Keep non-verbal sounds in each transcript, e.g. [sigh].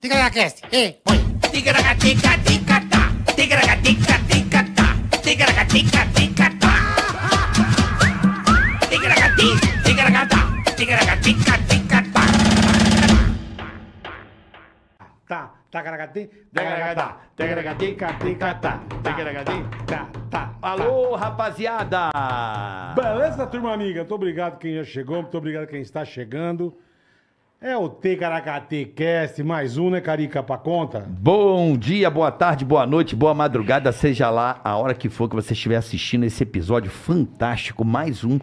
Ticaracast, ei, põe. Ticaracatica, ticatá. Ticaracatica, ticatá. Ticaracatica, ticatá. Ticaracati, ticaracatá. Ticaracatica, ticatá. Tá, tacaracati, tacaracatá. Ticaracatica, ticatá. Ticaracati, tá, tá. Alô, rapaziada! Beleza, turma amiga? Muito obrigado quem já chegou, muito obrigado quem está chegando. É o Cast mais um, né, Carica, pra conta? Bom dia, boa tarde, boa noite, boa madrugada, seja lá a hora que for que você estiver assistindo esse episódio fantástico, mais um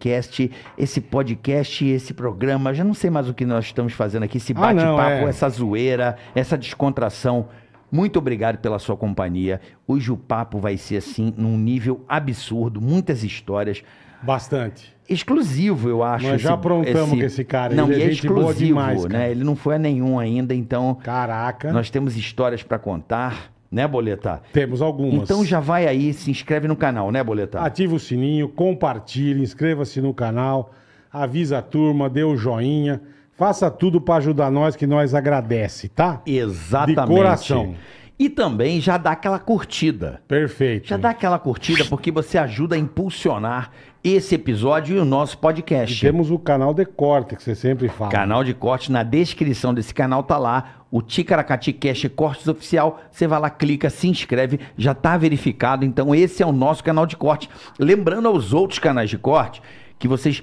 Cast, esse podcast, esse programa, já não sei mais o que nós estamos fazendo aqui, esse ah, bate-papo, ah, é... essa zoeira, essa descontração. Muito obrigado pela sua companhia. Hoje o papo vai ser assim, num nível absurdo, muitas histórias. Bastante exclusivo, eu acho. Nós já aprontamos esse... com esse cara. Não, ele é, é exclusivo, demais, né? Ele não foi a nenhum ainda, então. Caraca. Nós temos histórias para contar. Né, Boletar? Temos algumas. Então já vai aí, se inscreve no canal, né, Boletar? Ativa o sininho, compartilhe, inscreva-se no canal, avisa a turma, dê o joinha. Faça tudo para ajudar nós, que nós agradece, tá? Exatamente. De coração. E também já dá aquela curtida. Perfeito. Já dá aquela curtida porque você ajuda a impulsionar esse episódio e o nosso podcast. E temos o canal de corte, que você sempre fala. Canal de corte, na descrição desse canal tá lá, o Ticaracati Cash Cortes Oficial. Você vai lá, clica, se inscreve, já tá verificado. Então esse é o nosso canal de corte. Lembrando aos outros canais de corte, que vocês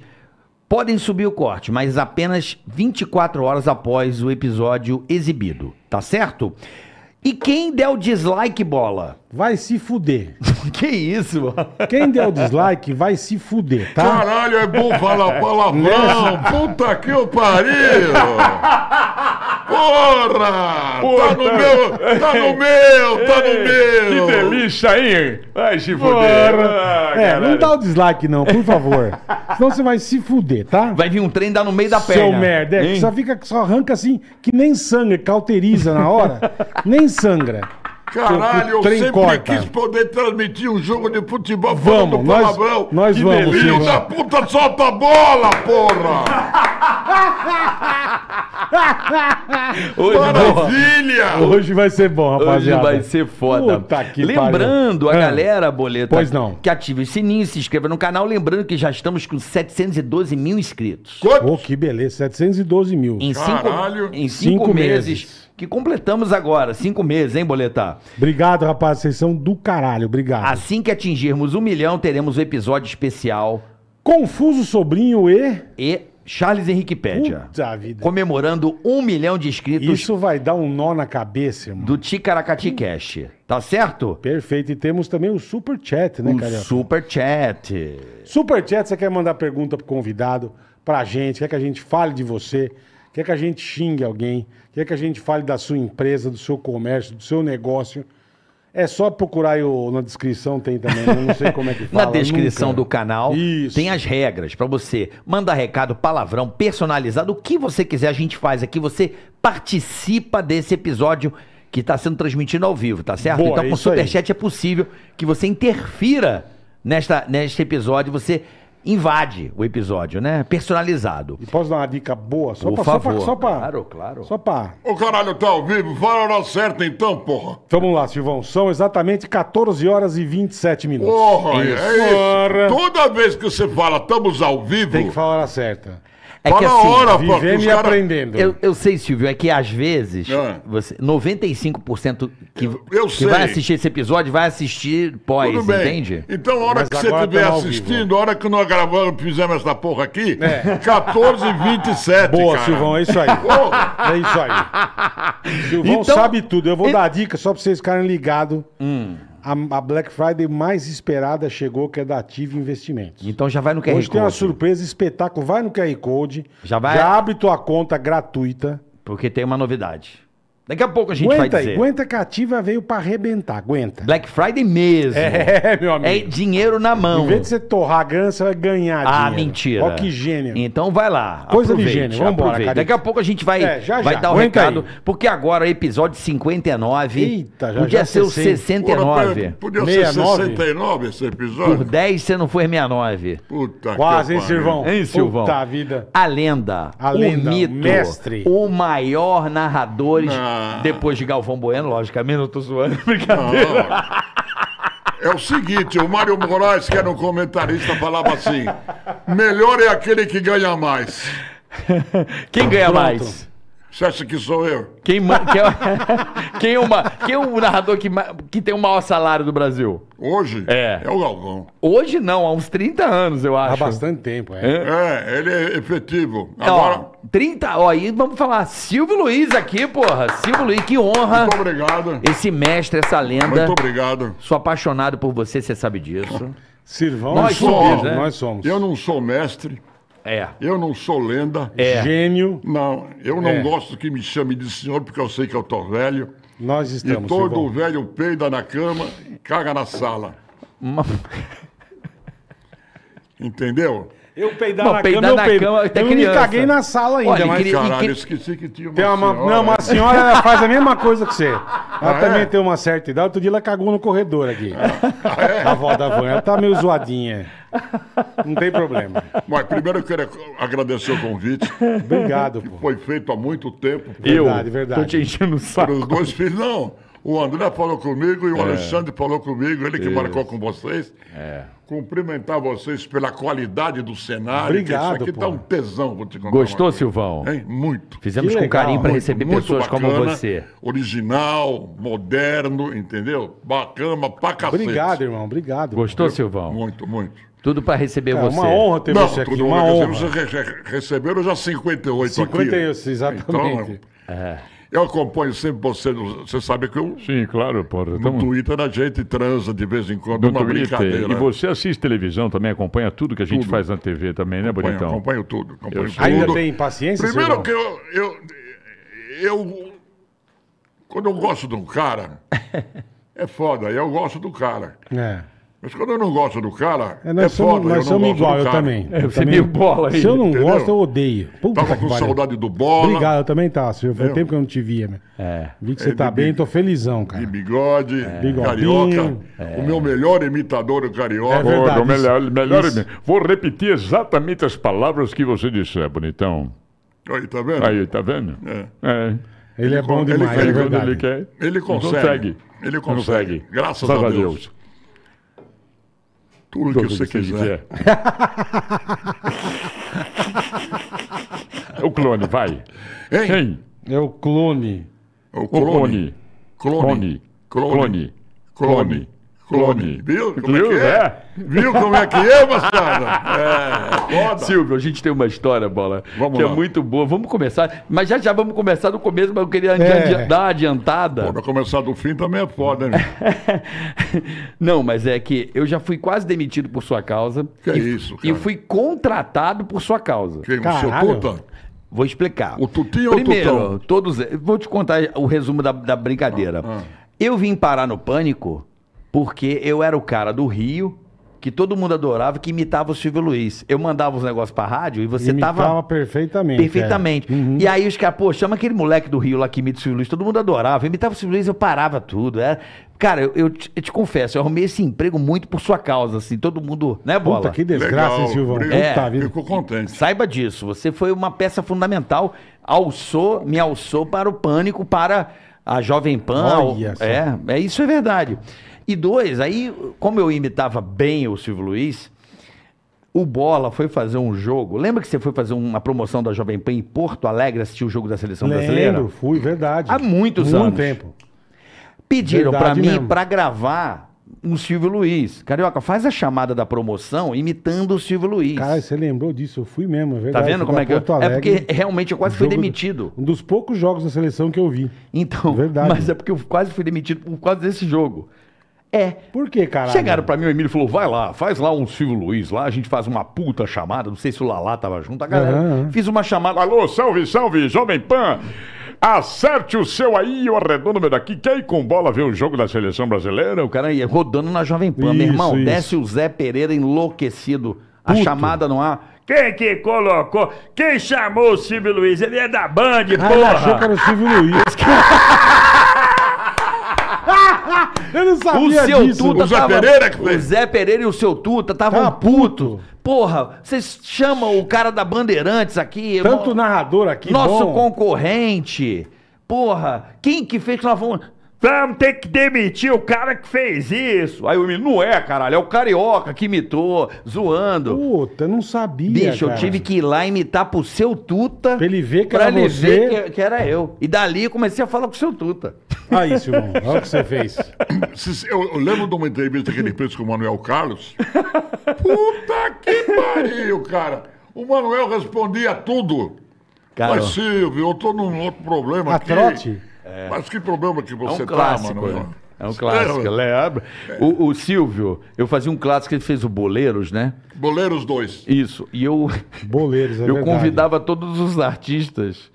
podem subir o corte, mas apenas 24 horas após o episódio exibido, tá certo? E quem der o dislike, bola? Vai se fuder. [laughs] que isso, mano? Quem der o dislike vai se fuder, tá? Caralho, é bom falar palavrão. Puta que o pariu. Porra! tá, tá, no meu, tá no meu, tá no meu. Que delícia, hein? Vai se fuder. Porra. É, não dá o dislike, não, por favor. [laughs] Senão você vai se fuder, tá? Vai vir um trem dar no meio da perna. Seu merda, é, que só, fica, só arranca assim, que nem sangra, cauteriza na hora, [laughs] nem sangra. Caralho, eu sempre corta. quis poder transmitir um jogo de futebol vamos, nós, palavrão. Nós que vamos. Filho da puta, solta a bola, porra! [laughs] Hoje, Maravilha! Hoje vai ser bom, rapaziada. Hoje vai ser foda. Puta que Lembrando pariu. a é. galera, Boleta, pois não. que ative o sininho, se inscreva no canal. Lembrando que já estamos com 712 mil inscritos. Quantos? Oh, que beleza, 712 mil. Em Caralho. Cinco, em cinco, cinco meses. meses que completamos agora, cinco meses, hein, Boletar? Obrigado, rapaz. Vocês são do caralho. Obrigado. Assim que atingirmos um milhão, teremos o um episódio especial. Confuso Sobrinho e. E Charles Henrique Pédia. Puta vida. Comemorando um milhão de inscritos. Isso vai dar um nó na cabeça, irmão. Do Ticaracati Cash. Tá certo? Perfeito. E temos também o Super Chat, né, cara? Super Chat. Super Chat, você quer mandar pergunta pro convidado, pra gente, quer que a gente fale de você, quer que a gente xingue alguém quer que a gente fale da sua empresa, do seu comércio, do seu negócio, é só procurar aí na descrição, tem também. Né? Eu não sei como é que [laughs] fala. na descrição nunca. do canal Isso. tem as regras para você mandar recado, palavrão, personalizado, o que você quiser a gente faz aqui. Você participa desse episódio que está sendo transmitido ao vivo, tá certo? Boa, então com o Superchat aí. é possível que você interfira nesta, neste episódio, você invade o episódio, né? Personalizado. E posso dar uma dica boa? Só Por pra, favor. Só pra, só pra, claro, claro. Só pra... Ô caralho, tá ao vivo? Fala a hora certa então, porra. Vamos lá, Silvão. São exatamente 14 horas e 27 minutos. Porra, é isso. é isso. Porra. Toda vez que você fala estamos ao vivo... Tem que falar a hora certa. É tá que, assim, hora, vivendo e cara... aprendendo. Eu, eu, sei, Silvio, é que às vezes é. você, 95% que, eu, eu que vai assistir esse episódio vai assistir pós, entende? Então, a hora Mas que você estiver tá assistindo, a hora que nós gravamos, fizemos essa porra aqui, é. 14 e 27 Boa, cara. Silvão, é isso aí. é isso aí. [laughs] Silvão então, sabe tudo. Eu vou e... dar dica só pra vocês ficarem ligados. Hum a, a, Black Friday mais esperada chegou, que é da Ative Investimentos. Então já vai no QR Hoje Code. Hoje tem uma surpresa espetáculo. Vai no QR Code. Já vai. Já abre tua conta gratuita. Porque tem uma novidade. Daqui a pouco a gente aguenta, vai dizer. Aguenta cativa veio pra arrebentar, aguenta. Black Friday mesmo. [laughs] É, meu é amigo. É dinheiro na mão. Em vez de você torrar a ganha, você vai ganhar ah, dinheiro. Ah, mentira. Ó que gênio. Então vai lá. Coisa aproveite, de gênio, vamos embora. Daqui a pouco a gente vai, é, já, vai dar o um recado, aí. porque agora é episódio 59. Eita, já é Podia já ser o 69. Pô, podia 69? ser 69 esse episódio? Por 10 você não foi 69. Puta Quase, hein, Silvão? Hein, Silvão? Puta vida. A lenda. A lenda. O mito. O mestre. O maior narrador. Não depois de Galvão Bueno, logicamente, não tô zoando, [laughs] brincadeira. Não. É o seguinte, o Mário Moraes, que era um comentarista, falava assim: melhor é aquele que ganha mais. [laughs] Quem ganha Pronto. mais? Você acha que sou eu? Quem, quem, é, [laughs] quem, é uma, quem é o narrador que, que tem o maior salário do Brasil? Hoje? É. É o Galvão. Hoje não, há uns 30 anos, eu acho. Há bastante tempo, é. É, é ele é efetivo. Agora... Ó, 30, ó, aí vamos falar. Silvio Luiz aqui, porra. Silvio Luiz, que honra. Muito obrigado. Esse mestre, essa lenda. Muito obrigado. Sou apaixonado por você, você sabe disso. Sirvão, nós somos, somos né? nós somos. Eu não sou mestre. É. Eu não sou lenda. É. Gênio. Não, eu não é. gosto que me chame de senhor, porque eu sei que eu tô velho. Nós estamos. E todo Silvão. velho peida na cama e caga na sala. Uma... [laughs] Entendeu? Eu peidar Bom, na peidar cama, na eu, peido. cama eu criança. me caguei na sala ainda. Olha, mas... queria, Caralho, queria... esqueci que tinha uma, tem uma senhora. Não, uma senhora ela faz a mesma coisa que você. [laughs] Ela ah, também é? tem uma certa idade. Outro dia ela cagou no corredor aqui. Ah, ah é? A avó da van. Ela tá meio zoadinha. Não tem problema. Mas primeiro eu quero agradecer o convite. Obrigado, que pô. Foi feito há muito tempo. Eu, verdade, verdade. Tô te enchendo o saco. Os dois filhos, não. O André falou comigo e o é. Alexandre falou comigo, ele que Isso. marcou com vocês. É. Cumprimentar vocês pela qualidade do cenário. Obrigado. isso aqui tá pô. tá um tesão, vou te contar. Gostou, Silvão? Hein? Muito. Fizemos que com carinho para receber muito pessoas bacana, como você. Original, moderno, entendeu? Bacana pra cacete. Obrigado, irmão. Obrigado. Gostou, Silvão? Muito, muito. Tudo para receber é, você. Uma honra ter não, você aqui. Uma honra. Você receberam já 58, 58 aqui. exatamente. Então, é. Eu acompanho sempre você. você sabe que eu. Sim, claro, porra. No tamo... Twitter a gente transa de vez em quando, no uma Twitter. brincadeira. E você assiste televisão também, acompanha tudo que a gente tudo. faz na TV também, né, acompanho, Bonitão? Acompanho tudo. Acompanho tudo. Ainda tem paciência? Primeiro que eu, eu, eu. Quando eu gosto de um cara, [laughs] é foda. Eu gosto do cara. É. Mas quando eu não gosto do cara, é, nós é somos, foda, nós eu somos igual, eu também. É, eu você também, bola aí. Se eu não entendeu? gosto, eu odeio. Puta Tava com saudade do bola. Obrigado, eu também tá. Foi é. tempo que eu não te via, meu. É. Vi que você é, tá bem, tô felizão, cara. De bigode, é. carioca. É. O meu melhor imitador o carioca. É verdade, o melhor, isso, melhor isso. Vou repetir exatamente as palavras que você disse, é bonitão. Aí, tá vendo? Aí, tá vendo? É. é. Ele, ele é bom demais, ele, é verdade. Ele, quer, ele consegue. consegue. Ele consegue. Graças, a Deus. A Deus. Tudo, Tudo que, você quiser. quiser. [laughs] é o clone, vai. Hein? Quem? É o clone. É o clone. O clone. Clone. Clone. Clone. clone. clone. clone clone. Viu? Como é Viu, é é? Viu como é que é, moçada? É, Silvio, a gente tem uma história, Bola, vamos que é lá. é muito boa. Vamos começar, mas já já vamos começar do começo, mas eu queria é. dar uma adiantada. Pô, pra começar do fim também é foda, hein? [laughs] Não, mas é que eu já fui quase demitido por sua causa. Que é e, é isso, cara? E fui contratado por sua causa. Quem? O seu puta? Vou explicar. O tutinho Primeiro, ou o tutão? todos... Vou te contar o resumo da, da brincadeira. Ah, ah. Eu vim parar no Pânico porque eu era o cara do Rio, que todo mundo adorava, que imitava o Silvio Luiz. Eu mandava os negócios pra rádio e você Imitava tava. perfeitamente. É. Perfeitamente. é. Uhum. E aí os caras, pô, chama aquele moleque do Rio lá que imita o Silvio Luiz. Todo mundo adorava. Imitava o Silvio Luiz, eu parava tudo. Era... É. Cara, eu, eu te, eu te confesso, eu arrumei esse emprego muito por sua causa, assim. Todo mundo. Né, Bola? Puta, que desgraça, Legal. hein, Silvão? Obrigado. É, Ficou contente. Saiba disso. Você foi uma peça fundamental. Alçou, me alçou para o pânico, para a Jovem Pan. Olha ao- é, é, isso é verdade. E dois, aí, como eu imitava bem o Silvio Luiz, o Bola foi fazer um jogo. Lembra que você foi fazer uma promoção da Jovem Pan em Porto Alegre assistir o jogo da seleção Lembro, brasileira? Lembro, fui, verdade. Há muitos Muito anos. tempo. Pediram para mim para gravar um Silvio Luiz. Carioca, faz a chamada da promoção imitando o Silvio Luiz. Cara, você lembrou disso? Eu fui mesmo, é verdade. Tá vendo como é que eu... É porque realmente eu quase fui demitido. um dos poucos jogos da seleção que eu vi. Então, verdade. mas é porque eu quase fui demitido por causa desse jogo. É. Por que, caralho? Chegaram pra mim, o Emílio falou: vai lá, faz lá um Silvio Luiz lá, a gente faz uma puta chamada. Não sei se o Lalá tava junto, a galera. Uhum. Fiz uma chamada. Alô, salve, salve, Jovem Pan! Acerte o seu aí, eu arredondo o meu daqui. Quer ir com bola ver o jogo da seleção brasileira? O cara ia rodando na Jovem Pan. Isso, meu irmão, isso. desce o Zé Pereira enlouquecido. A Puto. chamada não há. Quem que colocou? Quem chamou o Silvio Luiz? Ele é da Band, ah, porra! Ele achou que era o Silvio Luiz. [laughs] [laughs] eu não sabia o seu disso. Tuta o Zé tava, Pereira que fez. O Zé Pereira e o seu Tuta estavam tava tá puto. Porra, vocês chamam o cara da Bandeirantes aqui. Tanto narrador aqui, Nosso bom. concorrente. Porra, quem que fez que nós vamos... Vamos ter que demitir o cara que fez isso. Aí o menino, não é, caralho, é o carioca que imitou, zoando. Puta, eu não sabia. Bicho, cara. eu tive que ir lá imitar pro seu Tuta. Pra ele ver que pra era ele você. Ver que, que, era eu. E dali eu comecei a falar com o seu Tuta. Aí, Silvão, olha o que você fez. [coughs] Eu, eu lembro de uma entrevista que ele fez com o Manuel Carlos. [laughs] Puta que pariu, cara. O Manuel respondia tudo. Caramba. Mas, Silvio, eu tô num outro problema a aqui. Trote? É. Mas que problema que você é um tá, clássico, Manoel? É um clássico. É, é. O, o, Silvio, eu fazia um clássico, ele fez o Boleiros, né? Boleiros 2. Isso. E eu. [laughs] Boleiros, é Eu verdade. convidava todos os artistas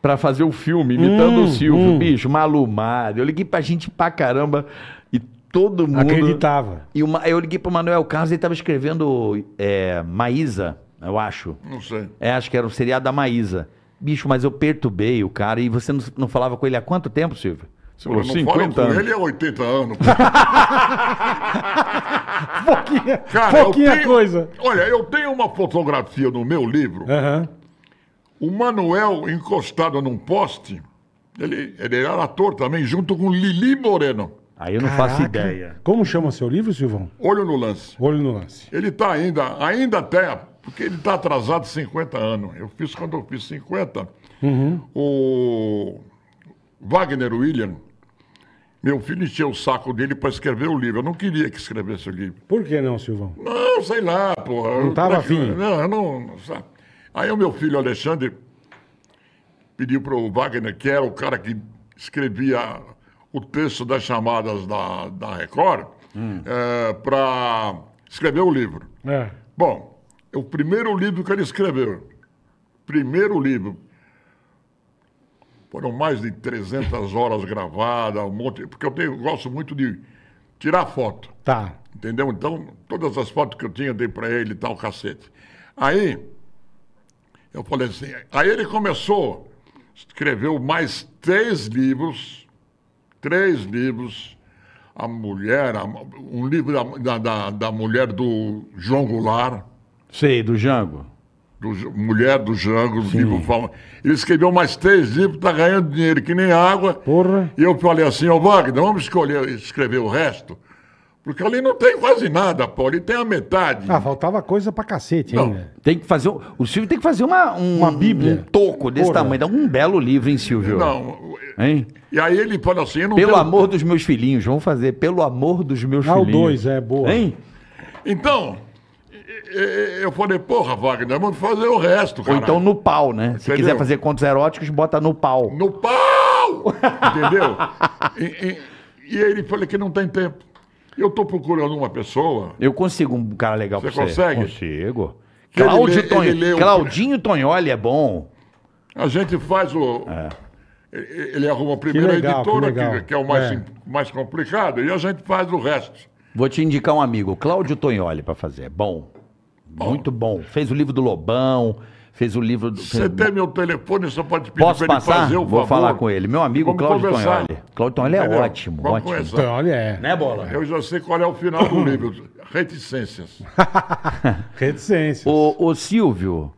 para fazer o filme, imitando hum, o Silvio. Hum. Bicho, malumado. Eu liguei pra gente pra caramba. E todo mundo. Acreditava. E uma, eu liguei pro Manuel Carlos, ele tava escrevendo é, Maísa, eu acho. Não sei. É, acho que era o um seriado da Maísa. Bicho, mas eu perturbei o cara e você não, não falava com ele há quanto tempo, Silvio? Você falou, 50 anos. Ele é 80 anos. [laughs] pouquinha cara, pouquinha tenho, coisa. Olha, eu tenho uma fotografia no meu livro. Uhum. O Manuel encostado num poste. Ele, ele era ator também, junto com Lili Moreno. Aí eu não Caraca. faço ideia. Como chama seu livro, Silvão? Olho no Lance. Olho no Lance. Ele está ainda, ainda até porque ele está atrasado 50 anos. Eu fiz quando eu fiz 50. Uhum. O Wagner William, meu filho encheu o saco dele para escrever o livro. Eu não queria que escrevesse o livro. Por que não, Silvão? Não, sei lá, porra. Não estava afim. Não, eu não. Sabe? Aí o meu filho Alexandre pediu para o Wagner, que era o cara que escrevia o texto das chamadas da, da Record, hum. é, eh, para escrever o livro. É. Bom, é o primeiro livro que ele escreveu. Primeiro livro. Foram mais de 300 [laughs] horas gravadas, um monte. Porque eu, tenho, eu gosto muito de tirar foto. Tá. Entendeu? Então, todas as fotos que eu tinha, eu dei para ele e tal, cacete. Aí, eu falei assim. Aí ele começou, escreveu mais três livros. Três livros. A mulher, a, um livro da, da, da mulher do João Goulart Sei, do Jango. Do, Mulher do Jango, Sim. livro fama. Ele escreveu mais três livros, tá ganhando dinheiro que nem água. Porra. E eu falei assim, ô Wagner, vamos escolher, escrever o resto? Porque ali não tem quase nada, pô. Ali tem a metade. Ah, faltava coisa pra cacete não. Tem que fazer. O Silvio tem que fazer uma, um, uma bíblia. Um toco desse Porra. tamanho. Dá um belo livro, hein, Silvio? Não. Hein? E aí ele fala assim: Pelo tenho... amor dos meus filhinhos. Vamos fazer. Pelo amor dos meus ah, filhinhos. Ah, dois, é boa. Hein? Então eu falei, porra, Wagner, vamos fazer o resto, cara. Ou então no pau, né? Entendeu? Se quiser fazer contos eróticos, bota no pau. No pau! [laughs] Entendeu? e, e, e ele falou que não tem tempo. Eu estou procurando uma pessoa. Eu consigo um cara legal você. Você consegue? Consigo. Cláudio Ton... ele Claudinho Tonholi é bom. A gente faz o. É. Ele arruma a primeira que legal, editora, que, que, que, é o mais, é. mais complicado, e a gente faz o resto. Vou te indicar um amigo, Cláudio Tonholi, para fazer. É bom bom. Muito bom. Fez o livro do Lobão, fez o livro do. Você tem meu telefone, só pode pedir Posso pra passar? Fazer, Vou favor. falar com ele. Meu amigo Cláudio Tonholi. Cláudio Tonholi é ótimo. Vamos ótimo. Tonholi então, é. Né, Bola? Eu já sei qual é o final do [coughs] livro. Reticências. [laughs] [laughs] Reticências. O, o Silvio.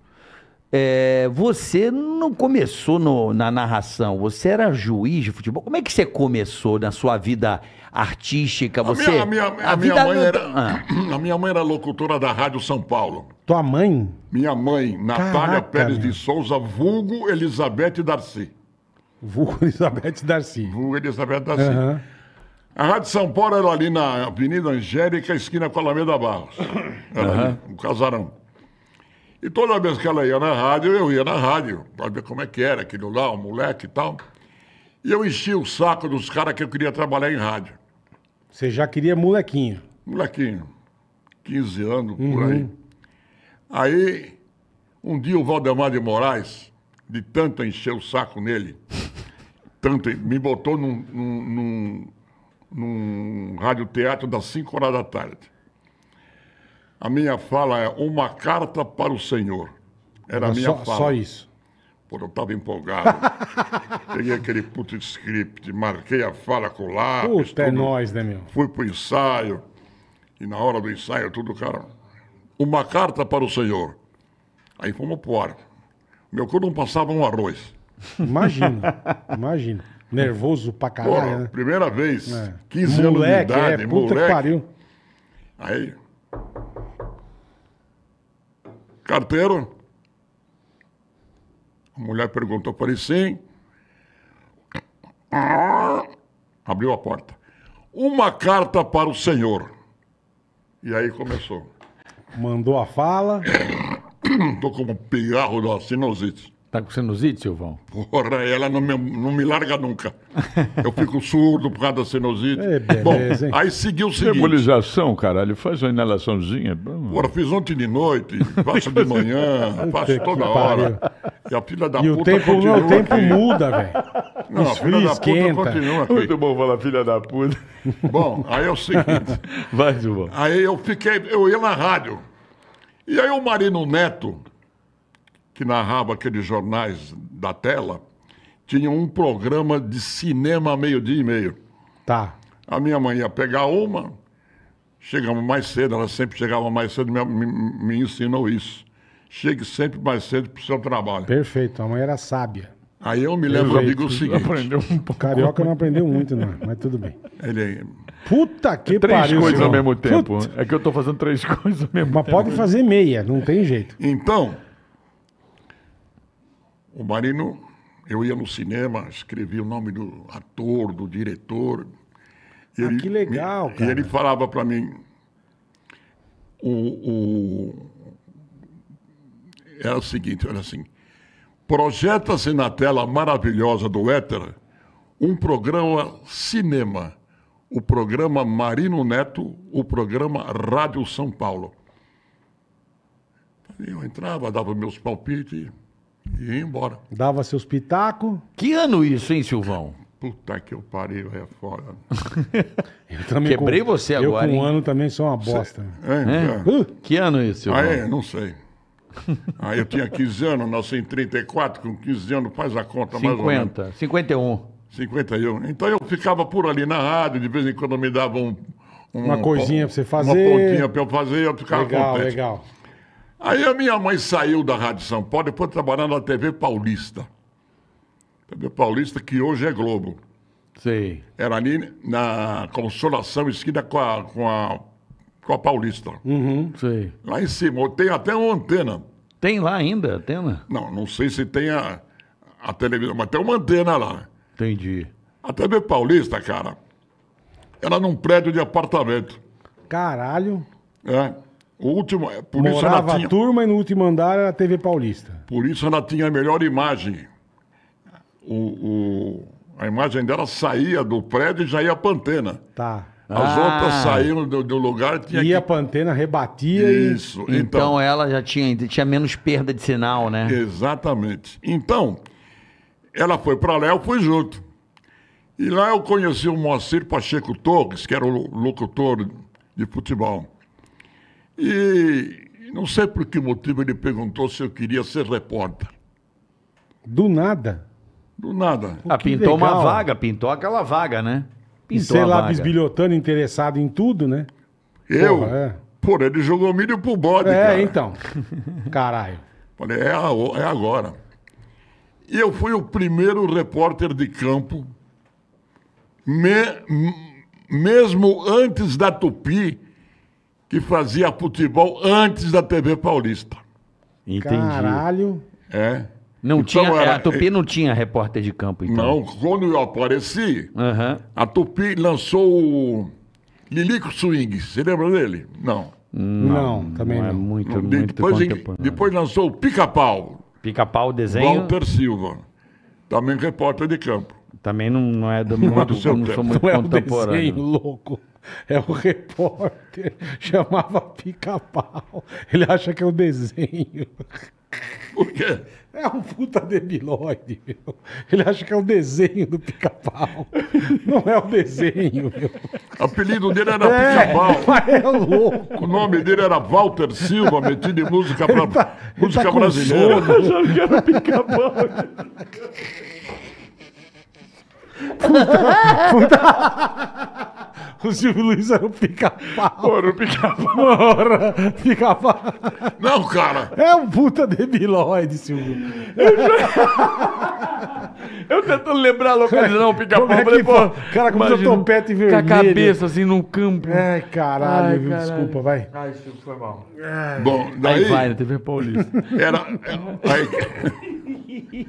É, você não começou no, na narração, você era juiz de futebol. Como é que você começou na sua vida artística? Você, a minha, a minha, a a minha mãe era, tá- ah. [clears throat] a minha mãe era locutora da Rádio São Paulo. Tua mãe? Minha mãe, Natália Caraca, Pérez de Souza, vulgo Elizabeth Darcy. Vulgo Elizabeth Darcy. Vulgo Elizabeth Darcy. Uhum. A Rádio São Paulo era ali na Avenida Angélica, esquina com a Alameda Barros. Era uhum. ali, um casarão. E toda vez que ela ia na rádio, eu ia na rádio, para ver como é que era aquilo lá, o moleque e tal. E eu enchia o saco dos caras que eu queria trabalhar em rádio. Você já queria molequinho? Molequinho. 15 anos, uhum. por aí. Aí, um dia o Valdemar de Moraes, de tanto encher o saco nele, tanto me botou num, num, num, num rádio teatro das 5 horas da tarde. A minha fala é uma carta para o Senhor. Era a minha só, fala. Só isso. Pô, eu estava empolgado. [laughs] Peguei aquele puto script, marquei a fala com o lápis. Puta, é nós, né, meu? Fui pro ensaio. E na hora do ensaio, tudo, cara. Uma carta para o senhor. Aí fomos pro ar. Meu cu não passava um arroz. Imagina, [laughs] imagina. Nervoso pra caralho. né? Primeira vez, é. 15 moleque, anos de é, idade, é, puta moleque. Que pariu. Aí, Carteiro? A mulher perguntou para ele sim. Abriu a porta. Uma carta para o senhor. E aí começou. Mandou a fala. Estou [coughs] como um pigarro da sinusite. Tá com sinusite, Silvão? Porra, ela não me, não me larga nunca. Eu fico surdo por causa da sinusite. É beleza, Bom, hein? aí seguiu o seguinte. Nebulização, caralho. Faz uma inalaçãozinha. Porra, fiz ontem de noite, [laughs] faço de manhã, faço toda hora. E a filha da e puta o tempo, continua não, O tempo aqui. muda, velho. Não, Esfria, a filha da esquenta. puta continua aqui. Muito bom falar filha da puta. Bom, aí é o seguinte. [laughs] Vai, Silvão. Aí eu fiquei, eu ia na rádio. E aí o Marino Neto que narrava aqueles jornais da tela, tinha um programa de cinema meio-dia e meio. Tá. A minha mãe ia pegar uma, chegamos mais cedo, ela sempre chegava mais cedo, me, me, me ensinou isso. Chegue sempre mais cedo para o seu trabalho. Perfeito, a mãe era sábia. Aí eu me lembro, Perfeito. amigo, o seguinte. Aprendeu um pouco. Carioca não aprendeu muito, não, mas tudo bem. Ele é Puta que três pariu. Três coisas ao mesmo tempo. Puta. É que eu estou fazendo três [laughs] coisas ao mesmo mas tempo. Mas pode fazer meia, não tem jeito. Então, o Marino, eu ia no cinema, escrevia o nome do ator, do diretor. Ah, ele, que legal, me, cara. E ele falava para mim, o, o, era é o seguinte, era assim, projeta-se na tela maravilhosa do Éter um programa cinema, o programa Marino Neto, o programa Rádio São Paulo. Eu entrava, dava meus palpites, e ia embora. Dava seus pitacos. Que ano isso, hein, Silvão? Puta que eu parei, é foda. [laughs] eu também Quebrei com, você eu agora. Eu com um ano também sou uma bosta. É, é. Que ano isso, Silvão? Ah, é, não sei. [laughs] Aí eu tinha 15 anos, nasci em 34, com 15 anos, faz a conta 50, mais ou menos. 50, 51. 51. Então eu ficava por ali na rádio, de vez em quando me dava um, um, uma coisinha pra você fazer. Uma pontinha pra eu fazer, eu ficava legal, contente. Legal, legal. Aí a minha mãe saiu da Rádio São Paulo e foi trabalhar na TV Paulista. TV Paulista, que hoje é Globo. Sim. Era ali na Consolação, esquina com a, com a, com a Paulista. Uhum, sei. Lá em cima. Tem até uma antena. Tem lá ainda antena? Não, não sei se tem a, a televisão, mas tem uma antena lá. Entendi. A TV Paulista, cara, era num prédio de apartamento. Caralho. É. O último, é, por Morava isso ela tinha, a turma e no último andar era a TV Paulista. Por isso ela tinha a melhor imagem. O, o a imagem dela saía do prédio e já ia para antena. Tá. As ah. outras saíam do, do lugar. Tinha ia que... para antena, rebatia Isso. E... Então, então, ela já tinha, tinha menos perda de sinal, né? Exatamente. Então, ela foi para lá, eu fui junto. E lá eu conheci o Moacir Pacheco Torres, que era o locutor de futebol. E não sei por que motivo ele perguntou se eu queria ser repórter. Do nada? Do nada. Ah, pintou legal. uma vaga, pintou aquela vaga, né? Pintou e sei lá, vaga. bisbilhotando, interessado em tudo, né? Eu? Porra, é. Por ele jogou milho pro bode, é, cara. então. [laughs] Caralho. Falei, é, é agora. E eu fui o primeiro repórter de campo, me, mesmo antes da Tupi, que fazia futebol antes da TV Paulista. Entendi. Caralho. É. Não então tinha, é, era, a Tupi é, não tinha repórter de campo, então. Não, quando eu apareci, uhum. a Tupi lançou o Lilico Swing. Você lembra dele? Não. Não, não também não. É muito, não, muito depois, depois lançou o Pica-Pau. Pica-Pau, desenho? Walter Silva. Também repórter de campo. Também não, não é do, é muito, não, seu não, sou muito não contemporâneo. É um desenho louco. [laughs] É o repórter. [laughs] Chamava pica-pau. Ele acha que é um desenho. [laughs] É um puta debilóide, meu. Ele acha que é um desenho do pica-pau. Não é o um desenho, meu. O apelido dele era é, pica-pau. É louco. O nome dele era Walter Silva, metido em música, pra... tá, música tá brasileira. Sono. Eu achava que era pica-pau. Puta, puta. [laughs] O Silvio Luiz era o pica-pau. Era o pica-pau. Era [laughs] pica-pau. Não, cara. É um puta debilóide, Silvio. [laughs] Eu, já... eu lembrar a localidade, não, pica-pau. Como é que cara, com o topete vermelho. Com a cabeça, assim, num campo. Ai, é, caralho, Ai, Caralho. Desculpa, vai. Ai, Silvio, foi mal. Ai. É. Bom, daí... Aí vai, na né, TV Paulista. Era... Aí...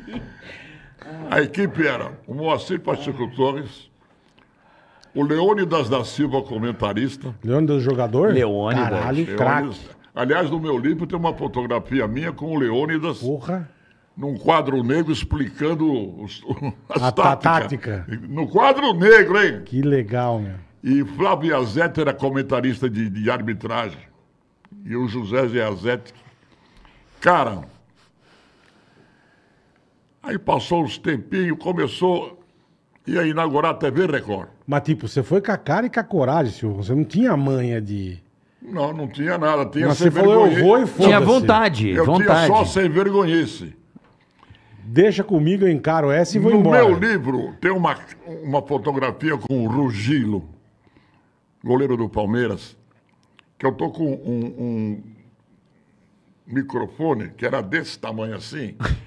A equipe era o Moacir Pacheco Torres, o Leônidas da Silva, comentarista. Leônidas, jogador? Leônidas. Caralho, craque. Aliás, no meu livro tem uma fotografia minha com o Leônidas. Porra num quadro negro explicando os, [laughs] a tática. tática. No quadro negro, hein? Que legal, meu. E Flávio Azete era comentarista de, de arbitragem. E o José Azete. Cara, aí passou uns tempinhos, começou e aí inaugurar a TV Record. Mas tipo, você foi com a cara e com a coragem, senhor. Você não tinha manha de... Não, não tinha nada. Tinha Mas você falou, eu vou e foda Tinha vontade, eu vontade. tinha só sem vergonhice. Deixa comigo, eu encaro essa e vou no embora. No meu livro tem uma, uma fotografia com o Rugilo, goleiro do Palmeiras, que eu tô com um, um microfone que era desse tamanho assim... [laughs]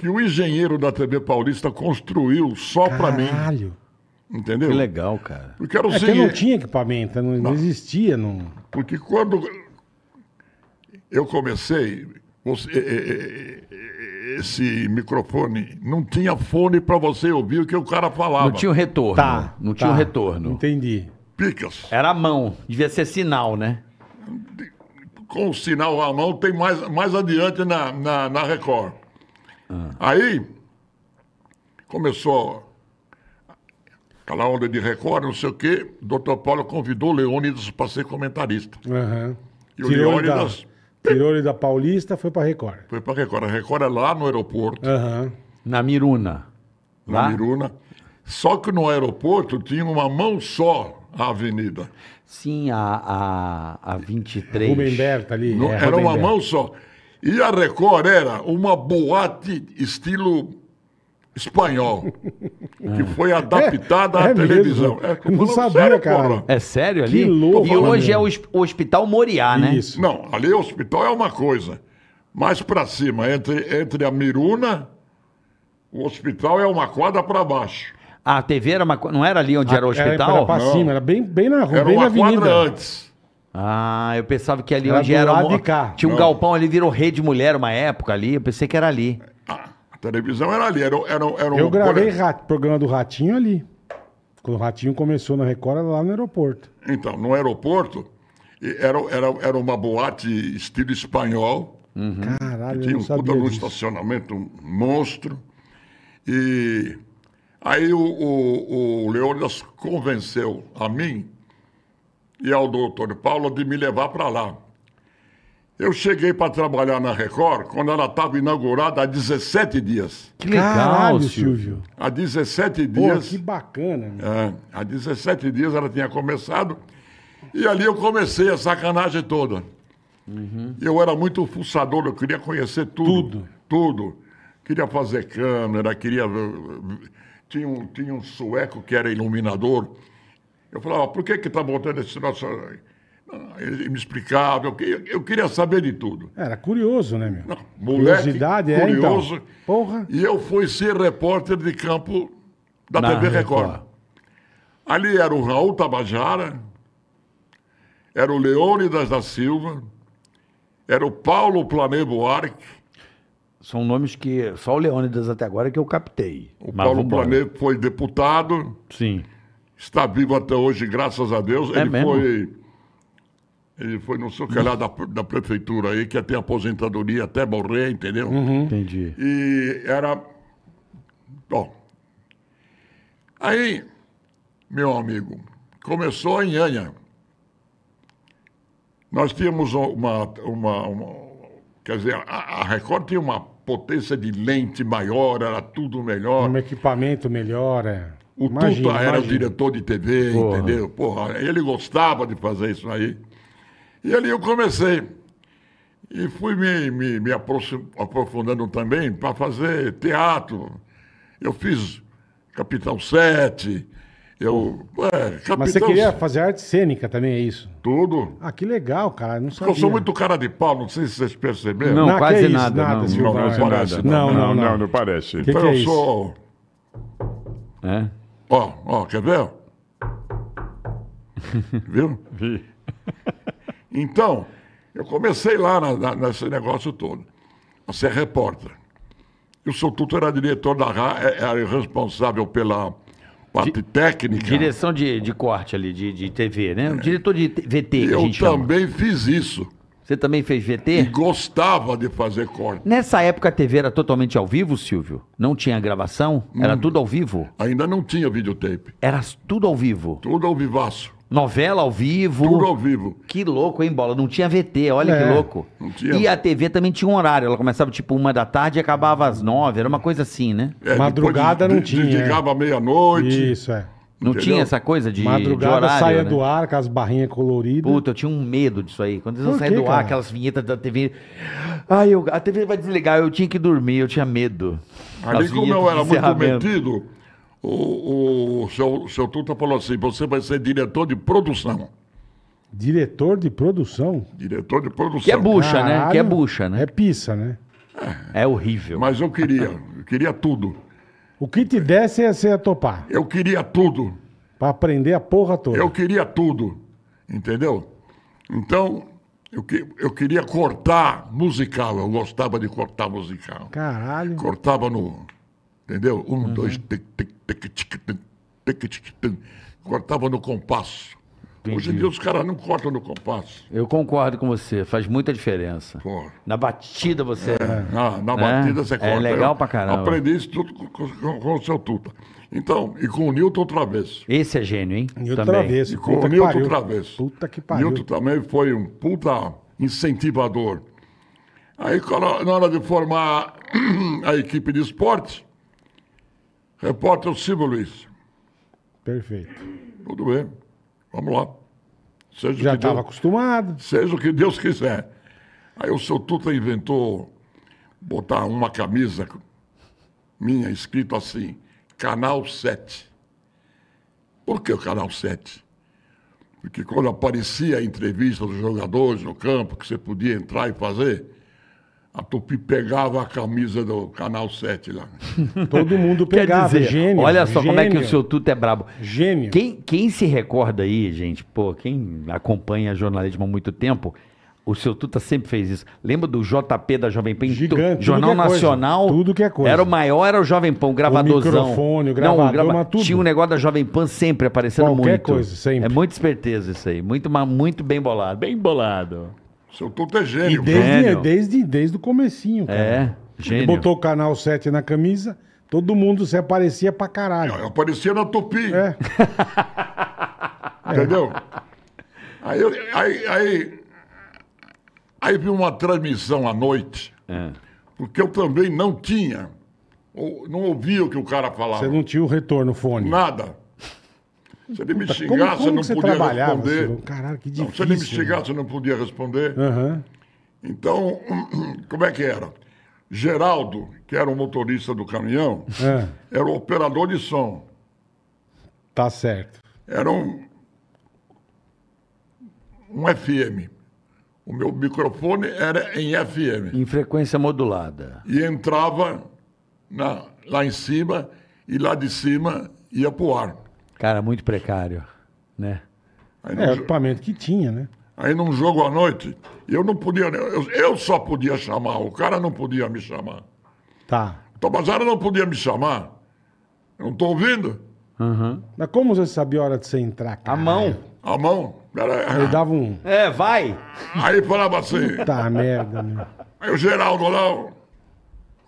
que o engenheiro da TV Paulista construiu só para mim. Caralho. Entendeu? Que legal, cara. Porque era o é não tinha equipamento, não, não. existia. Não... Porque quando eu comecei, você, esse microfone não tinha fone para você ouvir o que o cara falava. Não tinha o retorno. Tá, não tinha tá. o retorno. Entendi. Picas. Era a mão, devia ser sinal, né? Com o sinal à mão tem mais, mais adiante na, na, na Record. Ah. Aí começou aquela onda de recorde, não sei o quê. O doutor Paulo convidou o Leônidas para ser comentarista. Uhum. E tirou o Leônidas. Da, tirou ele da Paulista, foi para Record. Foi para Record. A Record é lá no aeroporto. Uhum. Na Miruna. Na lá? Miruna. Só que no aeroporto tinha uma mão só a avenida. Sim, a, a, a 23. Rubem Berta ali. No, é, era uma Berta. mão só. E a Record era uma boate estilo espanhol, [laughs] que foi é, adaptada é, à televisão. É, não sabia, sério, cara. Porra. É sério ali? Que louco, e hoje é o Hospital Moriá, né? Isso. Não, ali o hospital é uma coisa. Mais para cima, entre, entre a Miruna, o hospital é uma quadra para baixo. A TV era uma, não era ali onde a, ah, era o hospital? Era para cima, era bem, bem na rua, era bem na avenida. Era uma quadra antes. Ah, eu pensava que ali Era onde era. lado cá. Tinha um Não. galpão ali, virou rede mulher uma época ali. Eu pensei que era ali. Ah, a televisão era ali, era, era, era um. Eu gravei o rat- programa do Ratinho ali. Quando o Ratinho começou na Record, era lá no aeroporto. Então, no aeroporto, era, era, era uma boate estilo espanhol. Uhum. Caralho, eu Tinha não um puta sabia disso. estacionamento um monstro. E aí o, o, o Leônidas convenceu a mim e ao doutor Paulo de me levar para lá. Eu cheguei para trabalhar na Record quando ela estava inaugurada há 17 dias. Que legal, Caralho, Silvio. Há 17 dias. Pô, que bacana. É, há 17 dias ela tinha começado e ali eu comecei a sacanagem toda. Uhum. Eu era muito fuçador, eu queria conhecer tudo. Tudo. Tudo. Queria fazer câmera, queria. Tinha um, tinha um sueco que era iluminador eu falava, ah, por que está montando esse troço aí? Ele me explicava, eu, eu, queria saber de tudo. Era curioso, né, meu? Não, moleque, Curiosidade, curioso. É, então. Porra. E eu fui ser repórter de campo da Na TV Record. Record. Ali era o Raul Tabajara, era o Leônidas da Silva, era o Paulo Plané Buarque. São nomes que só o Leônidas até agora é que eu captei. O Paulo Plané foi deputado. Sim está vivo até hoje, graças a Deus. É ele mesmo? foi. Ele foi, no seu calhar lá, da, da prefeitura aí, que até aposentadoria até morrer, entendeu? Uhum. uhum. Entendi. E era. Bom. Aí, meu amigo, começou em Anha. Nós tínhamos uma, uma, uma quer dizer, a, a, Record tinha uma potência de lente maior, era tudo melhor. Um equipamento melhor, é. O imagina, Tuta era imagina. o diretor de TV, Porra. entendeu? Porra, ele gostava de fazer isso aí. E ali eu comecei. E fui me, me, me aprofundando também para fazer teatro. Eu fiz Capitão 7. Eu, é, Capitão... Mas você queria fazer arte cênica também, é isso? Tudo. Ah, que legal, cara. Não sabia. Eu sou muito cara de pau, não sei se vocês perceberam. Não, não quase é isso, nada. Não, não, não, não parece. Não, não, não, não, parece. Que então é eu sou. É? Ó, ó, quer ver? [laughs] Viu? Vi. Então, eu comecei lá na, na, nesse negócio todo, a ser é repórter. E o Soututo era diretor da é, é, era responsável pela parte técnica. Direção de, de corte ali, de, de TV, né? Diretor de VT, que Eu também chama. fiz isso. Você também fez VT? E gostava de fazer corte. Nessa época a TV era totalmente ao vivo, Silvio? Não tinha gravação? Era Hum. tudo ao vivo? Ainda não tinha videotape. Era tudo ao vivo. Tudo ao vivaço. Novela ao vivo. Tudo ao vivo. Que louco, hein, Bola? Não tinha VT, olha É. que louco. Não tinha. E a TV também tinha um horário. Ela começava tipo uma da tarde e acabava às nove. Era uma coisa assim, né? É, Madrugada não de- tinha, é. Desligava meia-noite. Isso, é. Não Entendeu? tinha essa coisa de. Madrugada de horário, saia né? do ar com as barrinhas coloridas. Puta, eu tinha um medo disso aí. Quando eles saia do cara? ar, aquelas vinhetas da TV. Ai, eu, a TV vai desligar, eu tinha que dormir, eu tinha medo. Ali, as como eu era muito metido, o, o, seu, seu Tuta falou assim: você vai ser diretor de produção. Diretor de produção? Diretor de produção. Que é bucha, Caralho, né? Que é bucha, né? É pizza, né? É, é horrível. Mas eu queria, eu queria tudo. O que te desse ia ser topar. Eu queria tudo. Pra aprender a porra toda. Eu queria tudo. Entendeu? Então, eu, que, eu queria cortar musical. Eu gostava de cortar musical. Caralho. Cortava no. Entendeu? Um, uhum. dois. Tic, tic, tic, tic, tic, tic, tic, tic, tic, cortava no compasso. Entendi. Hoje em dia os caras não cortam no compasso. Eu concordo com você, faz muita diferença. Porra. Na batida você. É, na, na né? batida você é corta. É legal pra caramba. Aprendi isso tudo com, com, o seu Tuta. Então, e com o Newton Travesso. Esse é gênio, hein? Newton também. Travesso. E com puta o Newton outra Travesso. Puta que pariu. Newton também foi um puta incentivador. Aí, na hora de formar [clears throat] a equipe de esporte, repórter Silvio Luiz. Perfeito. Tudo bem. Vamos lá. Seja Já estava acostumado. Seja o que Deus quiser. Aí o seu Tuta inventou botar uma camisa minha escrito assim, Canal 7. Por que o Canal 7? Porque quando aparecia a entrevista dos jogadores no campo, que você podia entrar e fazer, a Tupi pegava a camisa do Canal 7 lá. [laughs] Todo mundo pegava, Quer dizer, gênio. Olha só como é que o seu Tuto é brabo. Gênio. Quem, quem se recorda aí, gente, pô, quem acompanha jornalismo há muito tempo, o seu Tuta sempre fez isso. Lembra do JP da Jovem Pan? Gigante, é Jornal é Nacional. Coisa, tudo que é coisa. Era o maior, era o Jovem Pan, o gravadorzão. O microfone, o gravador, Não, o grava... tudo. Tinha um negócio da Jovem Pan sempre aparecendo Qualquer muito. Qualquer coisa, sempre. É muita esperteza isso aí. Muito, muito bem bolado. Bem bolado. Seu Tuto é gênio. E desde, Gênio. desde, desde o comecinho, cara. É, Ele gênio. botou o canal 7 na camisa, todo mundo se aparecia pra caralho. Eu aparecia na Tupi, É. [laughs] entendeu? Aí, aí, aí, aí vi uma transmissão à noite, É. porque eu também não tinha, ou- não ouvia o que o cara falava. Você não tinha o retorno fone. Nada. Se ele me Puta, xingasse, como, como não podia responder. Você... Caralho, que difícil. Não, se ele me né? xingasse, eu não podia responder. Uhum. Então, [clears throat] como é que era? Geraldo, que era o motorista do caminhão, é. era o operador de som. Tá certo. Era um, um FM. O meu microfone era em FM. Em frequência modulada. E entrava na, lá em cima e lá de cima ia pro ar. Cara, muito precário, né? Aí É, o equipamento que tinha, né? aí num jogo à noite, eu não podia, eu, eu só podia chamar, o cara não podia me chamar. Tá. O Tabajara não podia me chamar. Eu não tô ouvindo. Uhum. Mas como você sabia a hora de você entrar, cara? A mão. A mão. Ele dava um... É, vai! Aí falava assim, Tá, merda, meu. aí o Geraldo lá,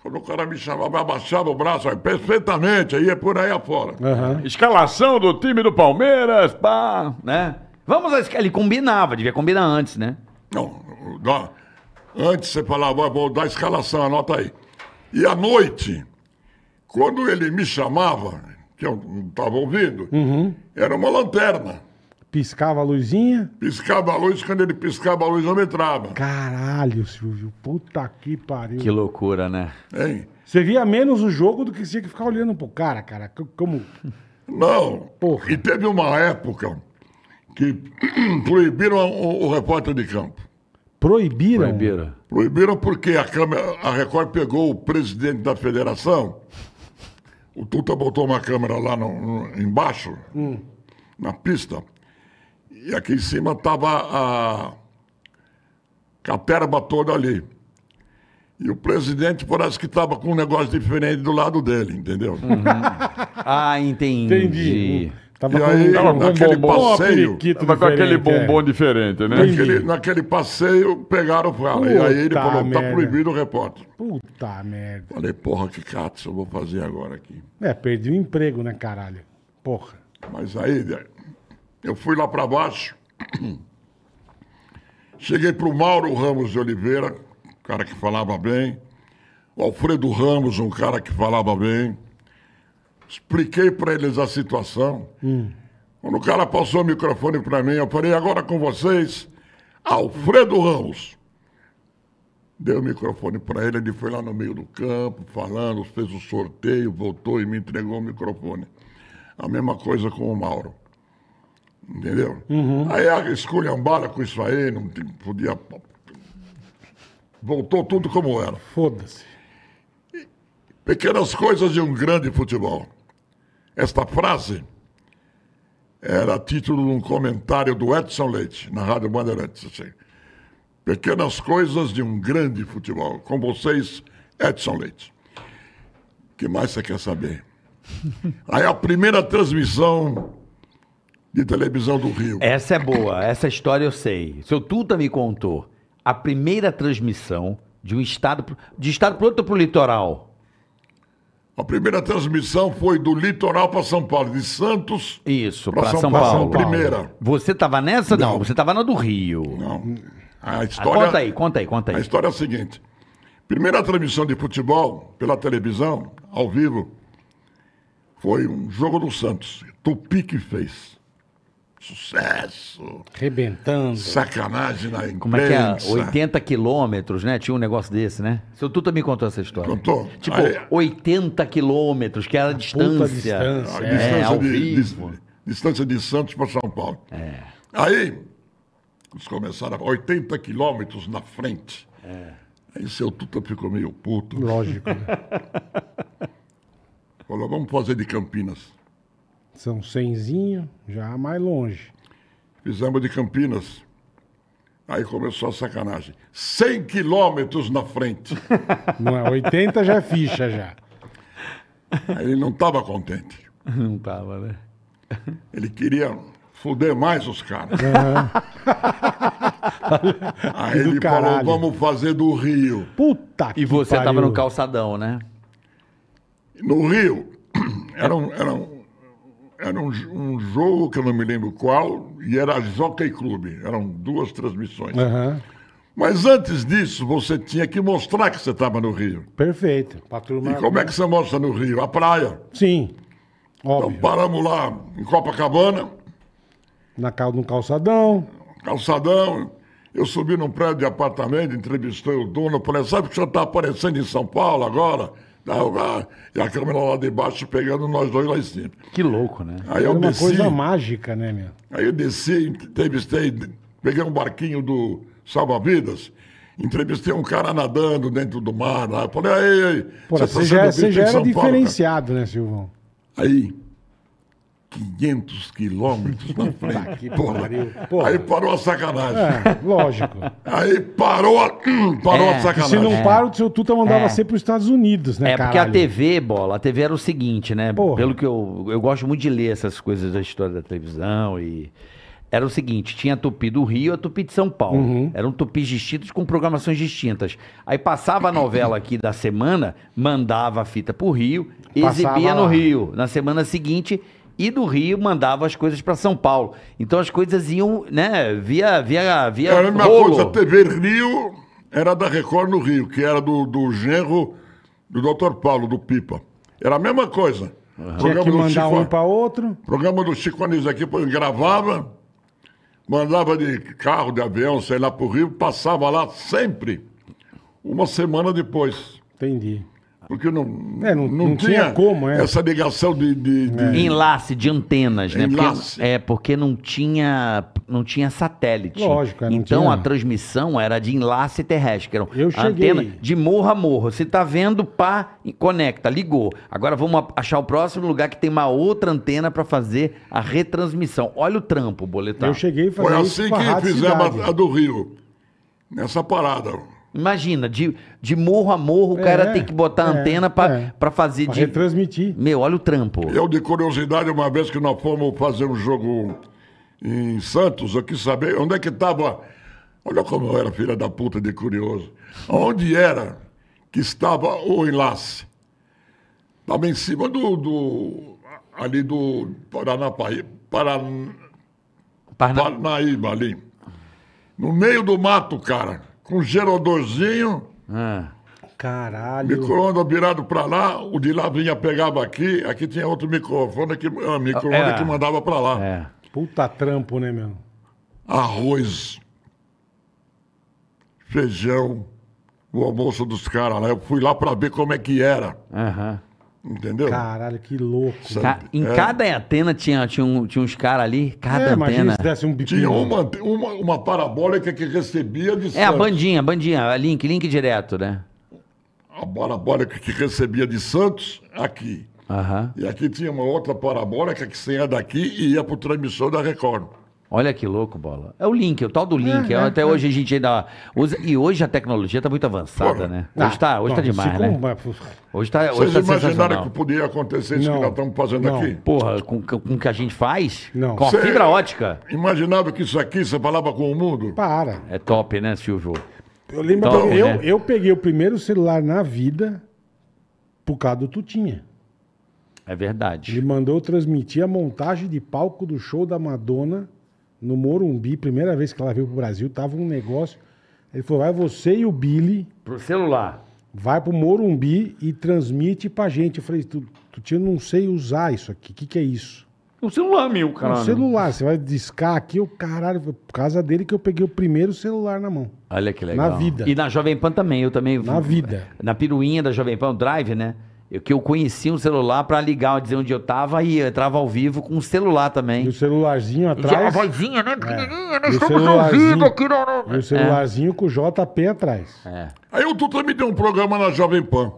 quando o cara me chamava, abaixava o braço, aí, perfeitamente, aí é por aí afora. Uhum. Escalação do time do Palmeiras, pá, né? Vamos, a... ele combinava, devia combinar antes, né? Não, não. antes você falava, vou dar a escalação, anota aí. E à noite, quando ele me chamava, que eu não estava ouvindo, uhum. era uma lanterna. Piscava a luzinha? Piscava a luz, quando ele piscava a luz, não entrava. Caralho, Silvio. Puta que pariu. Que loucura, né? Hein? Você via menos o jogo do que tinha que ficar olhando pro cara, cara. Como. Não. Porra. E teve uma época que [clears throat] proibiram o, o, repórter de campo. Proibiram? Proibiram. Proibiram porque a, câmera, a Record pegou o presidente da federação. O Tuta botou uma câmera lá no, no, embaixo, hum. na pista. E aqui em cima estava a caterba toda ali. E o presidente parece que estava com um negócio diferente do lado dele, entendeu? Uhum. Ah, entendi. Entendi. Tava e aí, com, naquele bombom, passeio. Tava com aquele é. bombom é. diferente, né? Naquele, naquele, passeio, pegaram o E aí ele falou: tá merda. tá proibido o repórter. Puta merda. Falei, porra, que cato eu vou fazer agora aqui. É, perdi o emprego, né, caralho? Porra. Mas aí, eu fui lá para baixo, [clears throat] cheguei para o Mauro Ramos de Oliveira, um cara que falava bem, o Alfredo Ramos, um cara que falava bem. Expliquei para eles a situação. Hum. Quando o cara passou o microfone para mim, eu falei, agora com vocês, Alfredo Ramos. deu o microfone para ele, ele foi lá no meio do campo, falando, fez o sorteio, voltou e me entregou o microfone. A mesma coisa com o Mauro. Entendeu? Uhum. Aí a esculhambada com isso aí, não podia. Voltou tudo como era. Foda-se. Pequenas coisas de um grande futebol. Esta frase era título de um comentário do Edson Leite, na Rádio Bandeirantes. Assim. Pequenas coisas de um grande futebol. Com vocês, Edson Leite. O que mais você quer saber? [laughs] Aí a primeira transmissão de televisão do Rio. Essa é boa, essa história eu sei. O seu Tuta me contou a primeira transmissão de um estado, de estado para outro para o litoral. A primeira transmissão foi do litoral para São Paulo, de Santos para São, São, Paulo. Primeira. Você estava nessa? Não. não. Você estava na do Rio. Não. A ah, história, ah, conta aí, conta aí, conta aí. A história é a seguinte. Primeira transmissão de futebol pela televisão, ao vivo, foi um jogo do Santos. Tupi que fez sucesso. Rebentando. Sacanagem na imprensa. Como é que é? 80 quilômetros, né? Tinha um negócio desse, né? Seu Tuta me contou essa história. Contou? Tipo, Aí, 80 quilômetros, que era a distância. distância. É, distância, de, de, distância de Santos para São Paulo. É. Aí, eles começaram a 80 quilômetros na frente. É. Aí seu Tuta ficou meio puto. Lógico. [laughs] Falou, vamos fazer de Campinas. São Cenzinho, já mais longe. Fizemos de Campinas. Aí começou a sacanagem. 100 quilômetros na frente. [laughs] Não é, 80 já é ficha já. Aí ele não estava contente. [laughs] Não estava, né? [laughs] Ele queria fuder mais os caras. Aí ele caralho. falou, vamos fazer do Rio. Puta que E você estava no calçadão, né? No Rio. [clears throat] Era um, era um, era um, um, jogo que eu não me lembro qual, e era Jockey Clube. Eram duas transmissões. Uhum. Mas antes disso, você tinha que mostrar que você estava no Rio. Perfeito. Patrulha... E como é que você mostra no Rio? A praia. Sim. Então, Óbvio. Então paramos lá em Copacabana. Na cal... No calçadão. Calçadão. Eu subi num prédio de apartamento, entrevistei o dono, falei, sabe que o senhor está aparecendo em São Paulo agora? Ah, e a câmera lá de baixo pegando nós dois lá em cima. Que louco, né? Aí eu é desci, uma coisa mágica, né, meu? Aí eu desci, entrevistei, peguei um barquinho do Salva-Vidas, entrevistei um cara nadando dentro do mar. Lá. falei, aí, aí. Pô, você, já, você já, era diferenciado, né, Silvão? Aí, 500 quilômetros na [laughs] frente. porra. Porra. Aí parou a sacanagem. É, lógico. Aí parou a, hum, parou É, a sacanagem. se não para, o seu Tuta mandava É. ser para os Estados Unidos, né, É, porque a TV, bola, a TV era o seguinte, né? Porra. Pelo que eu. Eu gosto muito de ler essas coisas da história da televisão e. Era o seguinte, tinha a Tupi do Rio e a Tupi de São Paulo. Uhum. Eram tupis distintos com programações distintas. Aí passava a novela aqui da semana, mandava a fita pro Rio, Passava exibia no Rio. Na semana seguinte, e do Rio mandava as coisas para São Paulo. Então as coisas iam, né, via via via Era a mesma rolo. coisa, a TV Rio era da Record no Rio, que era do, do genro do Dr. Paulo, do Pipa. Era a mesma coisa. Uhum. Tinha que mandar Chico, um para outro. Programa do Chico Anísio aqui, gravava, mandava de carro, de avião, sei lá, para o Rio, passava lá sempre, uma semana depois. Entendi. Porque não, é, não, não, não, tinha, como, é. Essa ligação de. de, de... É. Enlace de antenas, né? Enlace. Porque, é, porque não tinha, não tinha satélite. Lógico, é, não Então tinha. a transmissão era de enlace terrestre. Era Eu cheguei. Antena de morro a morro. Você tá vendo, pá, conecta, ligou. Agora vamos achar o próximo lugar que tem uma outra antena para fazer a retransmissão. Olha o trampo, boletar. Eu cheguei e Foi assim que fizemos a, a do Rio. Nessa parada Imagina, de, de morro a morro, o é, cara tem que botar é, antena para é. Pra fazer. Pra de... retransmitir. Meu, olha o trampo. Eu, de curiosidade, uma vez que nós fomos fazer um jogo em Santos, eu quis saber onde é que estava. Olha como eu era filha da puta de curioso. Onde era que estava o enlace? Estava em cima do, do. ali do Paranapaí. Paran... Parna... Parnaíba, ali. No meio do mato, cara com geradorzinho. Ah. Caralho. Micro-ondas virado pra lá, o de lá vinha, pegava aqui, aqui tinha outro microfone que, ah, é, micro é. que mandava pra lá. É. Puta trampo, né, meu? Arroz, feijão, o almoço dos caras lá. Eu fui lá pra ver como é que era. Aham. Uhum. Entendeu? Caralho, que louco. Ca em é. cada Atena tinha, tinha, um, tinha uns caras ali, cada é, Atena. Se desse um bipinho. tinha uma, uma, uma parabólica que recebia de É, Santos. a bandinha, a bandinha, a link, link direto, né? A parabólica que recebia de Santos, aqui. Uhum. E aqui tinha uma outra parabólica que saía daqui e ia para o transmissor da Record. Olha que louco, bola. É o link, o tal do link. É, é, é. até hoje a gente ainda usa. E hoje a tecnologia está muito avançada, Porra. né? Hoje está hoje tá, tá demais, né? Como... Hoje está hoje Vocês tá imaginaram que poderia acontecer isso não, que nós estamos fazendo não. aqui? Porra, com o que a gente faz? Não. Com a Cê fibra ótica. Imaginava que isso aqui você falava com o mundo? Para. É top, né, Silvio? Eu lembro top, que eu, né? eu peguei o primeiro celular na vida por causa do Tutinha. É verdade. Ele mandou transmitir a montagem de palco do show da Madonna no Morumbi, primeira vez que ela veio pro Brasil, tava um negócio. Ele falou: vai você e o Billy. Pro celular. Vai pro Morumbi e transmite pra gente. Eu falei, tu, tu tio, não sei usar isso aqui. O que, que é isso? Um celular meu, cara. Um celular, você vai discar aqui, o caralho, foi por causa dele que eu peguei o primeiro celular na mão. Olha que legal. Na vida. E na Jovem Pan também, eu também. Na vida. Na piruinha da Jovem Pan, o drive, né? Eu, que eu conhecia um celular para ligar, dizer onde eu tava e eu entrava ao vivo com um celular também. E o celularzinho atrás. E a vozinha, né? Pequenininha, é. Né, estamos aqui. E o celularzinho é. com o JP atrás. É. Aí o Tuta me deu um programa na Jovem Pan.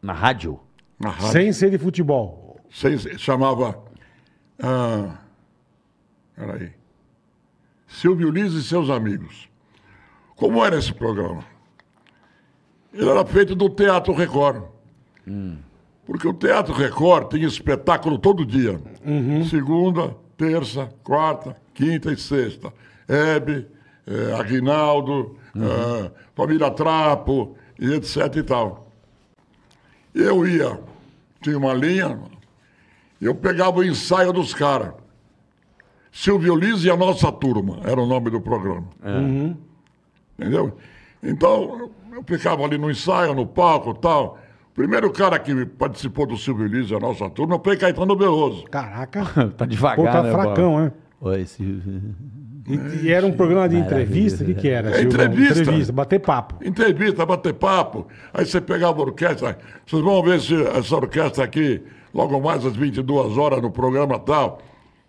Na rádio? Na rádio. Sem ser de futebol. Sem, chamava. Ah, peraí. Silvio Liz e seus amigos. Como era esse programa? Ele era feito do Teatro Record. Porque o Teatro Record tem espetáculo todo dia. Uhum. Segunda, terça, quarta, quinta e sexta. Hebe, eh, Aguinaldo, uhum. Família eh, Trapo, e etc e tal. Eu ia, tinha uma linha, eu pegava o ensaio dos caras. Silvio Liz e a nossa turma, era o nome do programa. É. Uhum. Entendeu? Então, eu ficava ali no ensaio, no palco tal primeiro cara que participou do Silvio Luiz, a nossa turma, foi Caetano Veloso. Caraca. [laughs] tá devagar, Pô, tá né, fracão, Bob? né? Oi, Silvio. E, e era um programa de entrevista? O que, né? que era? É, entrevista. entrevista, bater papo. Entrevista, bater papo. Aí você pegava a orquestra. Vocês vão ver se essa orquestra aqui, logo mais às 22 horas, no programa tal.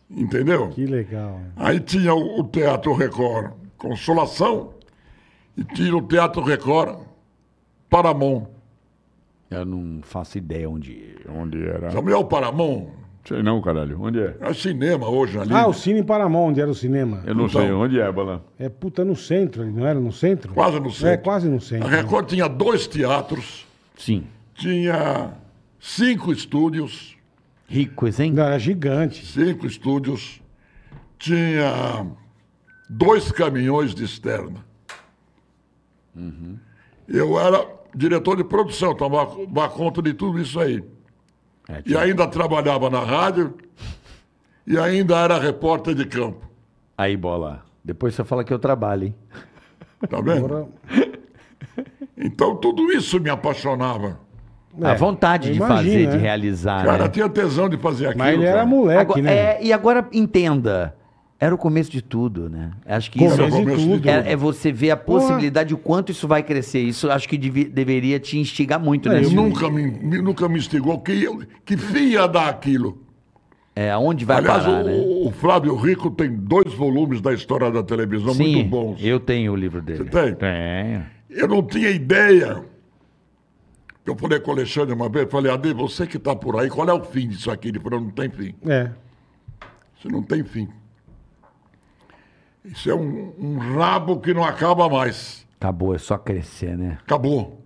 Entendeu? Que legal. Aí tinha o, o Teatro Record Consolação e tinha o Teatro Record Paramount. Eu não faço ideia onde, é. onde era. Samuel Paramon. Sei não, caralho. Onde é? É cinema hoje ali. Ah, né? o Cine Paramon, onde era o cinema. Eu não Então. sei. Onde é, bala. É puta no centro, não era no centro? Quase no é, centro. É, quase no A centro. Record tinha dois teatros, Sim. tinha cinco estúdios, Ricos, hein? Não, era gigante. cinco estúdios, tinha dois caminhões de externa. Uhum. Eu era diretor de produção, tomava conta de tudo isso aí. É, e ainda trabalhava na rádio e ainda era repórter de campo. Aí, bola. Depois você fala que eu trabalho, hein? Tá vendo? Então tudo isso me apaixonava. É, a vontade de imagino, fazer, né? de realizar. Cara, né? tinha tesão de fazer aquilo. Mas ele era cara. moleque, agora, né? É, e agora entenda. Era o começo de tudo, né? Acho que começo isso de é, tudo. É, é, você ver a possibilidade, Porra. o quanto isso vai crescer. Isso acho que dev, deveria te instigar muito, é, né? nunca me, me, nunca me instigou. Que, que fim ia dar aquilo? É, aonde vai Aliás, parar, o, né? o Flávio Rico tem dois volumes da história da televisão Sim, muito bons. eu tenho o livro dele. Você tem? Tenho. Eu não tinha ideia. Eu falei com o Alexandre uma vez, falei, Ade, você que está por aí, qual é o fim disso aqui? Ele falou, não tem fim. É. Isso não tem fim. Isso é um, um rabo que não acaba mais. Acabou, é só crescer, né? Acabou.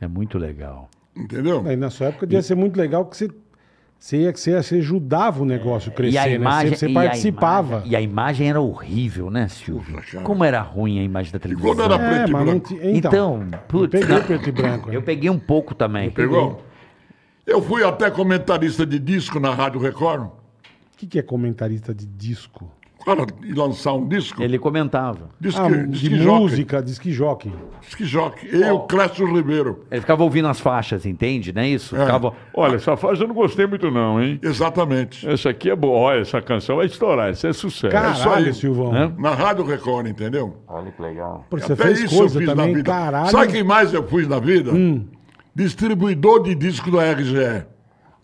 É muito legal. Entendeu? Aí na sua época devia ser muito legal que você, você, ia, você, você ajudava o negócio a é, crescer, a imagem, né? Você, você e participava. A imagem, e a imagem era horrível, né, Silvio? Como era ruim a imagem da televisão. quando era é, preto é, e branco. Não, então, então putz, peguei não, preto e branco. Né? Eu peguei um pouco também. Pegou? Eu fui até comentarista de disco na Rádio Record. O que, que é comentarista de disco? e lançar um disco. Ele comentava. Disque, ah, disque de jockey. música, disque jockey. Disque joque. Eu, oh. Clécio Ribeiro. Ele ficava ouvindo as faixas, entende? Não é isso? É. Ficava, olha, essa faixa eu não gostei muito não, hein? Exatamente. Essa aqui é boa, olha, essa canção vai estourar, isso é sucesso. Caralho, é Silvão. É? Na Rádio Record, entendeu? Olha que legal. Pô, você Até fez isso coisa eu fiz também, na vida. caralho. Sabe quem mais eu fui na vida? Hum. Distribuidor de disco da RGE.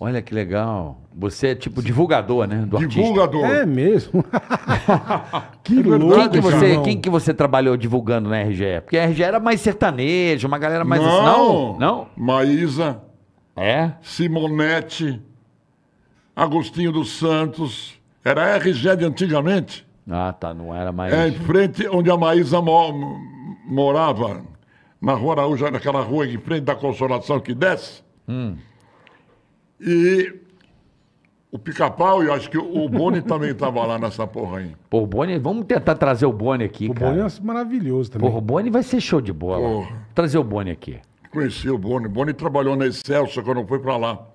Olha que legal. Você é tipo divulgador, né? Do Divulgador. artista. É mesmo. [laughs] que é louco, Quem que, você, quem que você trabalhou divulgando na RGE? Porque a RGE era mais sertaneja, uma galera mais assim. Não? Não? Maísa, É? Simonetti, Agostinho dos Santos. Era a RGE de antigamente. Ah, tá. Não era mais. É em frente onde a Maísa mo- morava, na Rua Araújo, naquela rua em frente da Consolação que desce. Hum. E o pica-pau, eu acho que o Boni também estava lá nessa porra aí. Pô, o Boni, vamos tentar trazer o Boni aqui, o cara. O Boni é maravilhoso também. Porra, o Boni vai ser show de bola. Porra. Trazer o Boni aqui. Conheci o Boni. O Boni trabalhou na Excelsa quando foi para lá.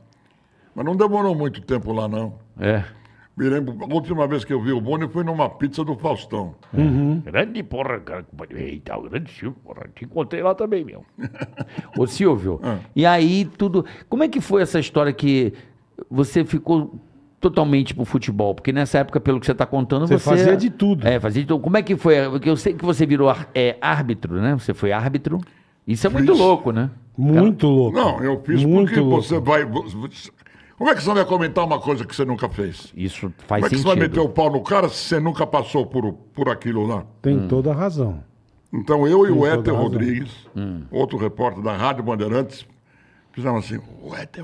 Mas não demorou muito tempo lá, não. É. Me lembro, a última vez que eu vi o Boni foi numa pizza do Faustão. Uhum. Grande porra, cara. Eita, o grande Silvio, porra. Te encontrei lá também, meu. Ô, Silvio, é. [laughs] e aí tudo... Como é que foi essa história que você ficou totalmente pro futebol? Porque nessa época, pelo que você está contando, você, você, fazia de tudo. É, fazia de tudo. Como é que foi? Porque eu sei que você virou é, árbitro, né? Você foi árbitro. Isso é muito fiz. louco, né? Muito Cara... louco. Não, eu fiz muito porque louco. você vai. Como é que você vai comentar uma coisa que você nunca fez? Isso faz sentido. Como é que sentido. você vai meter o pau no cara se você nunca passou por, por aquilo lá? Tem hum. toda a razão. Então eu e o Éter Rodrigues, hum. outro repórter da Rádio Bandeirantes, fizemos assim: o Éter,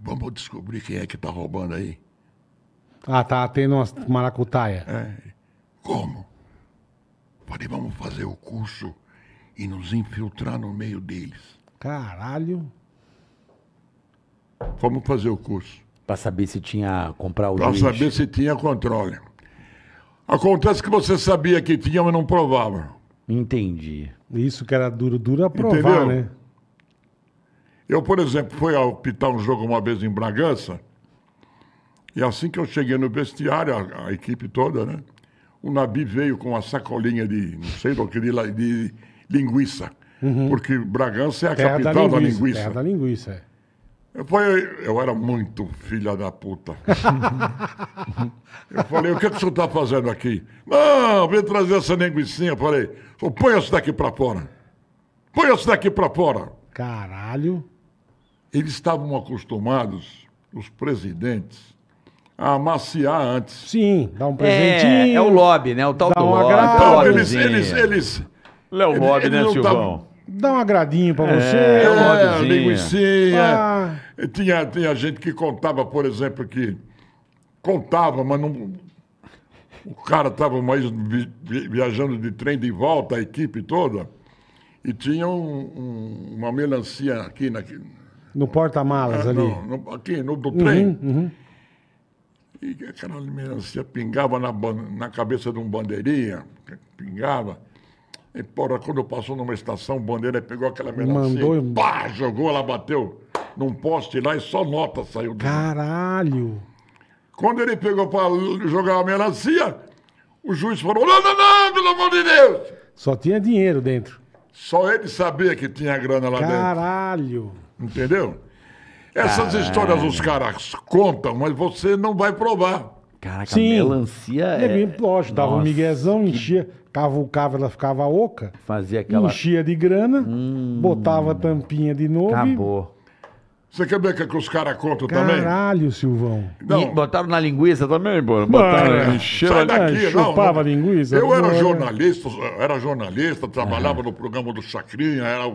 Vamos descobrir quem é que está roubando aí. Ah, tá tendo uma maracutaia. É. Como? Falei, vamos fazer o curso e nos infiltrar no meio deles. Caralho. Vamos fazer o curso. Para saber se tinha comprar o Para saber se tinha controle. Acontece que você sabia que tinha, mas não provava. Entendi. Isso que era duro, duro é provar, Entendeu? né? Eu, por exemplo, fui apitar um jogo uma vez em Bragança, e assim que eu cheguei no vestiário, a, a equipe toda, né? O Nabi veio com uma sacolinha de, não sei do que, de, de linguiça. Uhum. Porque Bragança é a terra capital da linguiça. Da linguiça. da linguiça, é. Eu, falei, eu era muito filha da puta. [laughs] eu falei, o que, é que o senhor está fazendo aqui? Não, vem trazer essa linguiçinha. Eu falei, põe isso daqui para fora. Põe isso daqui para fora. Caralho eles estavam acostumados, os presidentes, a amaciar antes. Sim, dá um presentinho. É, é o lobby, né? O tal dá do uma lobby. Então, eles, eles, eles... Léo eles, Lobby, né, eles né, Silvão? Tavam... Dá um agradinho pra é, você. É, é linguicinha. Ah. Tinha, tinha gente que contava, por exemplo, que... Contava, mas não... O cara estava mais viajando de trem de volta, a equipe toda, e tinha um, um, uma melancia aqui, na, no porta-malas ah, ali. no, aqui, no do trem. Uhum, uhum. E aquela melancia pingava na, na cabeça de um bandeirinha, pingava. E, porra, quando passou numa estação, o bandeira pegou aquela melancia, Mandou... e, pá, jogou, ela bateu num poste lá e só nota saiu. Dele. Caralho! Quando ele pegou para jogar a melancia, o juiz falou, não, não, não, pelo amor de Deus! Só tinha dinheiro dentro. Só ele sabia que tinha grana lá Caralho. dentro. Caralho! Entendeu? Essas Caralho. histórias os caras contam, mas você não vai provar. Caraca, Sim. melancia é... é bem, lógico, dava Nossa, um miguezão, que... enchia, cavucava, ela ficava oca. Fazia aquela... Enchia de grana, hum... botava tampinha de novo Acabou. Você quer ver que, é que os caras contam Caralho, também? Caralho, Silvão. Não. botaram na linguiça também, pô. Botaram, é. encheram sai daqui, é, não, não. linguiça. Eu era né? jornalista, era jornalista, trabalhava é. no programa do Chacrinha, era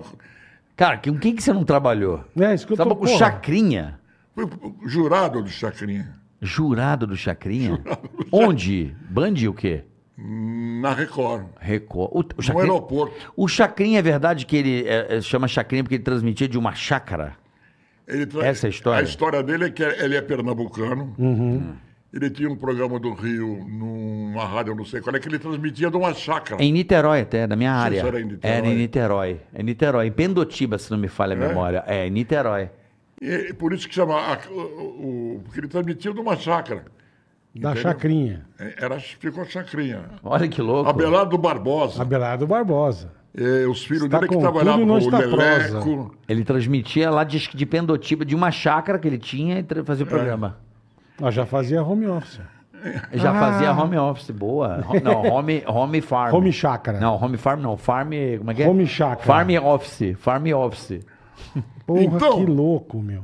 Cara, com quem que você não trabalhou? É, isso que eu Tava tô, com o porra. Chacrinha. Foi jurado do Chacrinha. Jurado do Chacrinha? [laughs] Jurado do Onde? Band o quê? Na Record. Record. O, o No aeroporto. o Chacrinha é verdade que ele é, é, chama Chacrinha porque ele transmitia de uma chácara? Ele tra- Essa é a história? A história dele é que é, ele é pernambucano. Uhum. Ele tinha um programa do Rio, numa rádio, não sei qual é, que ele transmitia de uma chácara. É em Niterói até, da minha área. Isso era em Niterói. Era é, em Niterói. É em Niterói. Em Pendotiba, se não me falha a memória. É, em Niterói. E, por isso que chama. A, o, o, porque ele transmitia de uma chácara. Da entendeu? Chacrinha. Era, ficou Chacrinha. Olha que louco. Abelardo Barbosa. Abelardo Barbosa. E, os filhos está dele que trabalhavam com o Leleco. Ele transmitia lá de, de Pendotiba, de uma chácara que ele tinha e fazia o programa. É. Nós já fazia home office. Já ah. fazia home office, boa. [laughs] Não, home, home farm. Home chácara. Não, home farm não. Farm, como é que é? Home chácara. Farm office. Farm office. Porra, então, que louco, meu.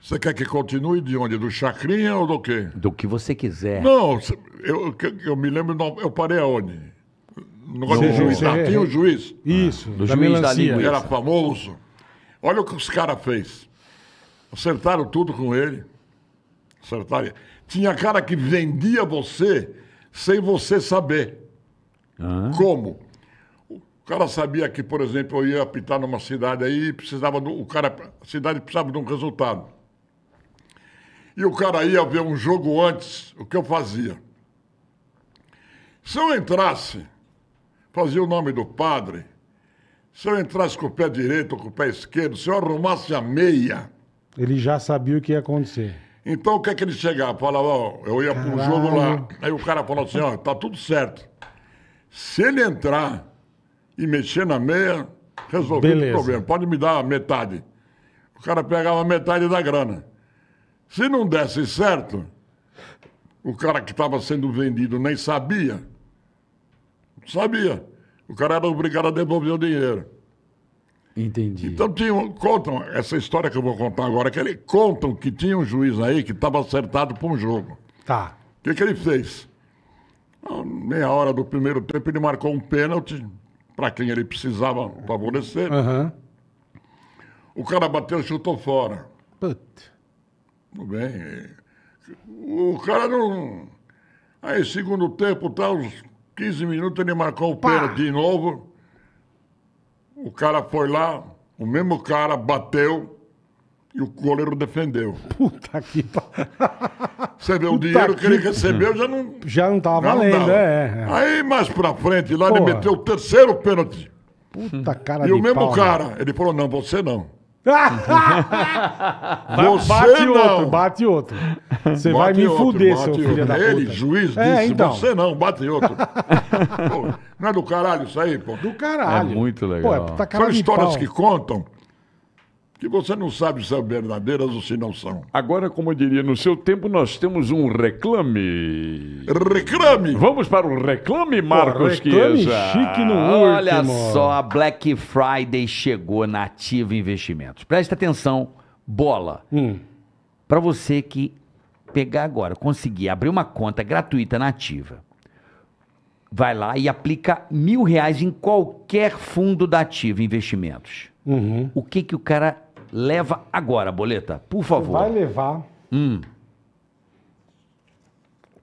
Você quer que continue de onde? Do chacrinha ou do quê? Do que você quiser. Não, eu, eu me lembro, eu parei aonde? No negócio juiz. Ah, tinha é. o juiz. Isso, do da juiz melancia. da linguiça. Era famoso. Olha o que os caras fez. Acertaram tudo com ele. Secretária, tinha cara que vendia você sem você saber. Como? O cara sabia que, por exemplo, eu ia apitar numa cidade aí precisava do, o cara, a cidade precisava de um resultado. E o cara ia ver um jogo antes, o que eu fazia? Se eu entrasse, fazia o nome do padre, se eu entrasse com o pé direito ou com o pé esquerdo, se eu arrumasse a meia. Ele já sabia o que ia acontecer. Então o que é que ele chegava? Falava, ó, eu ia para o jogo lá. Aí o cara falou assim, ó, tá tudo certo. Se ele entrar e mexer na meia, resolveu o problema. Pode me dar metade. O cara pegava metade da grana. Se não desse certo, o cara que estava sendo vendido nem sabia. sabia. O cara era obrigado a devolver o dinheiro. Entendi. Então tinham, contam essa história que eu vou contar agora, que ele contam que tinha um juiz aí que estava acertado para um jogo. Tá. O que, que ele fez? Meia hora do primeiro tempo ele marcou um pênalti para quem ele precisava favorecer. Uhum. O cara bateu, chutou fora. Puta. Tudo bem. O cara não. Aí, segundo tempo, tá, uns 15 minutos, ele marcou o pênalti de novo. O cara foi lá, o mesmo cara bateu e o goleiro defendeu. Puta que [laughs] Você vê, o dinheiro que ele recebeu já não. Já não tava já não valendo, dava. é, é. Aí mais pra frente, lá Porra. ele meteu o terceiro pênalti. Puta cara e de E o mesmo pau, né? cara, né? ele falou: não, você não. [laughs] você bate não. outro, bate outro. Você vai me outro, fuder, seu filho da puta. Ele, juiz, é, disse, então. você não, bate outro. [laughs] pô, não é do caralho isso aí, pô? Do caralho. É muito legal. Pô, é, tá São histórias que contam que você não sabe se são verdadeiras ou se não são. Agora, como eu diria, no seu tempo nós temos um reclame. Reclame! Vamos para o reclame, Marcos Pô, reclame Chiesa. chique no Olha só, a Black Friday chegou na Ativa Investimentos. Presta atenção, bola. Hum. Para você que pegar agora, conseguir abrir uma conta gratuita na Ativa, vai lá e aplica mil reais em qualquer fundo da Ativa Investimentos. Uhum. O que que o cara leva agora, Boleta, por favor. Vai levar hum.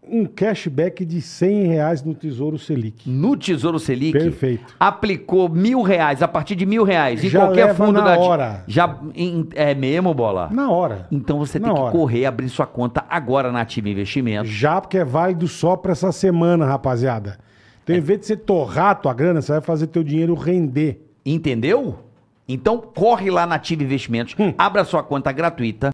um cashback de 100 reais no Tesouro Selic. No Tesouro Selic? Perfeito. Aplicou mil reais, a partir de mil reais, em já qualquer fundo na da... hora. Já em, É mesmo, Bola? Na hora. Então você na tem hora. que correr, abrir sua conta agora na Ativa Investimentos. Já, porque é válido só para essa semana, rapaziada. Então, é. em vez de você torrar a tua grana, você vai fazer teu dinheiro render. Entendeu? Então corre lá na Ativa Investimentos, hum. abra sua conta gratuita,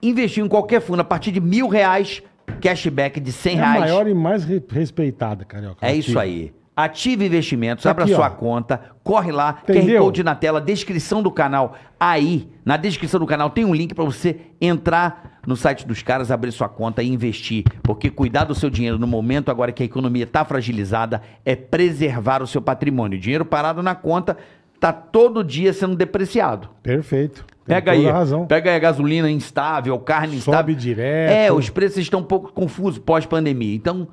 investir em qualquer fundo a partir de mil reais, cashback de cem reais. É a maior e mais respeitada, Carioca. É isso aí. Ative Investimentos, tá abra aqui, sua ó. conta, corre lá, Entendeu? QR Code na tela, descrição do canal. Aí, na descrição do canal tem um link para você entrar no site dos caras, abrir sua conta e investir. Porque cuidar do seu dinheiro no momento agora que a economia está fragilizada é preservar o seu patrimônio. Dinheiro parado na conta está todo dia sendo depreciado. Perfeito. Tem pega aí, razão. pega aí a gasolina instável, carne instável. direto. É, os preços estão um pouco confusos pós-pandemia. Então,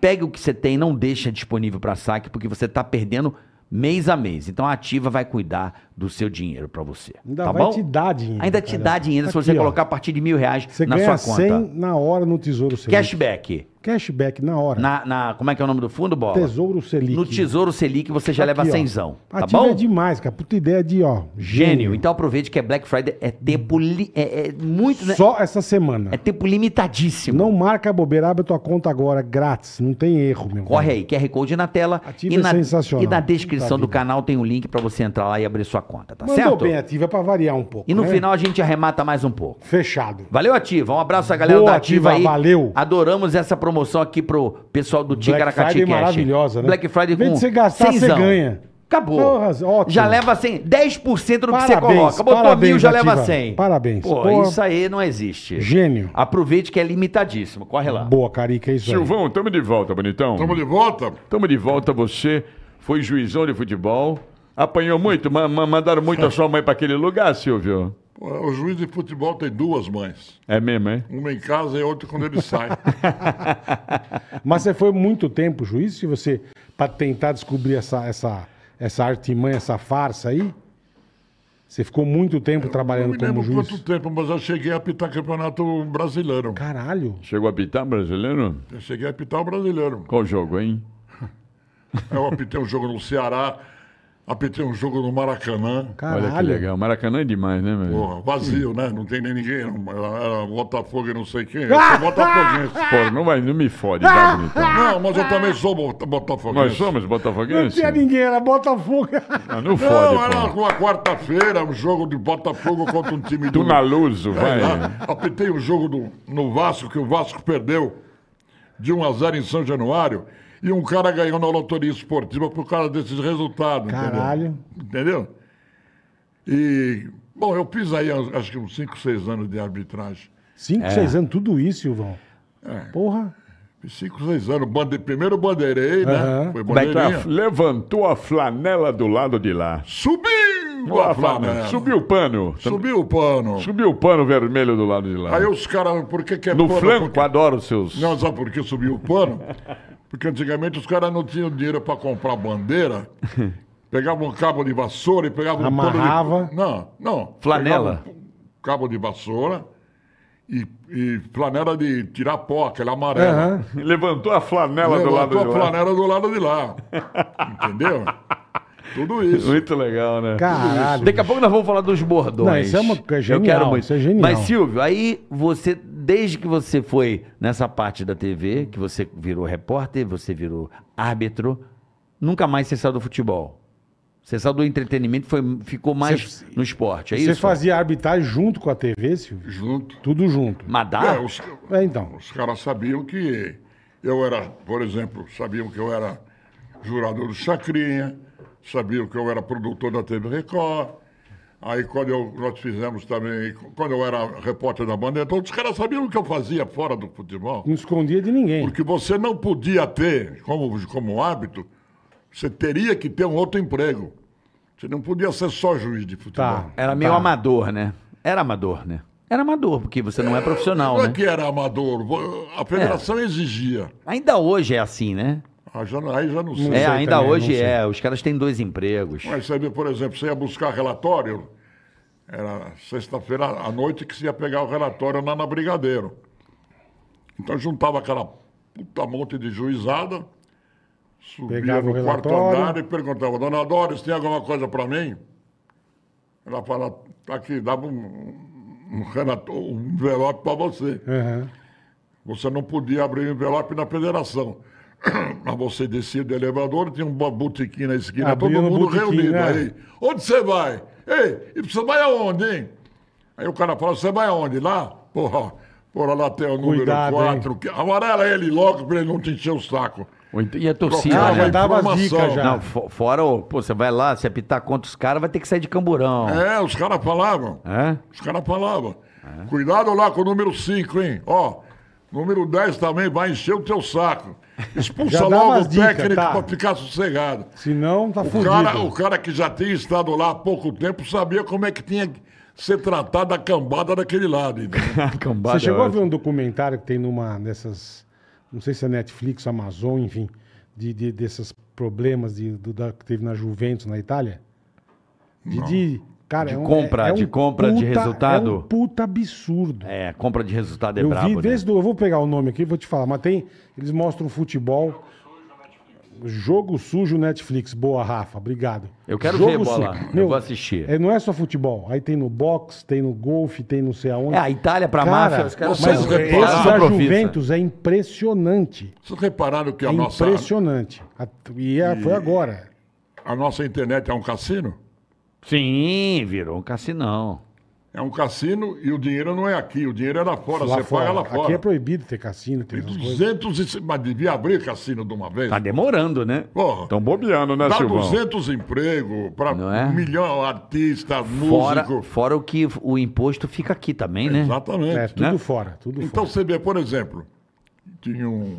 pega o que você tem, não deixa disponível para saque, porque você está perdendo mês a mês. Então, a Ativa vai cuidar do seu dinheiro para você. Ainda tá vai bom? te dar dinheiro. Ainda cara. te dá dinheiro tá se você ó. colocar a partir de mil reais você na sua conta. 100 na hora no Tesouro Selic. Cashback. Cashback na hora. Na, na- como é que é o nome do fundo, Bola? Tesouro Selic. No Tesouro Selic você já tá leva Aqui, cenzão, tá Ativa bom? é demais, cara. Puta ideia de, ó. Gênio. Então aproveite que é Black Friday, é tempo li- é, é muito, né? Só essa semana. É tempo limitadíssimo. Não marca a bobeira, abre tua conta agora, grátis. Não tem erro, meu. Corre aí, QR Code na tela Ativa e é na, sensacional. e na descrição do vida. canal tem um link pra você entrar lá e abrir sua conta, tá Mandou certo? bem ativa é pra variar um pouco. E no né? final a gente arremata mais um pouco. Fechado. Valeu, Ativa. Um abraço à galera Boa, da Ativa, Ativa, aí. valeu. Adoramos essa promoção aqui pro pessoal do Ticaracati Black Friday Cash. maravilhosa, né? Black Friday com Vem você gastar, você ganha. Acabou. Porras, já leva 100, 10% do parabéns, que você coloca. Botou parabéns, mil, já ativa. leva 100. Parabéns. Pô, Pô, isso aí não existe. Gênio. Aproveite que é limitadíssimo. Corre lá. Boa, Carica, é isso Silvão, aí. tamo de volta, bonitão. Tamo de volta? Tamo de volta, você foi juizão de futebol. Apanhou muito? mandaram muito a sua mãe para aquele lugar, Silvio? O juiz de futebol tem duas mães. É mesmo, hein? Uma em casa e outra quando ele sai. [laughs] Mas você foi muito tempo juiz se você para tentar descobrir essa essa essa artimanha, essa farsa aí? Você ficou muito tempo eu trabalhando como juiz? Não quanto tempo, mas eu cheguei a apitar campeonato brasileiro. Caralho! Chegou a apitar brasileiro? Eu cheguei a apitar o brasileiro. Qual jogo, hein? [laughs] Eu apitei um jogo no Ceará, apitei ah, um jogo no Maracanã. Caralho. Olha que legal. Maracanã é demais, né, meu? Porra, vazio, né? Não tem nem ninguém. Era Botafogo e não sei quem. Eu sou [laughs] botafoguense. Pô, não, vai, não me fode, tá, bonitão? [laughs] Não, mas eu também sou botafoguense. Nós somos botafoguenses? Não tinha ninguém, era Botafogo. Ah, não fode, Não, era pô. uma quarta-feira, um jogo de Botafogo contra um time do... Do Naluso, é, vai. Apetei ah, Apitei um jogo do, no Vasco, que o Vasco perdeu de 1 a 0 em São Januário e um cara ganhou na loteria esportiva por causa desses resultados. Caralho. Entendeu? entendeu? E, bom, eu fiz aí acho que uns 5, 6 anos de arbitragem. 5, 6 é. anos, tudo isso, Silvão? É. Porra. 5, 6 anos. Bande... Primeiro bandeirei, né? Foi é tá? bandeirinha. Levantou a flanela do lado de lá. Subiu! flanela. Subiu o pano. Subiu o pano. Subiu o pano vermelho do lado de lá. Aí os caras, por que, que é no pano? No flanco, porque... adoro seus. Não, sabe por que subiu o pano? [laughs] Porque antigamente os caras não tinham dinheiro para comprar bandeira. [laughs] pegavam um cabo de vassoura e pegavam Amarrava. de... Não, não. Flanela. Um cabo de vassoura e, e flanela de tirar pó, aquela amarela. Uhum. [laughs] Levantou a flanela Levantou do lado de lá. Levantou a flanela do lado de lá. Entendeu? Tudo isso. Muito legal, né? Caralho. Daqui a pouco nós vamos falar dos bordões. Não, isso é uma coisa genial. Eu quero muito. Isso é genial. Mas, Silvio, aí você desde que você foi nessa parte da TV, que você virou repórter, você virou árbitro, nunca mais você saiu do futebol. Você saiu do entretenimento, foi, ficou mais no esporte, é você isso? Você fazia arbitragem junto com a TV, Silvio? Junto. Tudo junto. Madar? É, os, é, então. Os caras sabiam que eu era, por exemplo, sabiam que eu era jurador do Chacrinha, sabiam que eu era produtor da TV Record, Aí quando eu, nós fizemos também, quando eu era repórter da banda, então os caras sabiam o que eu fazia fora do futebol. Não escondia de ninguém. Porque você não podia ter, como, como hábito, você teria que ter um outro emprego. Você não podia ser só juiz de futebol. Tá, era meio tá. amador, né? Era amador, né? Era amador, porque você não é, é profissional, não é né? é que era amador, a federação é. exigia. Ainda hoje é assim, né? Ah, aí já não sei. É, ainda também, hoje é. Os caras têm dois empregos. Mas você vê, por exemplo, você ia buscar relatório, era sexta-feira à noite que você ia pegar o relatório lá na Brigadeiro. Então juntava aquela puta monte de juizada, subia Pegava no quarto andar e perguntava, dona Doris, tem alguma coisa para mim? Ela falava, tá aqui, dava um, um, relatório, um envelope para você. Uhum. Você não podia abrir o envelope na federação. [clears throat] Mas você descia do elevador, tinha um botequim na esquina, Abriu todo mundo reunido. É. Aí, onde você vai? Ei, e você vai aonde, hein? Aí o cara fala, você vai aonde? Lá? Porra, porra lá tem o número 4. Que... Amarela ele logo pra ele não te encher o saco. Então, e a torcida, né? Ah, já dava dica já. Não, for, fora, o, pô, você vai lá, se apitar contra os caras, vai ter que sair de camburão. É, os caras falavam. É? Os caras falavam. É? Cuidado lá com o número 5, hein? Ó, Número 10 também vai encher o teu saco. [laughs] Expulsa logo o dica, técnico tá. para ficar sossegado. Se não, tá o fudido. o cara que já tinha estado lá há pouco tempo sabia como é que tinha que ser tratada a cambada daquele lado. Então. [laughs] a cambada Você é chegou é a ver um documentário que tem numa dessas... Não sei se é Netflix, Amazon, enfim. De, de, desses problemas de, do, da, que teve na Juventus, na Itália? De, de Cara, de, é um, compra, é, é um de compra, de de resultado. É um puta absurdo. É, compra de resultado é eu brabo. Vi né? do, eu vou pegar o nome aqui, vou te falar, mas tem. Eles mostram futebol. Jogo sujo Netflix. Boa, Rafa. Obrigado. Eu quero Jogo ver bola. Sujo. Meu, eu vou assistir. É, não é só futebol. Aí tem no boxe, tem no golfe, tem não sei aonde. É, a Itália pra cara, máfia, os caras Mas esse da Juventus é impressionante. Vocês repararam que a é impressionante. E, é, e foi agora. A nossa internet é um cassino? Sim, virou um cassinão. É um cassino e o dinheiro não é aqui, o dinheiro é lá fora, lá você fora. paga lá fora. Aqui é proibido ter cassino, tem 200 e... Mas devia abrir cassino de uma vez. Tá demorando, né? Estão bobeando, né, dá Silvão? Dá 200 empregos para é? um milhão artista, fora, músicos. Fora o que o imposto fica aqui também, né? Exatamente. É, tudo né? fora, tudo Então fora. você vê, por exemplo, tinha um...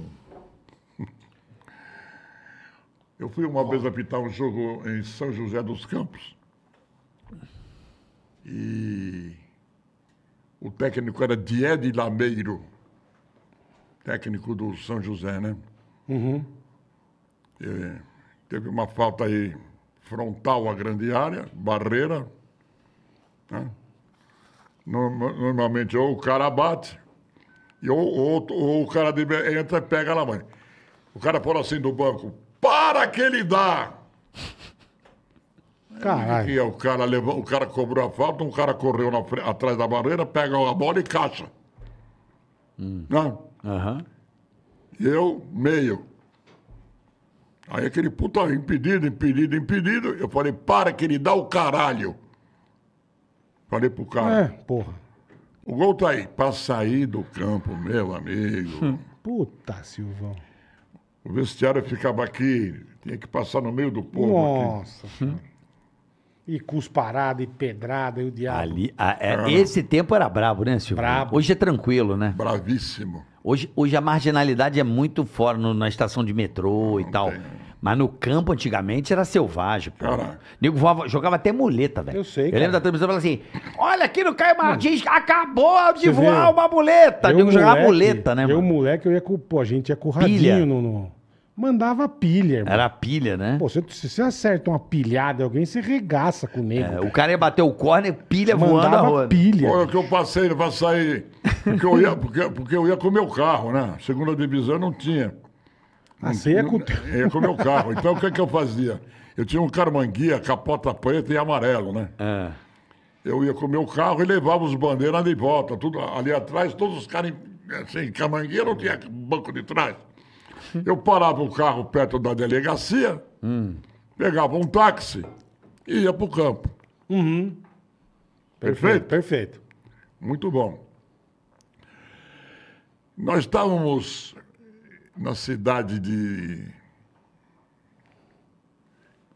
Eu fui uma vez apitar um jogo em São José dos Campos. E o técnico era Diede Lameiro, técnico do São José, né? Uhum. E é, teve uma falta aí frontal à grande área, barreira. Né? Normalmente ou o cara bate, ou, ou, ou o cara entra e pega lá, mãe. O cara fala assim do banco, para que ele dá! Caralho. E, é o, cara levou, o cara cobrou a falta, um cara correu na, atrás da barreira, pega a bola e caixa. Hum. Não? Né? Eu, meio. Aí aquele puta impedido, impedido, impedido. Eu falei, para que ele dá o caralho. Falei pro cara. É, porra. O gol tá aí. Pra sair do campo, meu amigo. Hum. Puta, Silvão. O vestiário ficava aqui, tinha que passar no meio do povo. Nossa. Hum. Aqui. E cusparada, e pedrada, e o diabo. Ali, a, é, Esse tempo era brabo, né, Silvio? Brabo. Hoje é tranquilo, né? Bravíssimo. Hoje, hoje a marginalidade é muito fora no, na estação de metrô Não e tal. Tem. Mas no campo, antigamente, era selvagem, pô. Caraca. Nego voava, jogava até muleta, velho. Eu sei, Eu cara. lembro da televisão falando assim, olha aqui no Caio Martins, mano, acabou de voar viu? uma muleta. Eu, Nego jogava muleta, né, eu, mano? Eu, moleque, eu ia com... Pô, a gente ia com o radinho no... no... Mandava pilha, irmão. Era pilha, né? Pô, se, você acerta uma pilhada em alguém, você regaça com o nego. É, o cara ia bater o corno pilha voando a Mandava pilha. Olha o que eu passei pra sair. Porque eu ia, porque, porque eu ia com o meu carro, né? Segunda divisão não tinha. Ah, você ia com... Eu ia com o meu carro. Então o que, é que eu fazia? Eu tinha um carmanguia, capota preta e amarelo, né? É. Eu ia com o meu carro e levava os bandeiras de volta, tudo ali atrás, todos os caras, em- assim, carmanguia não tinha banco de trás. [laughs] Eu parava o carro perto da delegacia, hum. pegava um táxi e ia para o campo. Uhum. Perfeito? Perfeito. Muito bom. Nós estávamos na cidade de.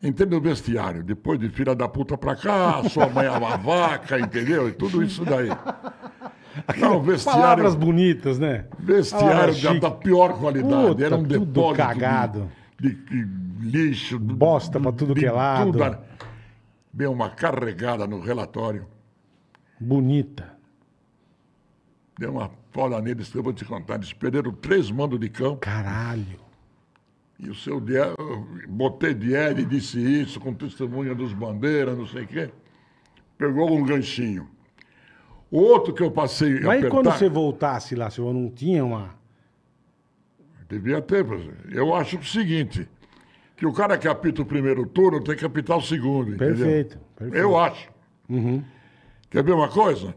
Entrei no vestiário, depois de filha da puta pra cá, sua mãe é uma vaca, [laughs] entendeu? E tudo isso daí. Não, vestiário, palavras bonitas, né? Vestiário já da, pior qualidade. Puta, Era um tudo depósito cagado. De, de, de lixo. Bosta para tudo que é lado. Tudo, deu uma carregada no relatório. Bonita. Deu uma foda neles, eu vou te contar. Eles perderam três mandos de campo. Caralho. E o seu Diel, botei Diel e disse isso, com testemunha dos bandeiras, não sei o quê. Pegou um ganchinho. Outro que eu passei. Mas apertar, e quando você voltasse lá, eu não tinha uma. Devia ter, eu acho o seguinte: que o cara que apita o primeiro turno tem que apitar o segundo. Perfeito. perfeito. Eu acho. Uhum. Quer ver uma coisa?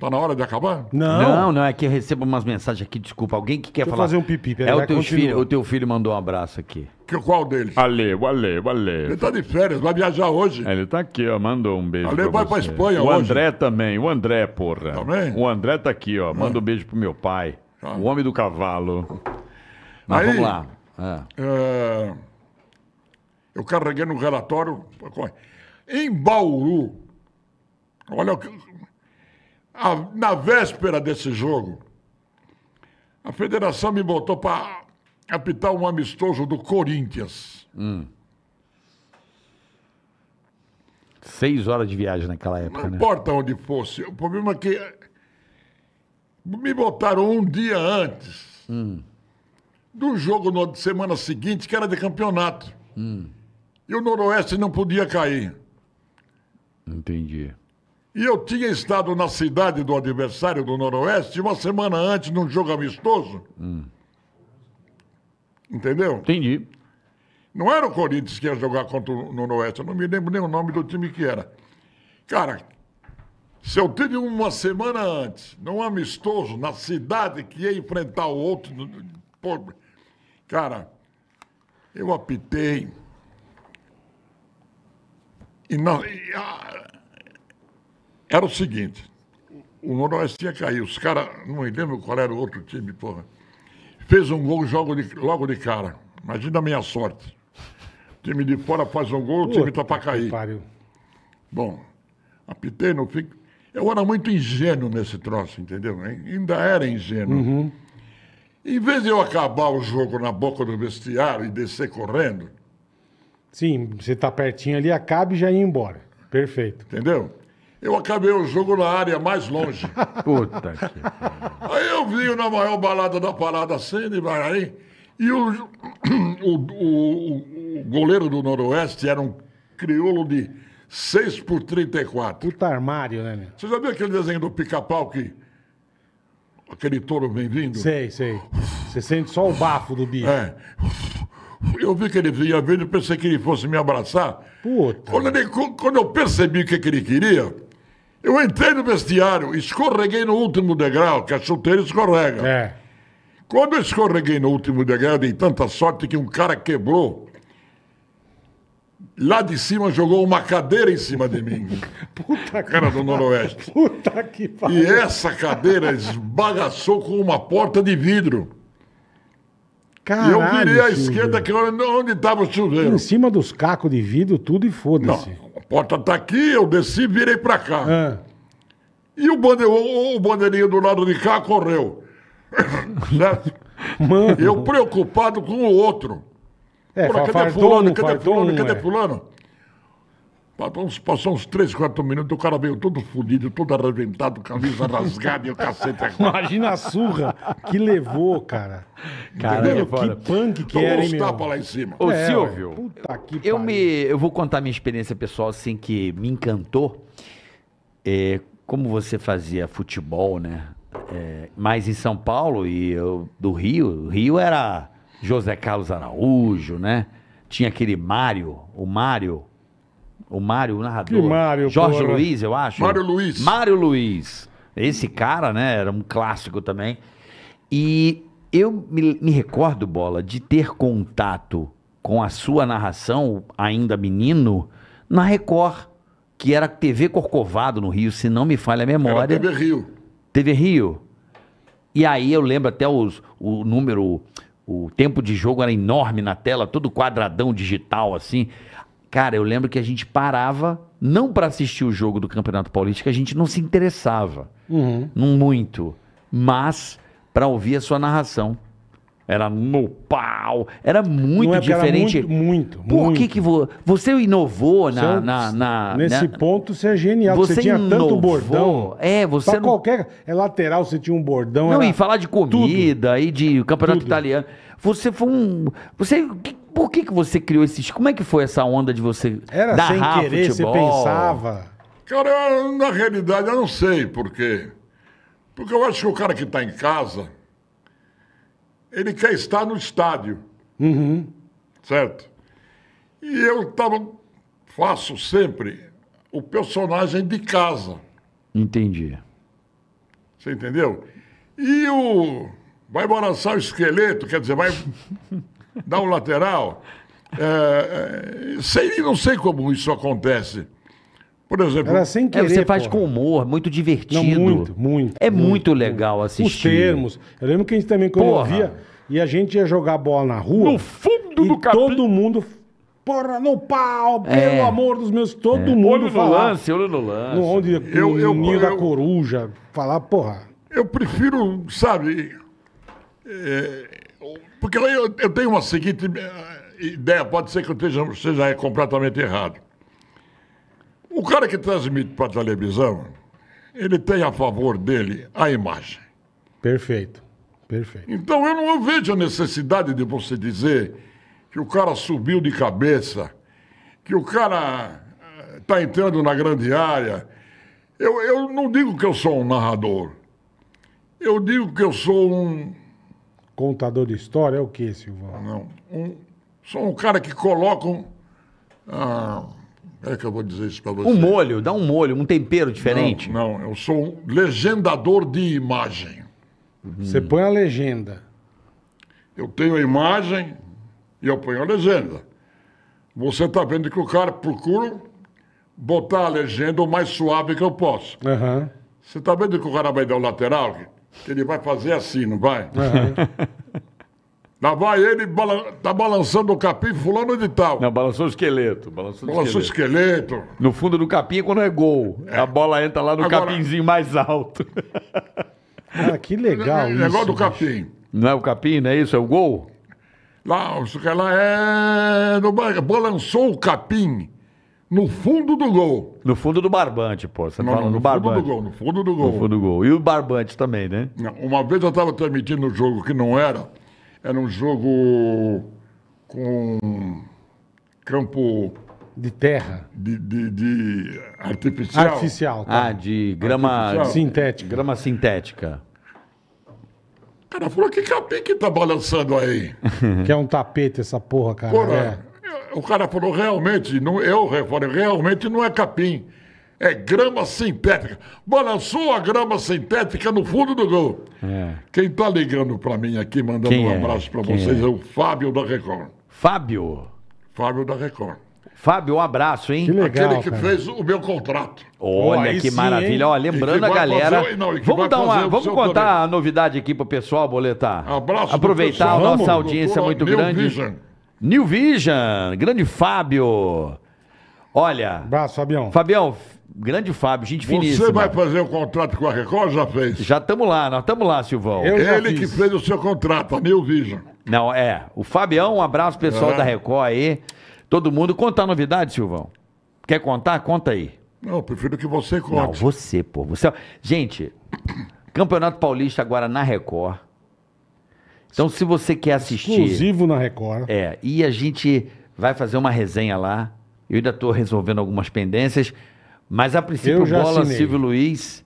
Tá na hora de acabar? Não. Não, não, é que eu recebo umas mensagens aqui, desculpa. Alguém que quer Deixa falar. fazer um pipi, peraí. É o, teu filho, o teu filho mandou um abraço aqui. Que, qual deles? Ale, o Ale, o Ele está tá de férias, vai viajar hoje. É, ele tá aqui, ó, mandou um beijo. Ale vai pra Espanha O hoje. André também, o André, porra. Também? O André tá aqui, ó, manda ah. um beijo pro meu pai. Ah. O homem do cavalo. Mas Aí- vamos lá. Ah. É, eu carreguei no relatório. É? Em Bauru, olha o que- a, na véspera desse jogo, a federação me botou para apitar um amistoso do Corinthians. Hum. Seis horas de viagem naquela época, Não né? importa onde fosse. O problema é que eh, me botaram um dia antes hum. do jogo na semana seguinte, que era de campeonato. Hum. E o Noroeste não podia cair. Entendi. E eu tinha estado na cidade do adversário do Noroeste uma semana antes num jogo amistoso. Hum. Entendeu? Entendi. Não era o Corinthians que ia jogar contra o Noroeste, eu não me lembro nem o nome do time que era. Cara, se eu tive uma semana antes, num amistoso, na cidade que ia enfrentar o outro. Pô, cara, eu apitei. E, não, e era o seguinte, o Noroeste tinha caído, os caras, não me lembro qual era o outro time, porra, fez um gol jogo de, logo de cara. Imagina a minha sorte. O time de fora faz um gol, o time tá para cair. Pariu. Bom, apitei no fim. Eu era muito ingênuo nesse troço, entendeu? Ainda era ingênuo. Uhum. Em vez de eu acabar o jogo na boca do vestiário e descer correndo. Sim, você tá pertinho ali, acaba e já ia embora. Perfeito. Entendeu? Eu acabei o jogo na área mais longe. [laughs] Puta que Aí eu vim na maior balada da parada cena assim, e vai aí. E o, o, o, o goleiro do Noroeste era um crioulo de 6 por 34. Puta armário, né, meu? Você já viu aquele desenho do pica-pau que. Aquele touro bem-vindo? Sei, sei. Você sente só o bafo do bicho. É. Eu vi que ele vinha vindo, pensei que ele fosse me abraçar. Puta. Quando, ele, quando eu percebi o que, que ele queria. Eu entrei no vestiário, escorreguei no último degrau, que a chuteira escorrega. É. Quando eu escorreguei no último degrau, dei tanta sorte que um cara quebrou. Lá de cima jogou uma cadeira em cima de mim. [laughs] Puta cara que do Noroeste. Puta que pariu. E essa cadeira esbagaçou com uma porta de vidro. Caralho, e eu virei à esquerda, que onde estava o chuveiro. Em cima dos cacos de vidro, tudo e foda-se porta tá aqui, eu desci e virei para cá. É. E o, bandeir, o, o bandeirinho do lado de cá correu. [laughs] Mano. Eu preocupado com o outro. É, Pô, cadê, fulano, cadê, fulano, cadê é. fulano? Cadê fulano? Passou uns 3, 4 minutos, o cara veio todo fodido, todo arrebentado, camisa [laughs] rasgada e o cacete Imagina a surra que levou, cara. Cara, é que, punk que Tomou então, era, hein, meu? lá em cima. Ô, é, Silvio, puta que eu, me, eu vou contar minha experiência pessoal, assim, que me encantou. É, como você fazia futebol, né? É, mas em São Paulo e eu do Rio, Rio era José Carlos Araújo, né? Tinha aquele Mário, o Mário o Mário, o narrador. Que Mário, Jorge porra. Luiz, eu acho. Mário Luiz. Mário Luiz. Esse cara, né, era um clássico também. E eu me, me recordo, Bola, de ter contato com a sua narração, ainda menino, na Record, que era TV Corcovado no Rio, se não me falha a memória. Era TV Rio. TV Rio. E aí eu lembro até os, o número, o tempo de jogo era enorme na tela, todo quadradão digital assim. Cara, eu lembro que a gente parava não para assistir o jogo do Campeonato Paulista, que a gente não se interessava, uhum. muito, mas para ouvir a sua narração. Era no pau, era muito é diferente. Era muito, muito. Por muito. que que vo... você inovou na, você, é na, na nesse na... Né? ponto você é genial. Você, você tinha inovou, tanto bordão. É, você não... qualquer é lateral você tinha um bordão. Não e falar de comida tudo, e de campeonato tudo. italiano. Você foi um, você por que, que você criou esses. Como é que foi essa onda de você. Era sem querer, futebol? você pensava. Cara, na realidade eu não sei por quê. Porque eu acho que o cara que está em casa, ele quer estar no estádio. Uhum. Certo? E eu tava, faço sempre o personagem de casa. Entendi. Você entendeu? E o. Vai balançar o esqueleto, quer dizer, vai. [laughs] dá o lateral. É, é, sei, não sei como isso acontece. Por exemplo. Era sem querer, é, você faz porra. com humor, muito divertido. Não, muito, muito. É muito, muito legal assistir. Os termos. Eu lembro que a gente também, quando porra. via, e a gente ia jogar bola na rua. No fundo do capim. Todo mundo. Porra, no pau, é. pelo amor dos meus. Todo é. mundo. Olho no lance, olho no lance. No onde eu, eu, ninho eu, da coruja. Falar, porra. Eu prefiro, sabe. É, porque eu, eu tenho uma seguinte eh, ideia, pode ser que eu esteja, seja completamente errado. O cara que transmite para a televisão, ele tem a favor dele a imagem. Perfeito, perfeito. Então eu não vejo a necessidade de você dizer que o cara subiu de cabeça, que o cara está eh, entrando na grande área. Eu, eu não digo que eu sou um narrador. Eu digo que eu sou um Contador de história é o que, Silvão? Ah, não, um, sou um cara que coloca Ah, é que eu vou dizer isso pra você. Um molho, dá um molho, um tempero diferente. Não, não eu sou um legendador de imagem. Uhum. Você hum. põe a legenda. Eu tenho a imagem e eu ponho a legenda. Você está vendo que o cara procura botar a legenda o mais suave que eu posso. Uhum. Você está vendo que o cara vai dar o lateral? Ele vai fazer assim, não vai? Uhum. [laughs] Lá vai ele, balan tá balançando o capim, fulano de tal. Não, balançou o esqueleto. Balançou, balançou o esqueleto. esqueleto. No fundo do capim é quando é gol. É. A bola entra lá no Agora... mais alto. [laughs] Ah, que legal é, é isso. Negócio do capim. Não é o capim, não é isso? É o gol? Lá, o que é lá é... Balançou o capim. No fundo do gol. No fundo do barbante, pô. Você não, fala não, no, no barbante. Gol, no fundo do gol. No fundo do gol. E o barbante também, né? Uma vez eu estava transmitindo um jogo que não era. Era um jogo com campo. De terra. De, de, de artificial. Artificial. Tá? Ah, de grama artificial. sintética. Grama sintética. O cara falou que capim que tá balançando aí. [laughs] que é um tapete essa porra, cara. Porra. É o cara falou, realmente, não, eu falei, realmente não é capim. É grama sintética. Balançou a grama sintética no fundo do gol. É. Quem está ligando para mim aqui, mandando Quem um é? abraço é? para vocês, é? é o Fábio da Record. Fábio? Fábio da Record. Fábio, um abraço, hein? Que legal, Aquele que cara. fez o meu contrato. Olha que sim, maravilha. Ó, lembrando a galera. Fazer, não, vamos dar uma, vamos contar também. a novidade aqui pro pessoal, boletar. Abraço, Aproveitar a nossa audiência muito grande. Vision. New Vision, grande Fábio. Olha. Abraço, Fabião. Fabião, grande Fábio, gente Você finíssima. Você vai fazer o um contrato com a Record já fez? Já estamos lá, nós estamos lá, Silvão. Eu Ele que fez o seu contrato, a New Vision. Não, é. O Fabião, um abraço pessoal é. da Record aí. Todo mundo. Conta a novidade, Silvão. Quer contar? Conta aí. Não, prefiro que você conte. Não, você, pô. Você... É gente, Campeonato Paulista agora na Record. Então, se você quer assistir. Exclusivo na Record. É, e a gente vai fazer uma resenha lá. Eu ainda estou resolvendo algumas pendências. Mas a princípio, Bola, assinei. Silvio Luiz.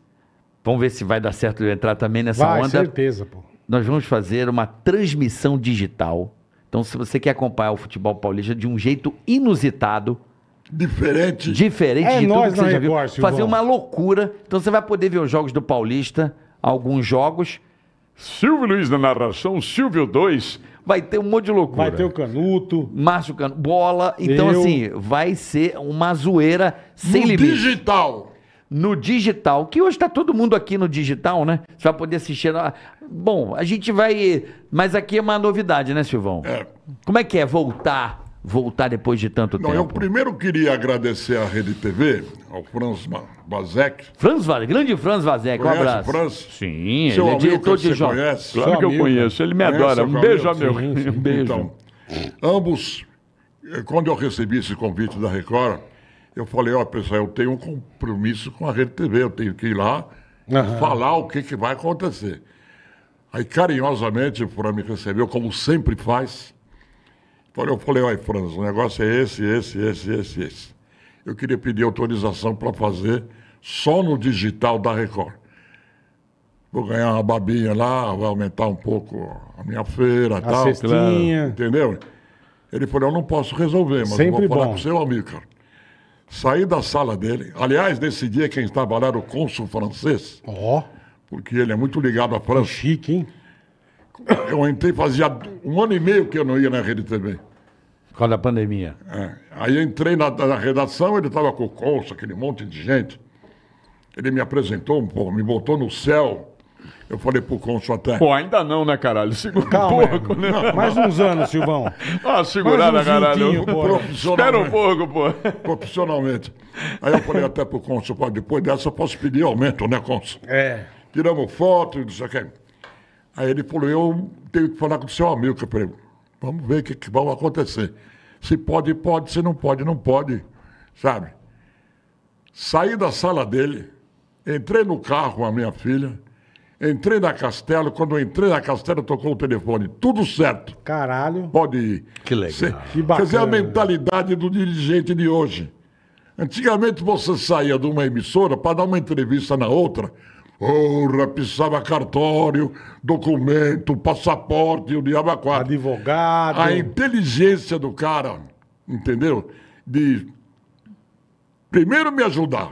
Vamos ver se vai dar certo ele entrar também nessa vai, onda. certeza, pô. Nós vamos fazer uma transmissão digital. Então, se você quer acompanhar o futebol paulista de um jeito inusitado, Diferente. Diferente é de tudo que você já Record, Fazer uma loucura. Então você vai poder ver os jogos do Paulista, alguns jogos, Silvio Luiz na narração, Silvio 2, vai ter um monte de loucura. Vai ter o Canuto. Márcio Canuto, bola. Então, eu... assim, vai ser uma zoeira sem no limite. digital. No digital, que hoje está todo mundo aqui no digital, né? Você vai poder assistir. Bom, a gente vai. Mas aqui é uma novidade, né, Silvão? É. Como é que é voltar voltar depois de tanto Não, tempo? Eu primeiro queria agradecer à Rede TV, ao Franz Vazek. Franz Vazek, grande Franz Vazek, conhece um abraço. Franz? Sim, seu ele é diretor de jogos. Claro seu que amigo. eu conheço, ele me adora. Um beijo, amigo. Um [laughs] então, beijo. Então, ambos, eh, quando eu recebi esse convite da Record, eu falei, ó, oh, pessoal, eu tenho um compromisso com a Rede TV, eu tenho que ir lá falar o que, que vai acontecer. Aí, carinhosamente, o Fran me recebeu, como sempre faz. Eu falei, olha, Franz, o negócio é esse, esse, esse, esse, esse. Eu queria pedir autorização para fazer só no digital da Record. Vou ganhar uma babinha lá, vai aumentar um pouco a minha feira e tal. Cestinha. Entendeu? Ele falou, eu não posso resolver, mas eu vou falar bom. com seu amigo, cara. Saí da sala dele. Aliás, nesse dia quem estava lá era o cônsul francês, Ó, porque ele é muito ligado à França. chique, hein? Eu entrei fazia um ano e meio que eu não ia na Rede TV. Por causa da pandemia. É. Aí entrei na, na redação, ele estava com o Colça, aquele monte de gente. Ele me apresentou me botou no céu. Eu falei pro Consul até. Pô, ainda não, né, caralho? Segura Calma, um pouco, é. né? Não, mais uns anos, Silvão. Ah, segurada, um caralho. Espera um pouco, pô. Profissionalmente. Aí eu falei até pro Consul, depois dessa eu posso pedir aumento, né, Consul? É. Tiramos foto, não sei o que. Aí ele falou, eu tenho que falar com o seu amigo, que eu falei, vamos ver o que, que vai acontecer. Se pode, pode, se não pode, não pode, sabe? Saí da sala dele, entrei no carro com a minha filha, entrei na Castelo, quando entrei na Castelo tocou o telefone, tudo certo. Caralho. Pode ir. Que legal. Cê, que bacana. Quer dizer, a mentalidade do dirigente de hoje. Antigamente você saía de uma emissora para dar uma entrevista na outra, Porra, precisava cartório, documento, passaporte, o diabo a é quatro. Advogado. A inteligência do cara, entendeu? De primeiro me ajudar.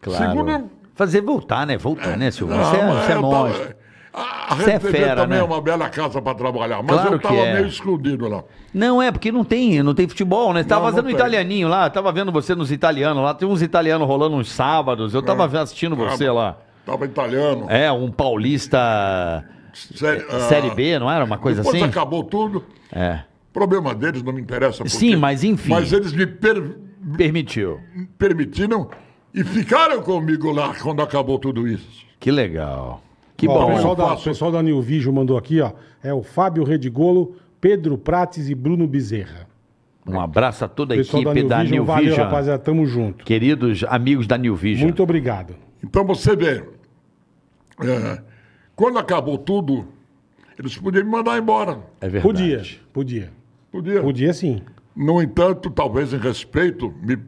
Claro. Segundo. Fazer voltar, né? Voltar, é. né, Silvio? Você é, você é monstro. A Rede é fera, também né? é uma bela casa para trabalhar, mas claro eu tava é. meio escondido lá. Não, é porque não tem, não tem futebol, né? Você tava não, fazendo não um italianinho lá, tava vendo você nos italianos lá, tem uns italianos rolando uns sábados, eu tava é. assistindo ah, você lá. Tava italiano. É, um paulista. Série, uh, série B, não era uma coisa depois assim? Depois acabou tudo. É. Problema deles, não me interessa. Porque, Sim, mas enfim. Mas eles me per... permitiu. Permitiram e ficaram comigo lá quando acabou tudo isso. Que legal. Que bom. O pessoal, da, o pessoal da New Vision mandou aqui, ó. É o Fábio Redigolo, Pedro Prates e Bruno Bezerra. Um abraço a toda a equipe da New, da Vision, Vision. Valeu, rapaziada. Tamo junto. Queridos amigos da New Vision. Muito obrigado. Então você vê, é, quando acabou tudo, eles podiam me mandar embora. É verdade. Podia, podia. Podia. Podia sim. No entanto, talvez em respeito, me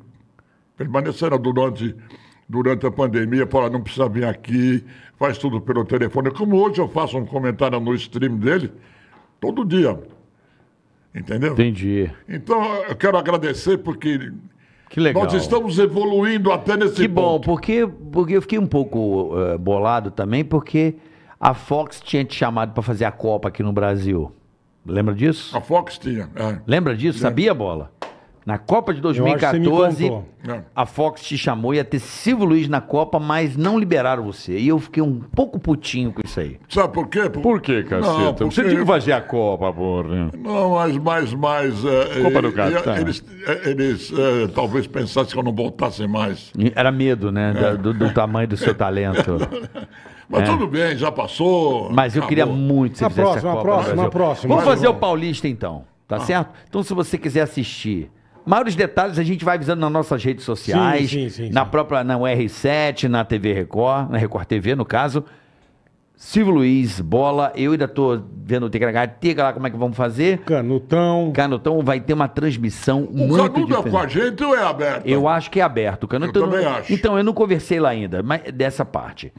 permaneceram durante, durante a pandemia, falaram, não precisa vir aqui, faz tudo pelo telefone. Como hoje eu faço um comentário no stream dele, todo dia. Entendeu? Entendi. Então, eu quero agradecer porque que legal. Nós estamos evoluindo até nesse que ponto. Que bom, porque, porque eu fiquei um pouco uh, bolado também, porque a Fox tinha te chamado para fazer a Copa aqui no Brasil. Lembra disso? A Fox tinha. É. Lembra disso? Sabia, Bola? Na Copa de 2014, a Fox te chamou, ia ter Silvio Luiz na Copa, mas não liberaram você. E eu fiquei um pouco putinho com isso aí. Sabe por quê? Por, por quê, caceta? Não, porque... Você tinha que fazer a Copa, porra. Não, mas, mas, mas... Uh, Copa do é, Catar. Eles, é, eles uh, talvez pensassem que eu não voltasse mais. Era medo, né? É. Do, do, tamanho do seu talento. [laughs] mas é. tudo bem, já passou. Mas eu queria muito que você a próxima, a Copa. A próxima, a próxima. Vamos fazer o Paulista, então. Tá ah. certo? Então, se você quiser assistir maiores detalhes a gente vai avisando nas nossas redes sociais, sim, sim, sim, na própria na R7, na TV Record, na Record TV, no caso. Silvio Luiz, bola, eu ainda tô vendo o TKHT, lá como é que vamos fazer. Canutão. Canutão vai ter uma transmissão o muito Canudo diferente. é com a gente ou é aberto? Eu acho que é aberto. Canutão, eu também acho. Então, eu não conversei lá ainda, mas dessa parte.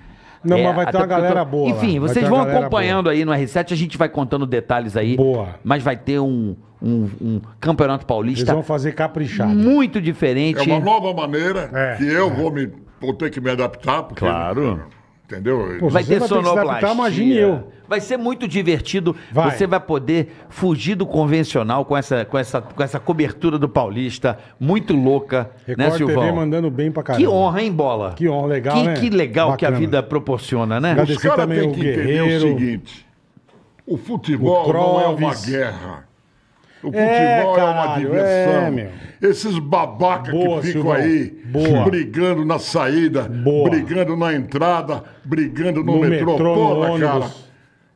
Não, é, mas vai ter uma galera tô... boa. Enfim, lá. vocês vão acompanhando boa. aí no R7, a gente vai contando detalhes aí. Boa. Mas vai ter um, um, um campeonato paulista. Eles vão fazer caprichado. Muito diferente. É uma nova maneira é, que eu é. vou me vou ter que me adaptar, porque. Claro. Entendeu? Pô, vai ter vai sonoplastia. imagine eu. Vai ser muito divertido. Vai. Você vai poder fugir do convencional com essa, com essa, com essa cobertura do Paulista, muito louca, né, Record né, Silvão? TV mandando bem pra caramba. Que honra, hein, bola? Que honra, legal, que, né? Que legal Bacana. que a vida proporciona, né? Agradecer Os caras têm que guerreiro, entender o seguinte: o futebol o não é uma guerra. O é, futebol é, é uma diversão. Esses babacas que ficam Silvão. aí Boa. brigando na saída, Boa. brigando na entrada, brigando no, No metrô, metrô, no cara.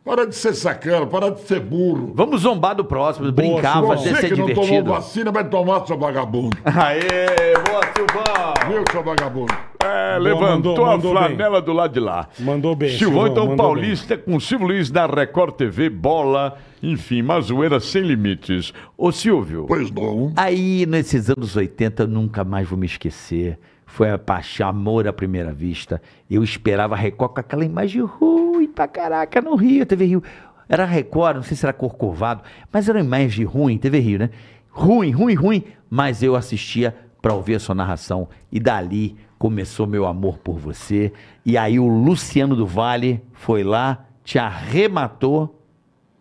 Para de ser sacana, para de ser burro. Vamos zombar do próximo, brincar, Silvão. fazer Você ser que não tomou vacina vai tomar, seu vagabundo. Aê, boa, Silvão! Viu, seu vagabundo? É, Boa, levantou mandou, mandou a flanela bem. do lado de lá. Mandou bem. Silvão, então, Paulista bem. com Silvio Luiz da Record TV, bola, enfim, uma zoeira sem limites. Ô, Silvio. Pois não. Aí, nesses anos 80, eu nunca mais vou me esquecer. Foi a paixão, amor à primeira vista. Eu esperava a Record com aquela imagem ruim pra caraca, no Rio, TV Rio. Era Record, não sei se era Corcovado, mas era uma imagem ruim, TV Rio, né? Ruim, ruim, ruim. Mas eu assistia para ouvir a sua narração. E dali começou meu amor por você. E aí o Luciano do Vale foi lá, te arrematou,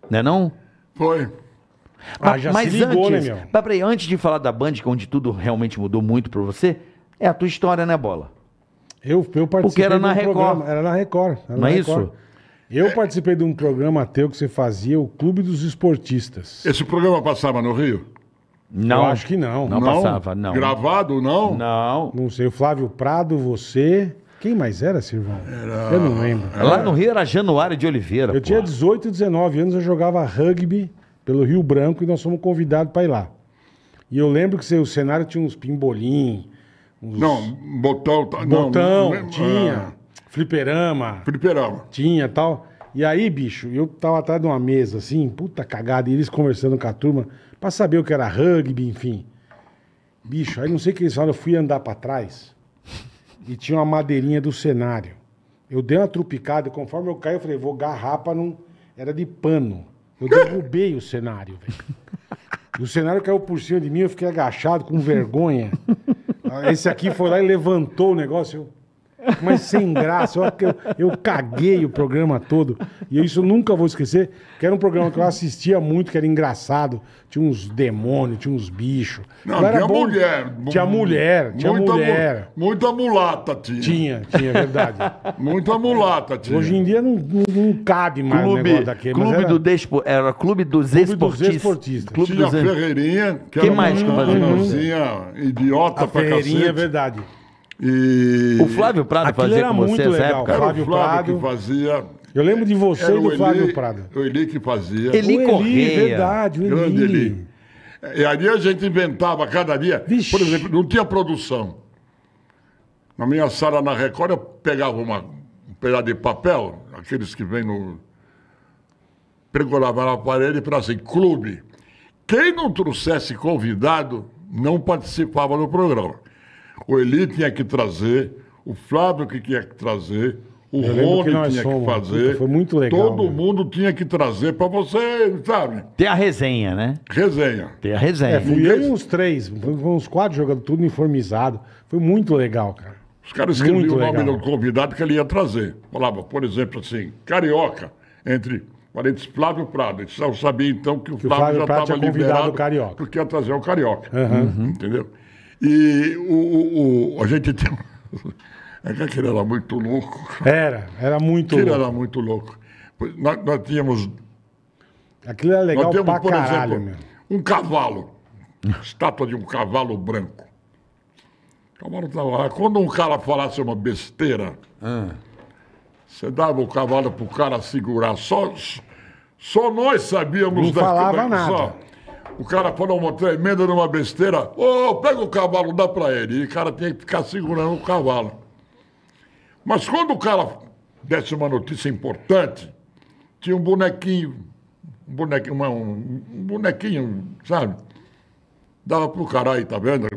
não é não? Foi. Ah, mas, ah, já mas se ligou, antes, né, meu? Mas peraí, antes de falar da Band, é onde tudo realmente mudou muito pra você, é a tua história, né, Bola? Eu, eu participei Porque era na Record. Programa, era na Record. Era não na é Record. isso? Eu participei de um programa teu que você fazia, o Clube dos Esportistas. Esse programa passava no Rio? Não. Eu acho que não. Não, passava, não. Gravado, não? Não. Não sei, o Flávio Prado, você. Quem mais era, Sirvão? Era... Eu não lembro. Lá no Rio era Januário de Oliveira. Eu tinha 18, 19 anos, eu jogava rugby pelo Rio Branco e nós fomos convidados para ir lá. E eu lembro que o cenário tinha uns pimbolim. Uns... Não, botão. Tá, botão, não, tinha. É... Fliperama. Fliperama. Tinha tal. E aí, bicho, eu tava atrás de uma mesa assim, puta cagada, e eles conversando com a turma. Pra saber o que era rugby, enfim. Bicho, aí não sei o que eles falaram, eu fui andar pra trás e tinha uma madeirinha do cenário. Eu dei uma trupicada e conforme eu caí, eu falei, vou garrar pra não. Era de pano. Eu derrubei o cenário, velho. O cenário caiu por cima de mim, eu fiquei agachado, com vergonha. Esse aqui foi lá e levantou o negócio. Eu mas sem graça. Eu, eu, eu caguei o programa todo. E isso eu nunca vou esquecer, que era um programa que eu assistia muito, que era engraçado. Tinha uns demônios, tinha uns bichos. Não, era tinha bom... mulher. Tinha mulher, tinha muita mulher. muita mulata tinha. Tinha, tinha, verdade. [laughs] muita mulata tinha. Hoje em dia não, não, não cabe mais clube, negócio daquele. Clube era... do Despo... Era Clube dos clube Esportistas. Dos esportistas. tinha Ferreirinha, que Quem era mais, uma, uma, idiota a pra Ferreirinha, é cacete. é verdade. E... O Flávio Prado Aquilo fazia com você essa legal. época? Era Flávio, Flávio Prado. fazia... Eu lembro de você era e do Flávio Prado. O Eli que fazia. Eli, o Eli verdade, o Eli. Grande Eli. E ali a gente inventava cada dia. Vixe. Por exemplo, não tinha produção. Na minha sala na Record, eu pegava uma, um pedaço de papel, aqueles que vêm no. Pregolava na parede e falava assim: clube. Quem não trouxesse convidado não participava do programa. O Eli tinha que trazer, o Flávio que tinha que trazer, o Eu Rony que tinha somos, que fazer. Puta, foi muito legal. Todo mundo tinha que trazer para você, sabe? Tem a resenha, né? Resenha. Tem a resenha. É, fui eu e uns três, uns quatro jogando tudo uniformizado. Foi muito legal, cara. Os caras escreviam o nome legal. do convidado que ele ia trazer. Falava, por exemplo, assim, carioca, entre parentes Flávio Prado. Eu sabia então que o, que Flávio, Flávio já estava liberado. Carioca. Porque ia trazer o carioca. Uhum. Entendeu? E o, o, a gente tem. [laughs] É Aquele era muito louco. Era, era muito Aquilo louco. era muito louco. Nós, nós tínhamos. Aquilo era legal nós tínhamos, pra por caralho, exemplo, meu. um cavalo. Estátua de um cavalo branco. O cavalo estava lá. Quando um cara falasse uma besteira, ah. você dava o cavalo para o cara segurar. Só, só nós sabíamos Não daquilo. Não falava nada. Só. O cara falou uma tremenda numa besteira. Ô, oh, pega o cavalo, dá pra ele. E o cara tinha que ficar segurando o cavalo. Mas quando o cara desse uma notícia importante, tinha um bonequinho, um bonequinho, uma, um, um bonequinho, sabe? Dava pro cara aí, tá vendo?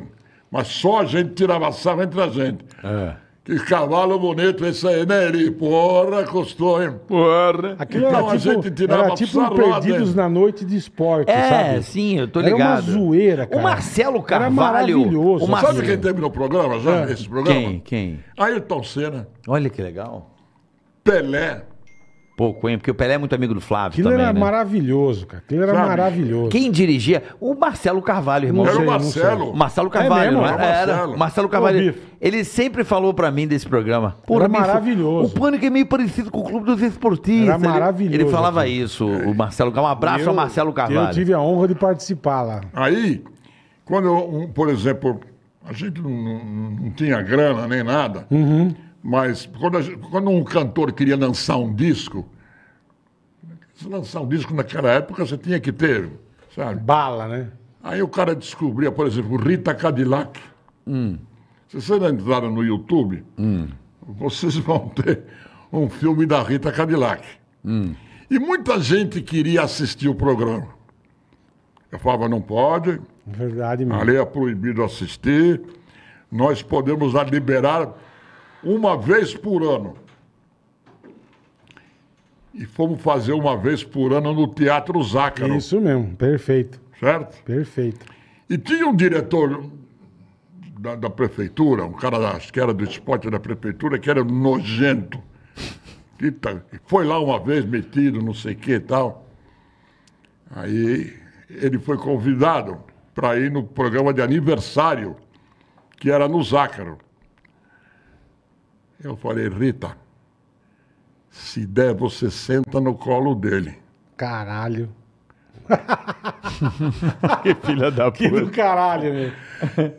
Mas só a gente tirava sarro entre a gente. É. Que cavalo bonito esse aí, né, Eri? Porra, custou, hein? Porra. Aquilo então a tipo- gente tirava era tipo um Perdidos na Noite de Esporte, é, sabe? É, sim, eu tô ligado. Era uma zoeira, cara. O Marcelo Carvalho. Era maravilhoso. O Sabe quem terminou o programa já? É. Esse programa? Quem, quem? Ayrton Senna. Olha que legal. Pelé. Pouco, hein? Porque o Pelé é muito amigo do Flávio Aquilo também, era né? maravilhoso, cara. Aquilo era maravilhoso. Quem dirigia? O Marcelo Carvalho, irmão. Era o Marcelo. Marcelo é Carvalho, é mesmo? não era? É? Era o Marcelo. Marcelo Carvalho. ele sempre falou pra mim desse programa. Porra, era bicho, maravilhoso. O Pânico é meio parecido com o Clube dos Esportistas. Era maravilhoso. Ele, falava cara. isso, o Marcelo Um abraço eu, ao Marcelo Carvalho. Eu tive a honra de participar lá. Aí, quando, eu, por exemplo, a gente não, não, não tinha grana nem nada... Uhum. Mas quando, quando um cantor queria lançar um disco, se lançar um disco naquela época você tinha que ter, sabe? Bala, né? Aí o cara descobria, por exemplo, Rita Cadillac. Hum. Se vocês entraram no YouTube, hum. vocês vão ter um filme da Rita Cadillac. Hum. E muita gente queria assistir o programa. Eu falava, não pode. Verdade mesmo. A lei é proibido assistir. Nós podemos liberar uma vez por ano. E fomos fazer uma vez por ano no Teatro Zácaro. Isso mesmo, perfeito. Certo? Perfeito. E tinha um diretor da, da prefeitura, um cara acho que era do esporte da prefeitura, que era nojento. Que foi lá uma vez metido, não sei o que e tal. Aí ele foi convidado para ir no programa de aniversário, que era no Zácaro. Eu falei, Rita, se der, você senta no colo dele. Caralho. [laughs] que filha da puta. Que do caralho, meu.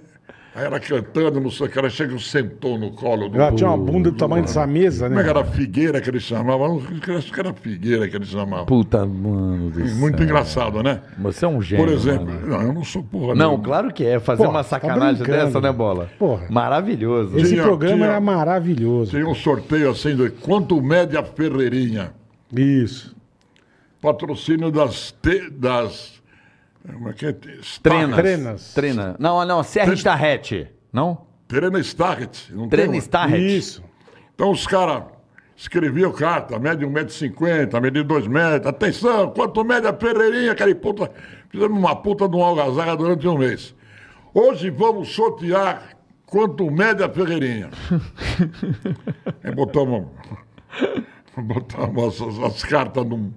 Aí ela cantando, não sei o que, ela chega e sentou no colo do. Ela tinha uma bunda do, do tamanho do, dessa mesa, né? Como é né? que era figueira que eles chamavam? Acho que era figueira que eles chamavam. Puta, mano. Do Muito céu. engraçado, né? Você é um gênio. Por exemplo, mano. não, eu não sou porra. Não, nenhuma. claro que é. Fazer porra, uma tá sacanagem tá dessa, né, né, bola? Porra. Maravilhoso. Esse tinha, programa tinha, era maravilhoso. Tinha um sorteio assim de quanto média Ferreirinha. Isso. Patrocínio das, te, das como é que é? Trenas. Trenas. Trena. Não, não, Serra Tre... Starret, não? Trena Starret. Não Trena Starret. Isso. Então os caras escreviam carta, média 1,50m, média 2 metros. Atenção, quanto média Pereirinha, aquele puta. Fizemos uma puta de um algazarra durante um mês. Hoje vamos sortear quanto média Ferreirinha. [laughs] Aí botamos, botamos as, as cartas num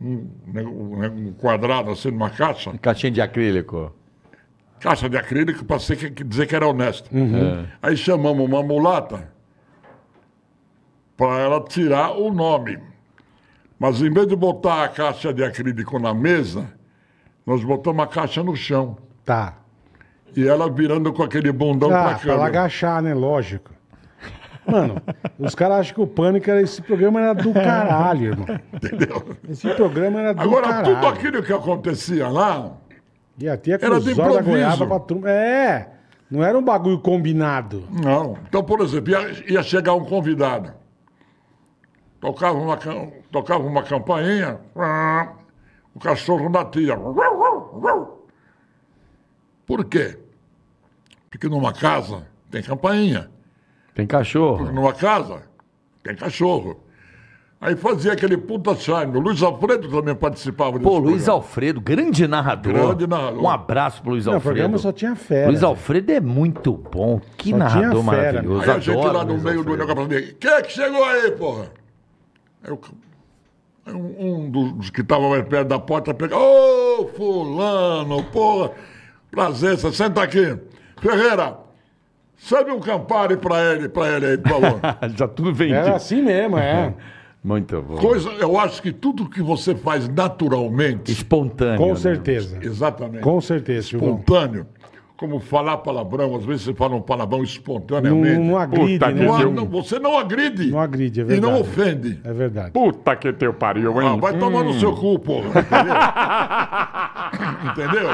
um, né, né, um quadrado, assim, numa caixa. Caixinha de acrílico. Caixa de acrílico para dizer que era honesto. Uhum. É. Aí chamamos uma mulata para ela tirar o nome. Mas em vez de botar a caixa de acrílico na mesa, nós botamos a caixa no chão. Tá. E ela virando com aquele bundão ah, pra câmera. ela agachar, né? Lógico. Mano, os caras acham que o Pânico era esse programa era do caralho, irmão. Entendeu? Esse programa era do Agora, caralho. Agora, tudo aquilo que acontecia lá. E até era de improviso. pra turma. É. Não era um bagulho combinado. Não. Então, por exemplo, ia, ia chegar um convidado. Tocava uma, tocava uma campainha, ah, o cachorro batia. Por quê? Porque numa casa tem campainha. Tem cachorro. Numa casa, tem cachorro. Aí fazia aquele puta charme. O Luiz Alfredo também participava disso. Pô, Luiz Alfredo, grande narrador. Grande narrador. Um abraço pro Luiz Não, o Alfredo. programa só tinha fera. Luiz Alfredo é muito bom. Que Só narrador tinha fera. maravilhoso. Aí a gente Adoro lá no Luiz meio do assim, quem é que chegou aí, porra? Aí, um, um dos que estava mais perto da porta pegou, ô fulano, porra, prazer, você senta aqui. Ferreira, Sabe um Campari pra ele, para ele aí, por favor. [laughs] Já tudo vendido. É assim mesmo, é. [laughs] Muito bom. Coisa, eu acho que tudo que você faz naturalmente. Espontâneo. Com né? certeza. Exatamente. Com certeza. Espontâneo como falar palavrão, às vezes você fala um palavrão espontaneamente. Não, não agride, Puta né? Não, não, você não agride. Não agride, é verdade. E não ofende. É verdade. Puta que teu pariu, hein? Ah, vai hum. tomar no hum. seu cu, porra. Entendeu? [laughs] entendeu?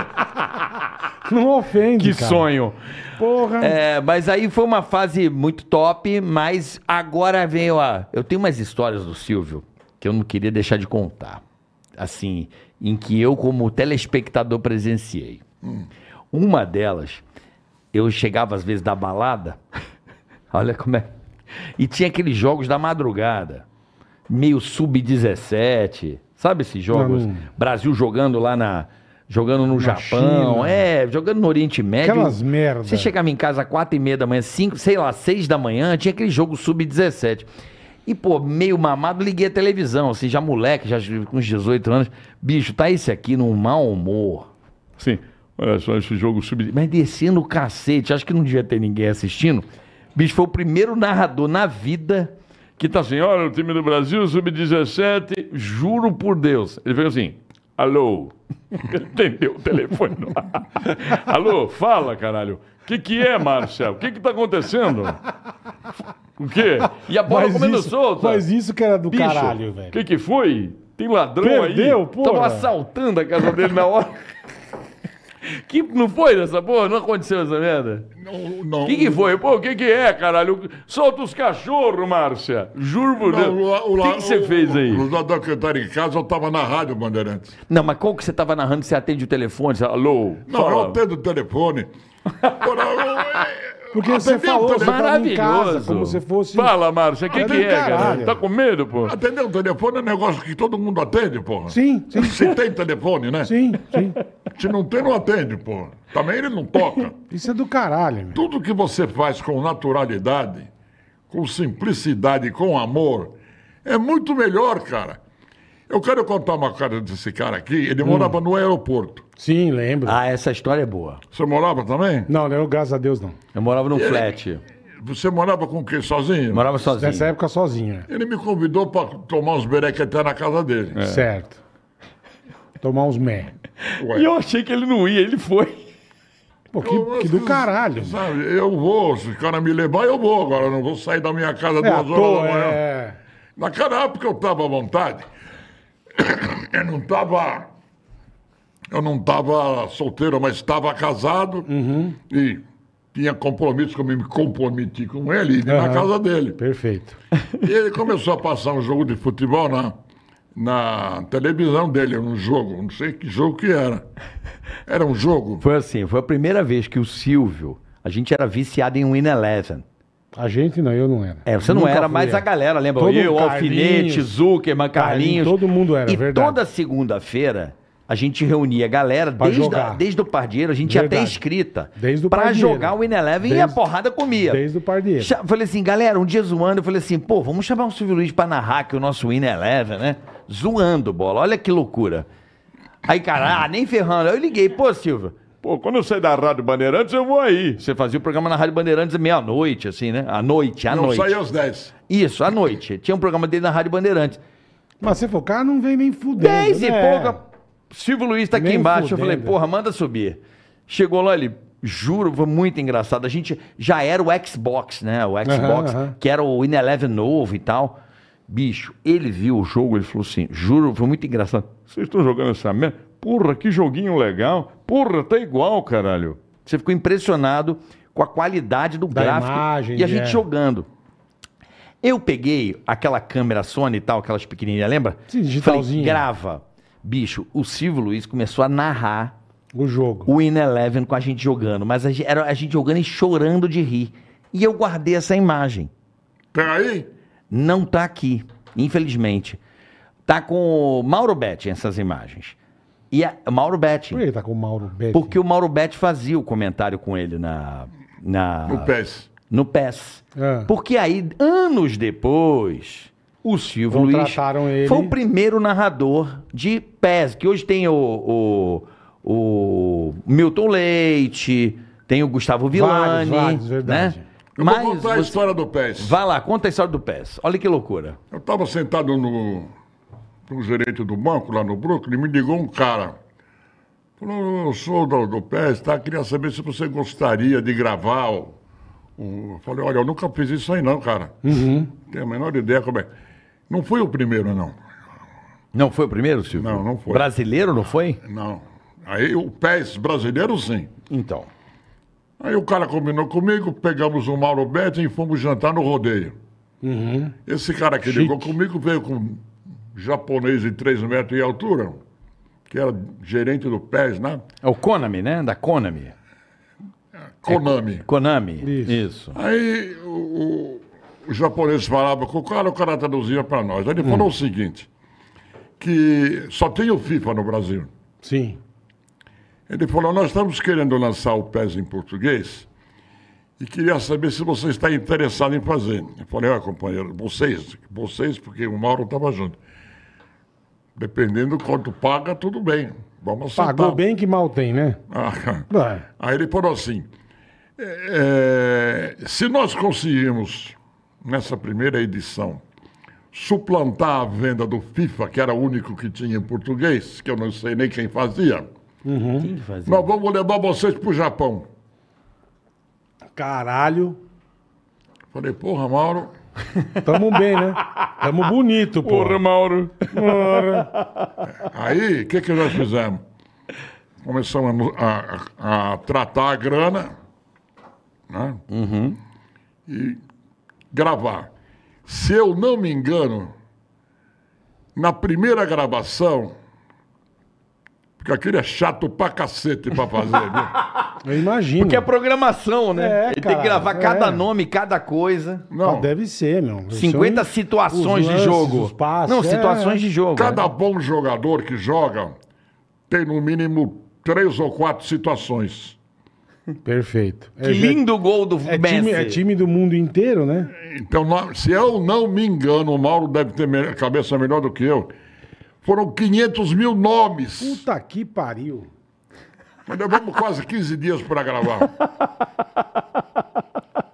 Não ofende, Que cara. sonho. Porra. É, mas aí foi uma fase muito top, mas agora veio a... Eu tenho umas histórias do Silvio que eu não queria deixar de contar. Assim, em que eu como telespectador presenciei. Hum. Uma delas, eu chegava às vezes da balada, [laughs] olha como é. E tinha aqueles jogos da madrugada, meio sub-17, sabe esses jogos? Não. Hum. Brasil jogando lá na. Jogando no na Japão, China. é, jogando no Oriente Médio. Aquelas merdas. Você chegava em casa às quatro e meia da manhã, cinco, sei lá, seis da manhã, tinha aquele jogo sub-17. E, pô, meio mamado, liguei a televisão, assim, já moleque, já com uns 18 anos. Bicho, tá esse aqui num mau humor. Sim. Olha só esse jogo sub. Mas descendo o cacete, acho que não devia ter ninguém assistindo. Bicho, foi o primeiro narrador na vida que tá assim: olha, o time do Brasil, sub-17, juro por Deus. Ele veio assim: alô. [laughs] Entendeu o telefone? alô, fala, caralho. O que, que é, Marcelo? O que, que tá acontecendo? O quê? E a bola mas comendo isso, solta. Mas isso que era do Bicho, caralho, velho. O que, que foi? Tem ladrão Perdeu, aí. Perdeu, pô. Tava assaltando a casa dele na hora. Que não foi dessa porra? Não aconteceu essa merda? Não, não. O que, que foi? Pô, o que, que é, caralho? Solta os cachorros, Márcia. Juro por Deus. O que, você fez aí? O ladrão que eu tá em casa, eu tava na rádio, Bandeirantes. Não, mas como que você tava narrando? Você atende o telefone? Você, Alô? Não, fala. eu atendo o telefone. [laughs] Porque ah, você falou, você maravilhoso. em casa, como se fosse... Fala, Márcia, o que, ah, que é, cara? Tá com medo, pô? Atender o telefone é um negócio que todo mundo atende, pô. Sim, sim. Se tem telefone, né? Sim, sim. Se não tem, não atende, pô. Também ele não toca. Isso é do caralho, meu. Tudo que você faz com naturalidade, com simplicidade, com amor, é muito melhor, cara eu quero contar uma cara desse cara aqui. Ele morava hum. no aeroporto. Sim, lembro. Ah, essa história é boa. Você morava também? Não, eu, graças a Deus, não. Eu morava num flat. Você morava com quem? Sozinho? Morava sozinho. Nessa época sozinho, é. Ele me convidou para tomar uns até na casa dele. É. Certo. Tomar uns mé. Ué. E eu achei que ele não ia, ele foi. Pô, que, Eu- que do caralho. Sabe, eu vou, se o cara me levar, eu vou agora. Eu Não vou sair da minha casa É duas horas da toa, manhã. é. Naquela época eu estava à vontade eu não estava. Eu não estava solteiro, mas estava casado uhum. e tinha compromisso, como eu me comprometi com ele, uhum. na casa dele. Perfeito. E ele começou a passar um jogo de futebol na, na televisão dele, um jogo, não sei que jogo que era. Era um jogo. Foi assim, foi a primeira vez que o Silvio, a gente era viciado em Win Eleven. A gente não, eu não era. É, você Nunca não era, mas a é. galera, lembra? Todo eu, Alfinete, Zuckerman, Carlinhos. Todo mundo era, e verdade. toda segunda-feira a gente reunia a galera desde, desde o Pardieiro, a gente verdade. ia até escrita. Desde o Pra jogar o Ineleven e a porrada comia. Desde o Pardieiro. falei assim, galera, um dia zoando, eu falei assim, pô, vamos chamar o Silvio Luiz pra narrar que o nosso Ineleven, né? Zoando, bola, olha que loucura. Aí, cara, ah, nem ferrando. Aí eu liguei, pô, Silvio... Pô, quando eu saí da Rádio Bandeirantes, eu vou aí. Você fazia o programa na Rádio Bandeirantes meia-noite, assim, né? À noite, à não, noite. saía às 10. Isso, à noite. Tinha um programa dele na Rádio Bandeirantes. Mas se focar, não vem nem fudendo. 10 e né? pouca. Silvio Luiz tá aqui Nem embaixo. Eu falei, porra, manda subir. Chegou lá, ele, juro, foi muito engraçado. A gente já era o Xbox, né? O Xbox, que era o Eleven novo e tal. Bicho, ele viu o jogo, ele falou assim: juro, foi muito engraçado. Vocês estão jogando essa merda? Porra, que joguinho legal. Porra, tá igual, caralho. Você ficou impressionado com a qualidade do da gráfico imagem, e a gente é. jogando. Eu peguei aquela câmera Sony e tal, aquelas pequenininhas, lembra? Sim, digitalzinha. Falei, grava. Bicho, o Silvio Luiz começou a narrar o jogo. O In Eleven com a gente jogando, mas a gente, era a gente jogando e chorando de rir. E eu guardei essa imagem. Peraí. Não tá aqui, infelizmente. Tá com o Mauro Betti essas imagens. E a Mauro Betti. Por que ele tá com o Mauro Betti? Porque o Mauro Betti fazia o comentário com ele na. na no PES. No PES. É. Porque aí, anos depois, o Silvio Luiz ele. foi o primeiro narrador de PES, que hoje tem o, o, o Milton Leite, tem o Gustavo Villani. Vários, vários, né? verdade. Né? Eu Mas vou contar a história do PES. Vai lá, conta a história do PES. Olha que loucura. Eu estava sentado no, para gerente do banco lá no Brooklyn, me ligou um cara. Falou, eu sou do, do PES, tá? Queria saber se você gostaria de gravar o, o... Falei, olha, eu nunca fiz isso aí não, cara. Uhum. Tenho a menor ideia como é. Não foi o primeiro, não. Não foi o primeiro, Silvio? Não, não foi. Brasileiro não foi? Não. Aí o PES brasileiro, sim. Então. Aí o cara combinou comigo, pegamos o Mauro Betting e fomos jantar no rodeio. Uhum. Esse cara que Chique. ligou comigo veio com japonês de 3 metros de altura, que era gerente do PES, né? É o Konami, né? Da Konami. É, Konami. É, Konami, isso. isso. Aí o, o, japonês falava com o cara, o cara traduzia para nós. Aí ele hum. falou o seguinte, que só tem o FIFA no Brasil. Sim. Ele falou, nós estamos querendo lançar o PES em português e queria saber se você está interessado em fazer. Eu falei, olha companheiro, vocês, vocês, porque o Mauro estava junto. Dependendo do quanto paga, tudo bem. Vamos aceitar. Pagou bem que mal tem, né? Ah, [laughs] aí ele falou assim: é, é se nós conseguirmos, nessa primeira edição, suplantar a venda do FIFA, que era o único que tinha em português, que eu não sei nem quem fazia, uhum. quem fazia? nós vamos levar vocês para o Japão. Caralho. Falei, porra, Mauro. Tamo bem, né? Tamo bonito, pô. Porra, Mauro. Porra. Aí, o que, que nós fizemos? Começamos a, a, a tratar a grana, né? Uhum. E gravar. Se eu não me engano, na primeira gravação, porque aquilo é chato pra cacete pra fazer, viu? [laughs] Eu imagino. Porque é programação, né? É, Ele cara, tem que gravar cada é. nome, cada coisa. Não. Ah, deve ser, meu. 50 São situações lances, de jogo. Passos, Não, é. situações é. de jogo. Cada é. bom jogador que joga tem no mínimo três ou quatro situações. Perfeito. Que é, lindo gol do é Messi. Time, é time do mundo inteiro, né? Então, se eu não me engano, o Mauro deve ter cabeça melhor do que eu. Foram 500 mil nomes. Puta que pariu. Mas levamos quase 15 dias para gravar.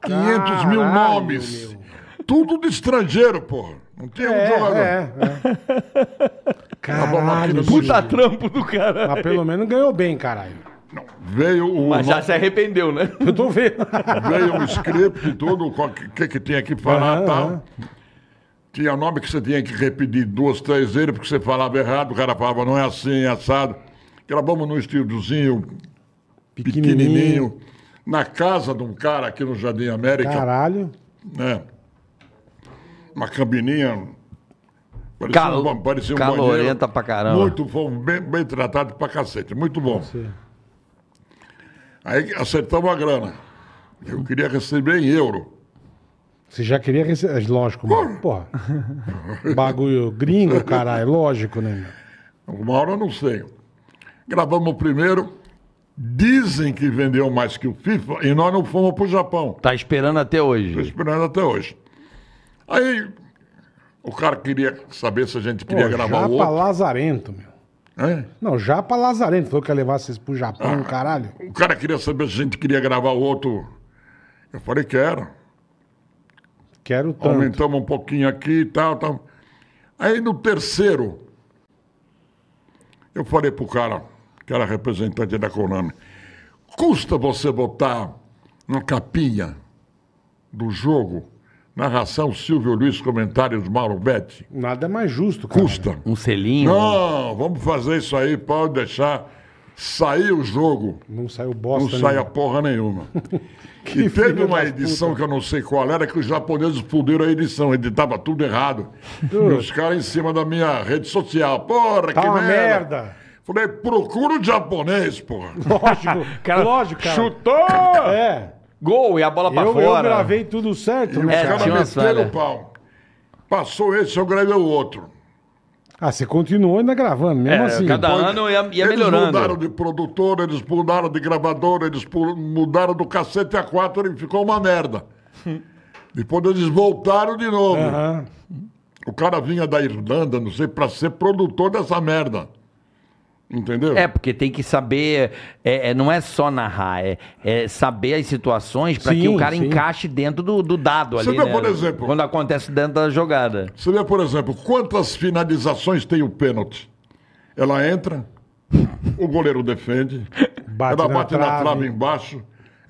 500 Caralho, mil nomes. Meu. Tudo de estrangeiro, porra. Não tinha é, um jogador. É, é. Tá caralho, puta trampo do cara. Mas pelo menos ganhou bem, caralho. Não, veio o. Mas já no... se arrependeu, né? Eu tô vendo. Veio o um script e tudo, o que, que, tem aqui para ah, tal. Tinha nome que você tinha que repetir duas, três vezes, porque você falava errado, o cara falava, não é assim, é assado. Gravamos num estúdiozinho pequenininho. pequenininho, na casa de um cara aqui no Jardim América. Caralho. Né? Uma cabininha Parecia, Cal... um, parecia um calorenta pra caramba. Muito bom, bem, bem, tratado pra cacete, muito bom. Aí acertamos a grana. Eu queria receber em euro. Você já queria receber. É, lógico, mano. Hum. Porra. Bagulho gringo, caralho. É lógico, né? Uma hora eu não sei. Gravamos o primeiro. Dizem que vendeu mais que o FIFA e nós não fomos pro Japão. Tá esperando até hoje. Tô esperando até hoje. Aí o cara queria saber se a gente queria Pô, gravar Japa o outro. Lazarento, meu. É? Não, Japa Lazarento. Foi que ia levar vocês pro Japão, ah, caralho. O cara queria saber se a gente queria gravar o outro. Eu falei que era quero tanto. Aumentamos um pouquinho aqui e tal, tal. Aí no terceiro, eu falei pro cara, que era representante da Konami, custa você botar na capinha do jogo Narração Silvio Luiz, comentários Mauro Betti. Nada é mais justo, cara. Custa. Um selinho. Não, vamos fazer isso aí, pode deixar saiu o jogo. Não saiu bosta. Não saia a porra nenhuma. [laughs] e teve uma edição puta. que eu não sei qual era, que os japoneses puderam a edição, editava tudo errado. e os caras em cima da minha rede social. Porra, tá que merda. merda. Falei, procura o japonês, porra. [laughs] Lógico, [laughs] cara, lógico, cara. Chutou! É. Gol e a bola pra eu, fora. Eu gravei tudo certo. E né? os caras meteram o pau. Passou esse, eu gravei o outro. Ah, você continuou ainda gravando, mesmo é, assim. Cada ano ia, ia eles melhorando. Eles mudaram de produtor, eles mudaram de gravador, eles mudaram do cacete a quatro e ficou uma merda. [laughs] Depois eles voltaram de novo. Uhum. O cara vinha da Irlanda, não sei, para ser produtor dessa merda. Entendeu? É, porque tem que saber. É, é não é só narrar, é, é saber as situações para que o cara sim. encaixe dentro do, do dado Você ali. Você vê, né? por exemplo. Quando acontece dentro da jogada. Você vê, por exemplo, quantas finalizações tem o pênalti? Ela entra, o goleiro defende, bate ela bate na na trave embaixo,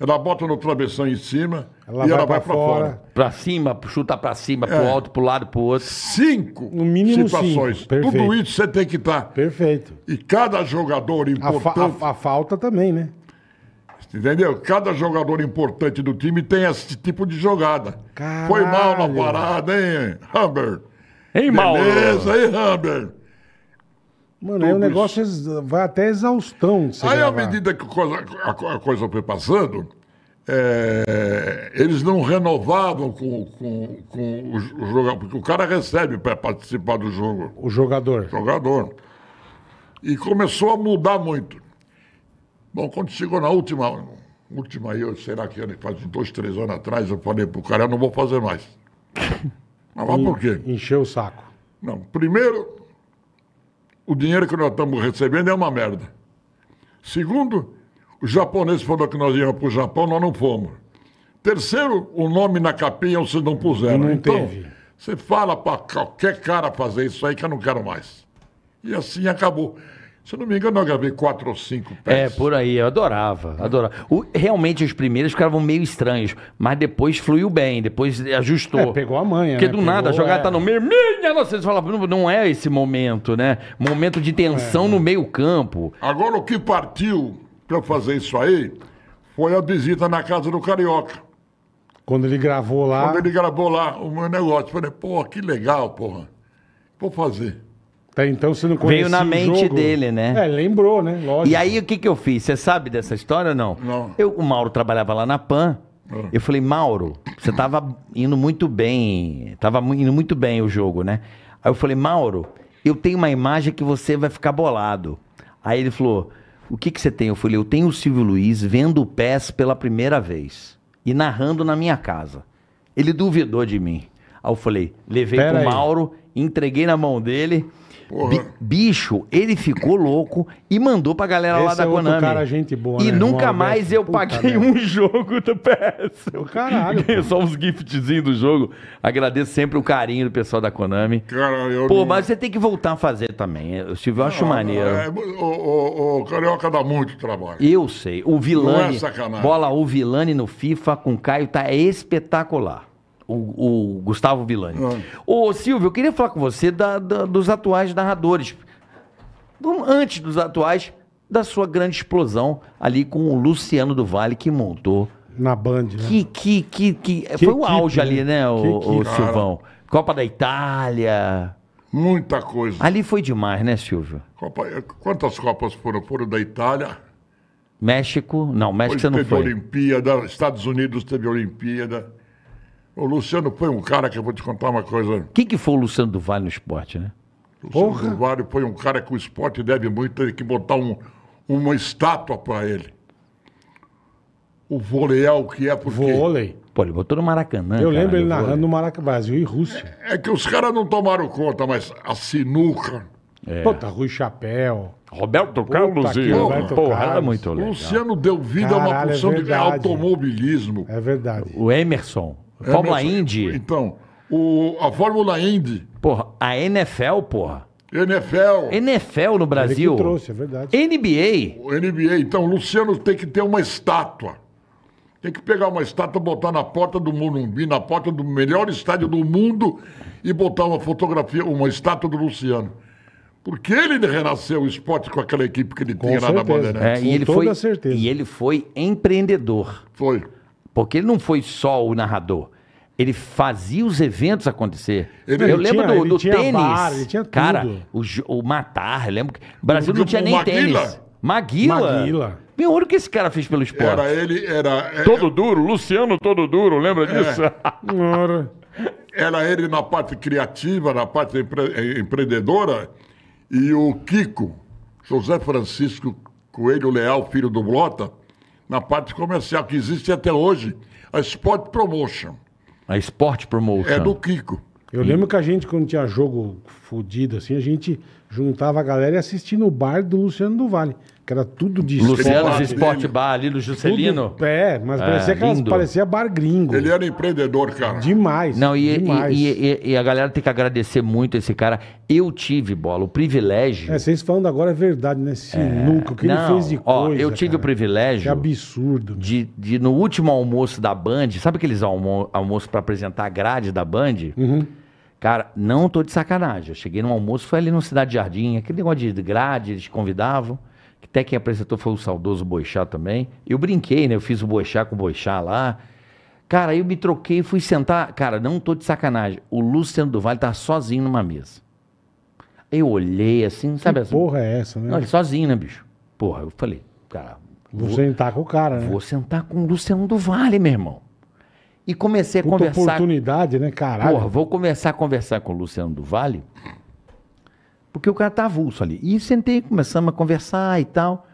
ela bota no travessão em cima ela e vai ela vai para fora. Para cima, chuta para cima, é. para alto, para lado, para outro. Cinco no mínimo situações. Tudo isso você tem que estar. Tá. Perfeito. E cada jogador importante. A, fa a, a, falta também, né? Entendeu? Cada jogador importante do time tem esse tipo de jogada. Caralho. Foi mal na parada, hein, Humber? Hein, Mauro? Beleza, hein, Humber? Mano, Tubos. aí o negócio vai até exaustão. Aí, gravar. à medida que a coisa foi passando, é, eles não renovavam com, com, com o jogador, porque o cara recebe para participar do jogo. O jogador. O jogador. E começou a mudar muito. Bom, quando chegou na última, última aí, será que faz dois, três anos atrás, eu falei pro cara, eu não vou fazer mais. [laughs] Mas por quê? Encheu o saco. Não, primeiro, o dinheiro que nós estamos recebendo é uma merda. Segundo, os japoneses falaram que nós íamos para o Japão, nós não fomos. Terceiro, o nome na capinha vocês não puseram. Não então, teve. você fala para qualquer cara fazer isso aí que eu não quero mais. E assim acabou. Se eu não me engano, eu gravei quatro ou cinco peças. É, por aí, eu adorava, é. adorava. O, realmente, os primeiros ficavam meio estranhos, mas depois fluiu bem, depois ajustou. É, pegou a manha, Porque né? do pegou, nada, a jogada é... tá no meio, minha nossa, você fala, não, não é esse momento, né? Momento de tensão é, no meio campo. Agora, o que partiu para fazer isso aí foi a visita na casa do Carioca. Quando ele gravou lá... Quando ele gravou lá o meu negócio, falei, pô, que legal, porra. Vou fazer. Até então você não conhecia Veio na mente jogo. dele, né? É, lembrou, né? Lógico. E aí o que, que eu fiz? Você sabe dessa história ou não? Não. Eu, o Mauro trabalhava lá na PAN. Ah. Eu falei, Mauro, você tava indo muito bem. Tava indo muito bem o jogo, né? Aí eu falei, Mauro, eu tenho uma imagem que você vai ficar bolado. Aí ele falou, o que, que você tem? Eu falei, eu tenho o Silvio Luiz vendo o PES pela primeira vez e narrando na minha casa. Ele duvidou de mim. Aí eu falei, levei Pera pro aí. Mauro, entreguei na mão dele bicho, ele ficou louco e mandou pra galera lá da é outro Konami. cara gente boa, e né, nunca mais eu Puta paguei um jogo do PS. Ô, caralho, Ganhei [laughs] Só uns giftzinhos do jogo. Agradeço sempre o carinho do pessoal da Konami. Caralho, eu Pô, não- mas você tem que voltar a fazer também. Eu, Steve, eu acho maneiro. o, é, é Carioca dá muito trabalho. Eu sei. O Vilani. é bola, o Vilani no FIFA com o Caio tá espetacular. O, o Gustavo Vilani, ah. Ô, Silvio, eu queria falar com você da, da, dos atuais narradores. Antes dos atuais, da sua grande explosão ali com o Luciano do Vale, que montou. Na Band, né? Que, que, que, que, é, que foi equipe, o auge ali, né, né o, o Silvão? Copa da Itália. Muita coisa. Ali foi demais, né, Silvio? Copa, eh, quantas Copas foram? Foram da Itália. México? Não, México você não teve foi. Olimpíada, Estados Unidos teve Olimpíada. O Luciano foi um cara que eu vou te contar uma coisa. Quem que foi o Luciano do Vale no esporte, né? O Porra. Luciano do Vale foi um cara que o esporte deve muito, teve que botar um, uma estátua para ele. O o que é porque... Vôlei. Pô, ele botou no Maracanã. Eu lembro ele narrando no Maracanã, Brasil e Rússia. É, é que os caras não tomaram conta, mas a sinuca... É. Puta, Rui Chapéu. Roberto Carlos e Roberto porra, Carlos. era muito legal. Luciano deu vida Caralho, a uma porção é de automobilismo. É verdade. O Emerson. É Fórmula é, Indy. Então, o, a Fórmula Indy. Porra, a NFL, porra. NFL. NFL no Brasil. Ele que trouxe, é verdade. NBA. O NBA. Então, o Luciano tem que ter uma estátua. Tem que pegar uma estátua, botar na porta do Morumbi, na porta do melhor estádio do mundo e botar uma fotografia, uma estátua do Luciano. Porque ele renasceu o esporte com aquela equipe que ele com tinha lá na Bandeirantes. É, e, ele foi, certeza. e ele foi empreendedor. Foi. Porque ele não foi só o narrador. Ele fazia os eventos acontecer. Ele, eu ele lembro tinha, do, do tênis. Bar, cara, o, o Matar, lembro que. O Brasil o, não tipo, tinha nem Maguila. tênis. Maguila. Maguila. Meu, olha o que esse cara fez pelo esporte. Era ele, era. É, todo duro, Luciano todo duro, lembra é. disso? era ele na parte criativa, na parte empre eh, empreendedora, e o Kiko, José Francisco Coelho Leal, filho do Blota na parte comercial, que existe até hoje, a Sport Promotion. A Sport Promotion. É do Kiko. Eu lembro que a gente, quando tinha jogo fodido, assim, a gente juntava a galera e assistia no bar do Luciano do Vale que era tudo de Luciano Sport Bar ali do Juscelino. Tudo, é, mas é, parecia, parecia bar gringo. Ele era empreendedor, cara. Demais. Não, e, demais. E, e, e, a galera tem que agradecer muito esse cara. Eu tive, bola, o privilégio. É, vocês falando agora é verdade, né? Esse é, que não, ele fez de ó, coisa. Eu tive cara. o privilégio. Que absurdo. De, de, no último almoço da Band, sabe aqueles almo, almoços para apresentar a grade da Band? Uhum. Cara, não tô de sacanagem. Eu cheguei num almoço, foi ali no Cidade Jardim, aquele negócio de grade, eles convidavam. Até quem apresentou foi o saudoso Boixá também. Eu brinquei, né? Eu fiz o Boixá com o Boixá lá. Cara, aí eu me troquei e fui sentar. Cara, não tô de sacanagem. O Luciano do Vale tá sozinho numa mesa. Eu olhei assim, sabe que assim? porra é essa, né? Olha, sozinho, né, bicho? Porra, eu falei, cara. Vou, vou sentar com o cara, né? Vou sentar com o Luciano do Vale, meu irmão. E comecei a Puta conversar. oportunidade, né, caralho? Porra, vou começar a conversar com o Luciano do Vale. Porque o cara tá avulso ali. E sentei, começamos a conversar e tal.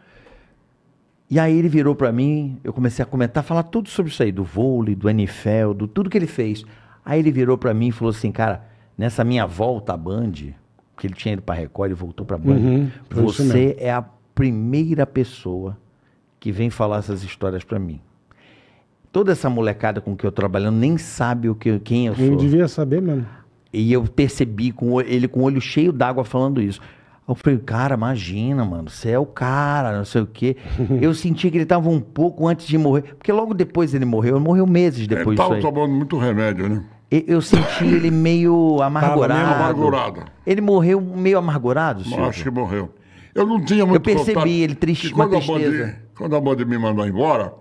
E aí ele virou para mim, eu comecei a comentar, falar tudo sobre isso aí, do vôlei, do NFL, do tudo que ele fez. Aí ele virou para mim e falou assim, cara, nessa minha volta à Band, porque ele tinha ido para Record e voltou para Band, uhum, você é a primeira pessoa que vem falar essas histórias para mim. Toda essa molecada com que eu trabalhando nem sabe o que, quem eu, eu sou. Eu devia saber mesmo. E eu percebi com ele com o olho cheio d'água falando isso. Eu falei, cara, imagina, mano, você é o cara, não sei o quê. [laughs] eu senti que ele estava um pouco antes de morrer, porque logo depois ele morreu, ele morreu meses depois ele Ele tomando muito remédio, né? Eu senti ele meio amargurado. Meio amargurado. Ele morreu meio amargurado, senhor? Acho que morreu. Eu não tinha muito Eu percebi ele triste, quando uma tristeza. A Bande, quando a bande me mandou embora,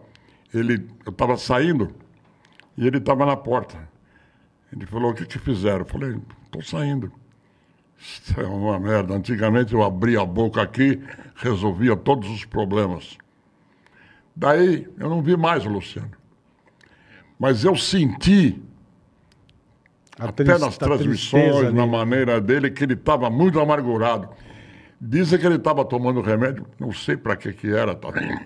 ele, eu estava saindo e ele estava na porta. Ele falou, o que te fizeram? Eu falei, estou saindo. Isso é uma merda. Antigamente eu abria a boca aqui, resolvia todos os problemas. Daí eu não vi mais o Luciano. Mas eu senti, a até nas transmissões, na maneira dele, que ele estava muito amargurado. Dizem que ele estava tomando remédio, não sei para que que era também. Tá?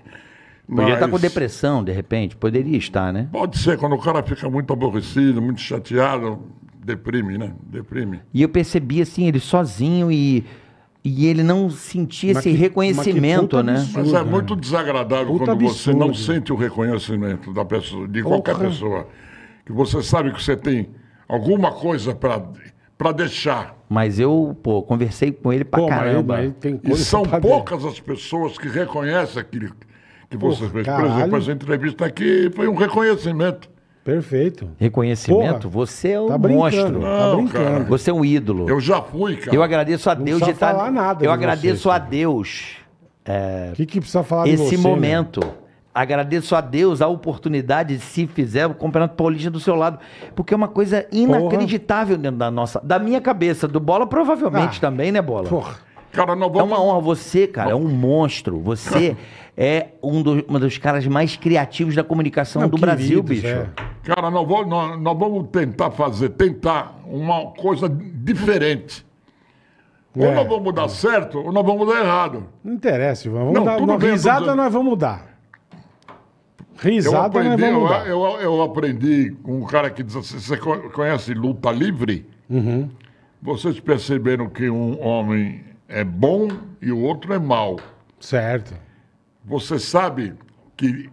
Ele estar com depressão, de repente. Poderia estar, né? Pode ser, quando o cara fica muito aborrecido, muito chateado, deprime, né? Deprime. E eu percebi, assim, ele sozinho e. E ele não sentia mas esse que, reconhecimento, mas né? mas é né? muito desagradável puta quando absurdo. você não sente o reconhecimento da pessoa, de qualquer Porra. pessoa. Que você sabe que você tem alguma coisa para deixar. Mas eu, pô, conversei com ele para caramba. Mas e são poucas as pessoas que reconhecem aquilo que você fez. Por exemplo, essa entrevista aqui foi um reconhecimento. Perfeito. Reconhecimento? Porra, você é um tá monstro. Tá não, tá brincando. Cara. Você é um ídolo. Eu já fui, cara. Eu agradeço a Deus não de tá- falar estar. Nada eu agradeço você, a Deus. É, que, que precisa falar Esse você, né? momento. Né? Agradeço a Deus a oportunidade de se fizer o Campeonato Paulista do seu lado. Porque é uma coisa inacreditável porra. dentro da nossa. Da minha cabeça, do Bola, provavelmente ah, também, né, Bola? Porra. Cara, não vou... É uma honra você, cara. É um monstro. Você [laughs] é um, um dos caras mais criativos da comunicação não, do Brasil, é. bicho. É. Cara, nós vamos, nós, nós vamos tentar fazer, tentar uma coisa diferente. Ou é. nós vamos mudar é. certo, ou nós vamos mudar errado. Não interessa, Ivan. Vamos não, dar, uma é. risada nós vamos mudar. Risada aprendi, nós vamos mudar. Eu, eu, eu, aprendi com um cara que diz assim, você conhece luta livre? Uhum. Vocês perceberam que um homem é bom e o outro é mau. Certo. Você sabe que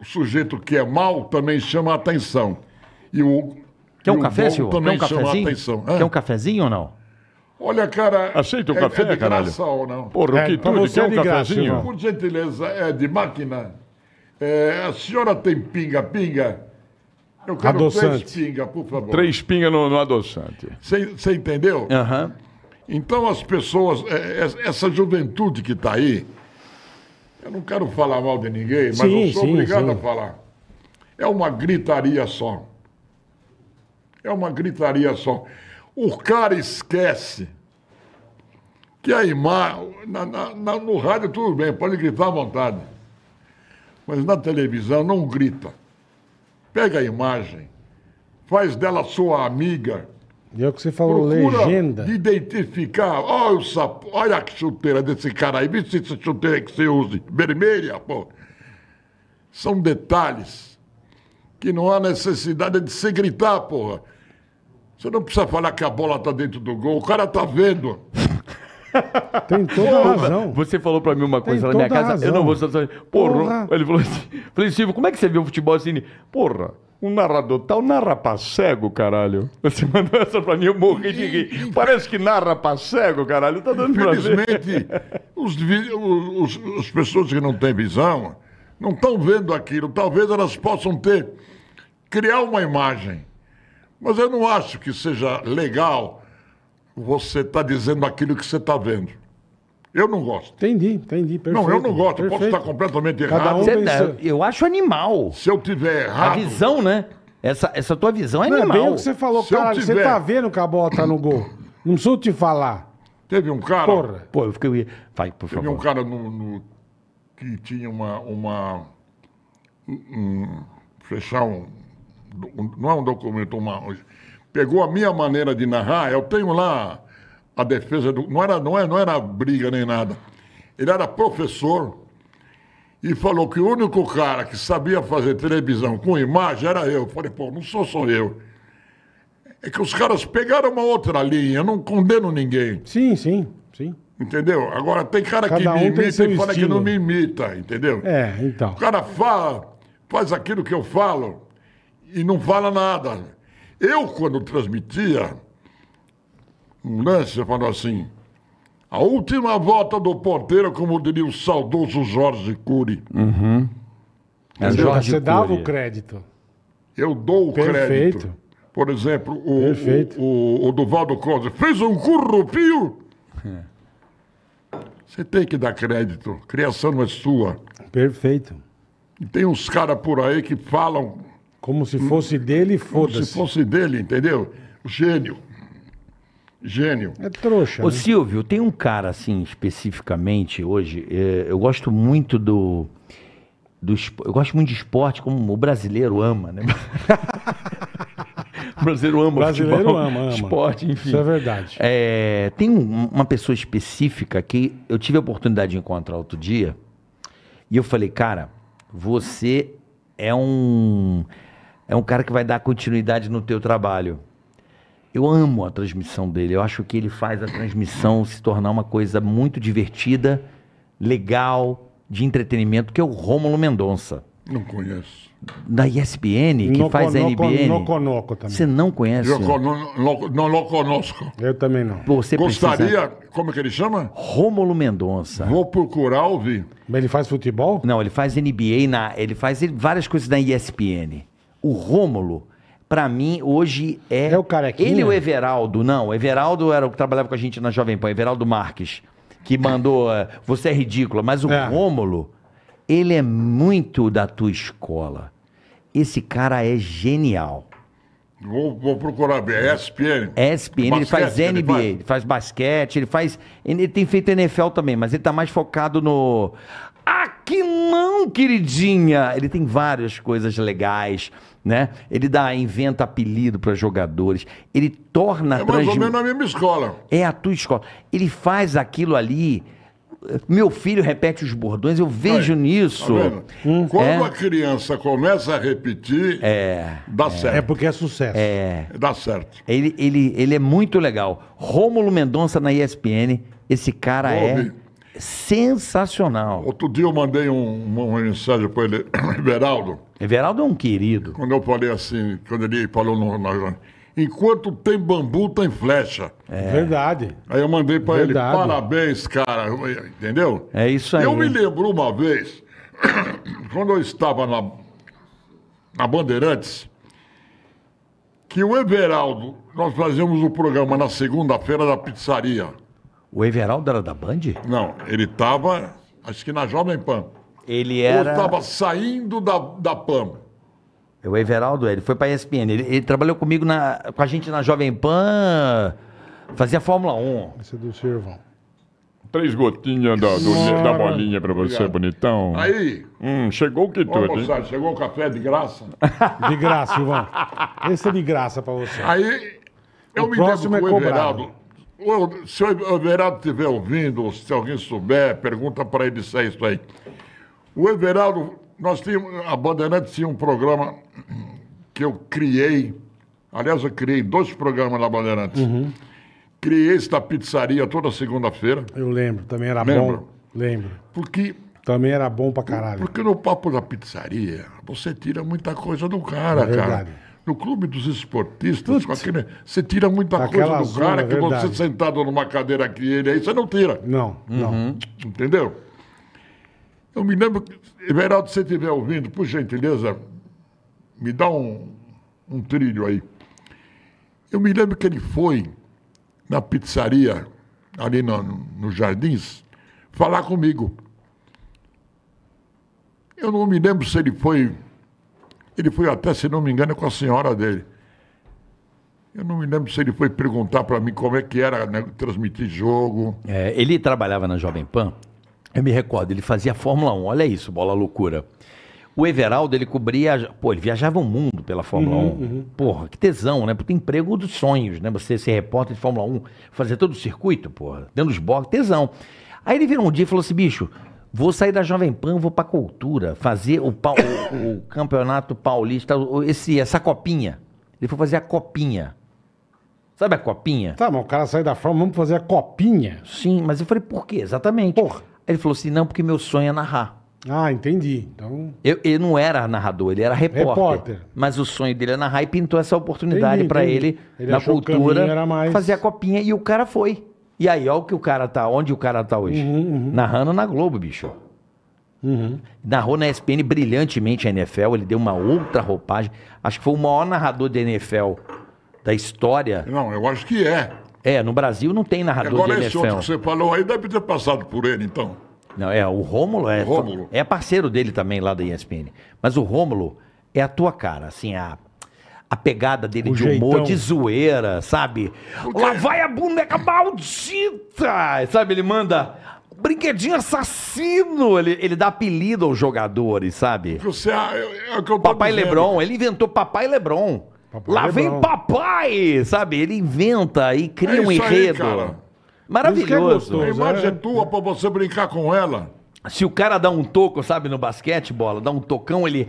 o sujeito que é mal também chama a atenção. E o. Quer um café, senhor? Também Quer um chama cafezinho? a atenção. Hã? Quer um cafezinho ou não? Olha, cara. Aceita o é, café, é de né, caralho? Graça, ou não? Porra, é, que tudo, quer é um cafezinho? Por gentileza, é de máquina. É, a senhora tem pinga-pinga? Eu quero adoçante. três pinga, por favor. Três pinga no, no adoçante. Você entendeu? Aham. Uhum. Então as pessoas, é, é, essa juventude que está aí, eu não quero falar mal de ninguém, mas sim, eu sou sim, obrigado sim. a falar. É uma gritaria só. É uma gritaria só. O cara esquece que a imagem. Na, na, no rádio, tudo bem, pode gritar à vontade. Mas na televisão, não grita. Pega a imagem, faz dela sua amiga e é o que você falou, Procura legenda. De identificar, olha o sapo, olha a chuteira desse cara aí, vê se essa chuteira é que você use, vermelha, pô. São detalhes que não há necessidade de se gritar, porra. Você não precisa falar que a bola tá dentro do gol, o cara tá vendo. Tem toda razão. Você falou pra mim uma coisa Tem lá na minha casa, razão. eu não vou saber. Porra. Porra. Ele falou assim, falei, Silvio, como é que você viu o futebol assim? Porra, um narrador tal narra pra cego, caralho. Você mandou essa pra mim, eu morri de rir. Parece que narra pra cego, caralho. Tá dando Infelizmente, os, os, as pessoas que não têm visão não estão vendo aquilo. Talvez elas possam ter, criar uma imagem. Mas eu não acho que seja legal você está dizendo aquilo que você está vendo. Eu não gosto. Entendi, entendi. Perfeito, não, eu não gosto. Perfeito. Posso estar completamente errado. Cada um você, tá, Eu acho animal. Se eu tiver errado. A visão, né? Essa, essa tua visão é não, animal. É bem o que você falou, Se cara. Tiver... Você tá vendo que a bola tá no gol. Não sou te falar. Teve um cara. Porra. Pô, eu fiquei. Vai, por favor. Teve um cara no, no... que tinha uma. uma um... fechar um. Não é um documento, uma pegou a minha maneira de narrar. Eu tenho lá a defesa do. Não era, não era, é, não era briga nem nada. Ele era professor e falou que o único cara que sabia fazer televisão com imagem era eu. eu falei, pô, não sou só eu. É que os caras pegaram uma outra linha, eu não condeno ninguém. Sim, sim, sim. Entendeu? Agora tem cara Cada que me um imita e fala estilo. que não me imita, entendeu? É, então. O cara fala, faz aquilo que eu falo e não fala nada. Eu, quando transmitia, né, você falando assim, a última volta do ponteiro, como diria o saudoso Jorge Cury. Uhum. É Jorge você dava o crédito. Eu dou o Perfeito. crédito. Por exemplo, o, o, o, o Duvaldo Costa fez um currupio. É. Você tem que dar crédito. Criação não é sua. Perfeito. E tem uns caras por aí que falam como se fosse dele, foda-se. Como se fosse dele, entendeu? Gênio. Gênio. É trouxa. Ô, né? Silvio, tem um cara, assim, especificamente hoje. É, eu gosto muito do. Do, eu gosto muito de esporte, como o brasileiro ama, né? [laughs] o brasileiro ama o brasileiro futebol, ama, ama, esporte, enfim. Isso é verdade. É, tem um, uma pessoa específica que eu tive a oportunidade de encontrar outro dia e eu falei, cara, você é um é um cara que vai dar continuidade no teu trabalho. Eu amo a transmissão dele. Eu acho que ele faz a transmissão se tornar uma coisa muito divertida, legal, de entretenimento, que é o Rômulo Mendonça. Não conheço. Da ESPN, que no, faz no, a NBN. Não conoco também. Você não conhece? Eu não não conosco. Eu também não. Você Gostaria, precisa... como é que ele chama? Rômulo Mendonça. Vou procurar ouvir. Mas ele faz futebol? Não, ele faz NBA, na, ele faz várias coisas na ESPN o Rômulo, para mim, hoje é. É o carequinha? Ele e o Everaldo, não. O Everaldo era o que trabalhava com a gente na Jovem Pan, Everaldo Marques, que mandou. Eh, você é ridícula. Mas o é. Rômulo, ele é muito da tua escola. Esse cara é genial. Vou, vou, procurar bem. É ESPN. ESPN, ele faz NBA, ele faz... ele faz... basquete, ele faz. Ele tem feito NFL também, mas ele tá mais focado no. Ah, que não, queridinha. Ele tem várias coisas legais, né? Ele dá, inventa apelido para jogadores. Ele torna. É mais ou menos é a mesma escola. É a tua escola. Ele faz aquilo ali. Meu filho repete os bordões, eu vejo tá nisso. Tá hum, Quando é... a criança começa a repetir, é, dá é. certo. É porque é sucesso. É. Dá certo. Ele, ele, ele é muito legal. Rômulo Mendonça na ESPN, esse cara é sensacional. Outro dia eu mandei um, mensagem para ele, [coughs] Everaldo. Everaldo é um querido. Quando eu falei assim, quando ele falou no, no enquanto tem bambu, tem flecha. É. Verdade. Aí eu mandei para ele, parabéns, cara, entendeu? É isso aí. Eu me lembro uma vez, [coughs] quando eu estava na, na Bandeirantes, que o Everaldo, nós fazíamos o um programa na segunda-feira da pizzaria. O Everaldo era da Band? Não, ele estava, acho que na Jovem Pan. Ele era. Ou estava saindo da, da Pan. É o Everaldo, ele foi para a ESPN. Ele, ele, trabalhou comigo, na, com a gente na Jovem Pan, fazia Fórmula 1. Esse é do seu irmão. Três gotinhas da, do, da bolinha pra você, Obrigado. bonitão. Aí. Hum, chegou que tudo, Chegou o café de graça? De graça, Ivan. Esse é de graça pra você. Aí, eu o me próximo é com o Everaldo. Se o Everaldo estiver ouvindo, se alguém souber, pergunta para ele se é isso aí. O Everaldo, nós tínhamos, a Bandeirantes tinha um programa que eu criei, aliás, eu criei dois programas na Bandeirantes. Uhum. Criei esta pizzaria toda segunda-feira. Eu lembro, também era bom. Lembro. Porque... Também era bom pra caralho. Porque no papo da pizzaria, você tira muita coisa do cara, é verdade. cara no clube dos esportistas, aquele, você tira muita Aquela coisa do cara zona, que verdade. você sentado numa cadeira que ele aí, você não tira. Não, uhum. não. Entendeu? Eu me lembro, que, Everaldo, se você estiver ouvindo, por gentileza, me dá um, um trilho aí. Eu me lembro que ele foi na pizzaria, ali nos no Jardins, falar comigo. Eu não me lembro se ele foi ele foi até, se não me engano, com a senhora dele. Eu não me lembro se ele foi perguntar para mim como é que era né, transmitir jogo. É, ele trabalhava na Jovem Pan, eu me recordo, ele fazia Fórmula 1, olha isso, bola loucura. O Everaldo, ele cobria. Pô, ele viajava o mundo pela Fórmula uhum, 1. Uhum. Porra, que tesão, né? Porque emprego dos sonhos, né? Você ser repórter de Fórmula 1, fazer todo o circuito, porra, dentro dos boxes, tesão. Aí ele virou um dia e falou assim: bicho, Vou sair da Jovem Pan, vou pra cultura, fazer o, pa o, o campeonato paulista, esse, essa copinha. Ele foi fazer a copinha. Sabe a copinha? Tá, mas o cara sai da forma, vamos fazer a copinha. Sim, mas eu falei, por quê? Exatamente. Porra. Aí ele falou assim: não, porque meu sonho é narrar. Ah, entendi. Então... Eu, ele não era narrador, ele era repórter, repórter. Mas o sonho dele era é narrar e pintou essa oportunidade para ele, ele na cultura fazer a copinha e o cara foi. E aí, olha o que o cara tá, onde o cara tá hoje. Uhum, uhum. Narrando na Globo, bicho. Uhum. Narrou na ESPN brilhantemente a NFL, ele deu uma outra roupagem. Acho que foi o maior narrador da NFL da história. Não, eu acho que é. É, no Brasil não tem narrador Agora, de NFL. Agora esse outro que você falou aí deve ter passado por ele, então. Não, é, o Rômulo é, o Rômulo. é parceiro dele também lá da ESPN. Mas o Rômulo é a tua cara, assim, a a pegada dele o de humor, de zoeira, sabe? Lá vai a boneca maldita! Sabe, ele manda brinquedinho assassino. Ele, ele dá apelido aos jogadores, sabe? Você, é, é o que eu Papai dizendo. Lebron, ele inventou Papai Lebron. Papai Lá Lebron. vem papai, sabe? Ele inventa e cria é um enredo. Aí, Maravilhoso. É a imagem é né? tua pra você brincar com ela. Se o cara dá um toco, sabe, no basquete, bola, dá um tocão, ele.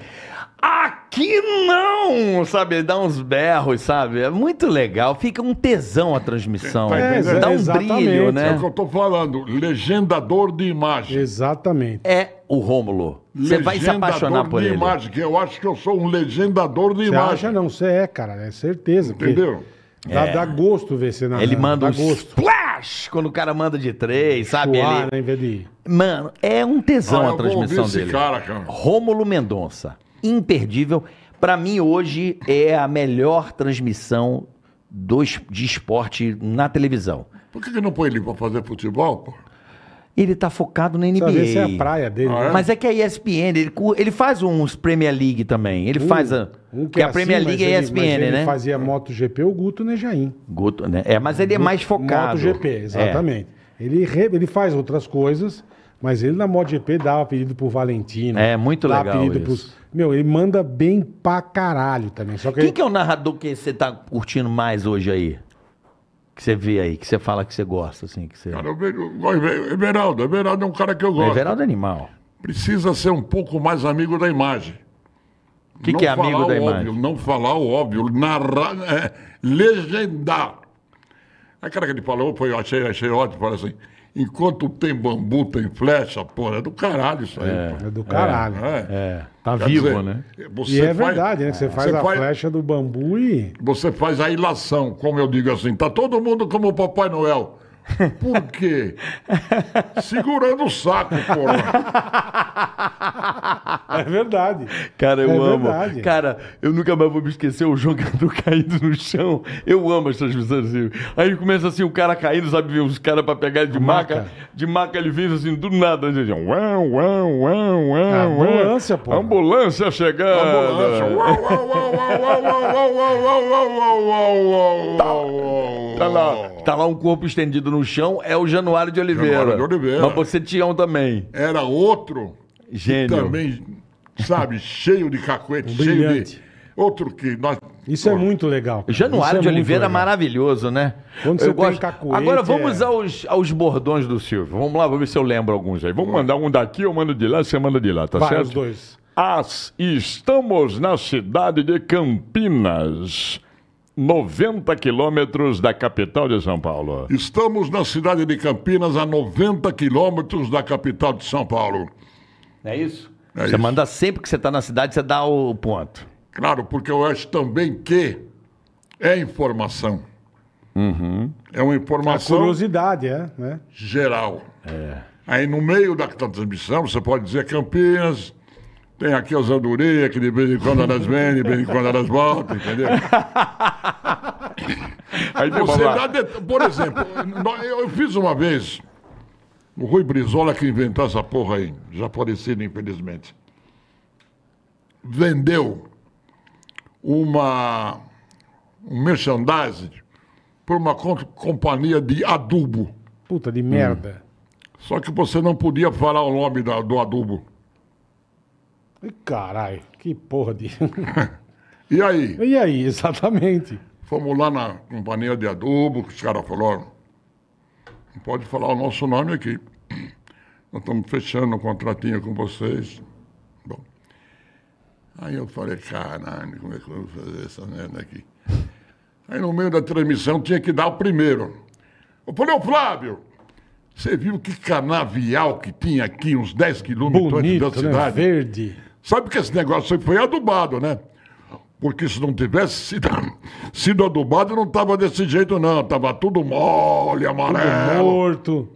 Aqui não, sabe? Dá uns berros, sabe? É muito legal. Fica um tesão a transmissão. É, é, Dá um brilho, né? É o que eu tô falando. Legendador de imagem. Exatamente. É o Rômulo. Você vai se apaixonar por ele. Imagem, que eu acho que eu sou um legendador de você imagem. Acha não, você é, cara. É certeza. Entendeu? Dá, é. dá, gosto ver você na Ele manda um gosto. splash quando o cara manda de três, sabe? Suar, ele... né, de... Mano, é um tesão ah, a transmissão dele. Cara, cara. Rômulo Mendonça imperdível. Para mim, hoje é a melhor transmissão do, de esporte na televisão. Por que, que não põe ele para fazer futebol, pô? Ele tá focado na NBA. essa é a praia dele. Ah, é? Mas é que a ESPN, ele, ele faz uns Premier League também. Ele um, faz a. Um que, que é a assim, Premier League é ESPN, ele né? Ele fazia MotoGP, o Guto Nejaim. Guto, né? É, mas ele é mais focado. MotoGP, é. exatamente. É. Ele, re, ele faz outras coisas, mas ele na MotoGP dava pedido pro Valentino. É, muito legal pedido isso. Pros... Meu, ele manda bem pra caralho também. Só que Quem ele... que é o narrador que você tá curtindo mais hoje aí? Que você vê aí, que você fala que você gosta, assim, que você... Cara, eu vejo... Everaldo, Everaldo é um cara que eu gosto. Everaldo é animal. Precisa ser um pouco mais amigo da imagem. O que, que, é amigo da óbvio, imagem? Não falar o óbvio, narrar, é, legendar. A cara que ele falou, foi, eu achei, achei ótimo, falou assim... Enquanto tem bambu, tem flecha, porra, é do caralho isso aí. É, é do caralho. É, é. é. Tá Quer vivo, dizer, né? e é faz, verdade, né? Você é. faz você a faz, flecha do bambu e. Você faz a ilação, como eu digo assim. Tá todo mundo como o Papai Noel. Por quê? Segurando o saco, porra. É verdade. Cara, eu é amo. Verdade. Cara, eu nunca mais vou me esquecer o jogador caído no chão. Eu amo as transmissões assim. Aí começa assim, o cara caindo, sabe? Os caras pra pegar ele de maca. maca. De maca ele fez assim, do nada. Ué, ué, ué, ué, Ambulância, pô. Ambulância chegando. Ambulância. Uau, uau, Tá lá um corpo estendido no chão é o Januário de Oliveira. Januário de Oliveira. Mas você tinha um também. Era outro. Gênio. também, sabe, [laughs] cheio de cacuete, um cheio brilhante. de. Outro que nós. Isso Pô. é muito legal. Cara. Januário é de Oliveira é maravilhoso, né? Quando você eu gosto... cacuete, Agora vamos é... aos, aos bordões do Silvio. Vamos lá, vamos ver se eu lembro alguns aí. Vamos mandar um daqui, eu mando de lá, você manda de lá, tá Vai, certo? Os dois. As estamos na cidade de Campinas 90 quilômetros da capital de São Paulo. Estamos na cidade de Campinas, a 90 quilômetros da capital de São Paulo. É isso? É você isso. manda sempre que você está na cidade, você dá o ponto. Claro, porque eu acho também que é informação. Uhum. É uma informação. A é curiosidade, é. Né? Geral. É. Aí no meio da transmissão, você pode dizer Campinas, tem aqui as andorinhas que de vez em quando elas vêm, de vez em quando elas voltam, entendeu? Aí você dá de... Por exemplo, eu fiz uma vez, o Rui Brizola que inventou essa porra aí, já falecido, infelizmente, vendeu uma, um merchandising por uma companhia de adubo. Puta de merda. Hum. Só que você não podia falar o nome da, do adubo. Caralho, que porra de. [laughs] e aí? E aí, exatamente. Fomos lá na companhia de adubo, que os caras falaram. Não pode falar o nosso nome aqui. Nós estamos fechando um contratinho com vocês. Bom. Aí eu falei, caralho, como é que eu vou fazer essa merda aqui? Aí no meio da transmissão tinha que dar o primeiro. Eu falei, ô Flávio, você viu que canavial que tinha aqui, uns 10 quilômetros Bonito, da né? cidade? Né? Verde. Sabe que esse negócio foi adubado, né? Porque se não tivesse sido, [laughs] sido adubado, não estava desse jeito, não. Tava tudo mole, amarelo. Tudo morto.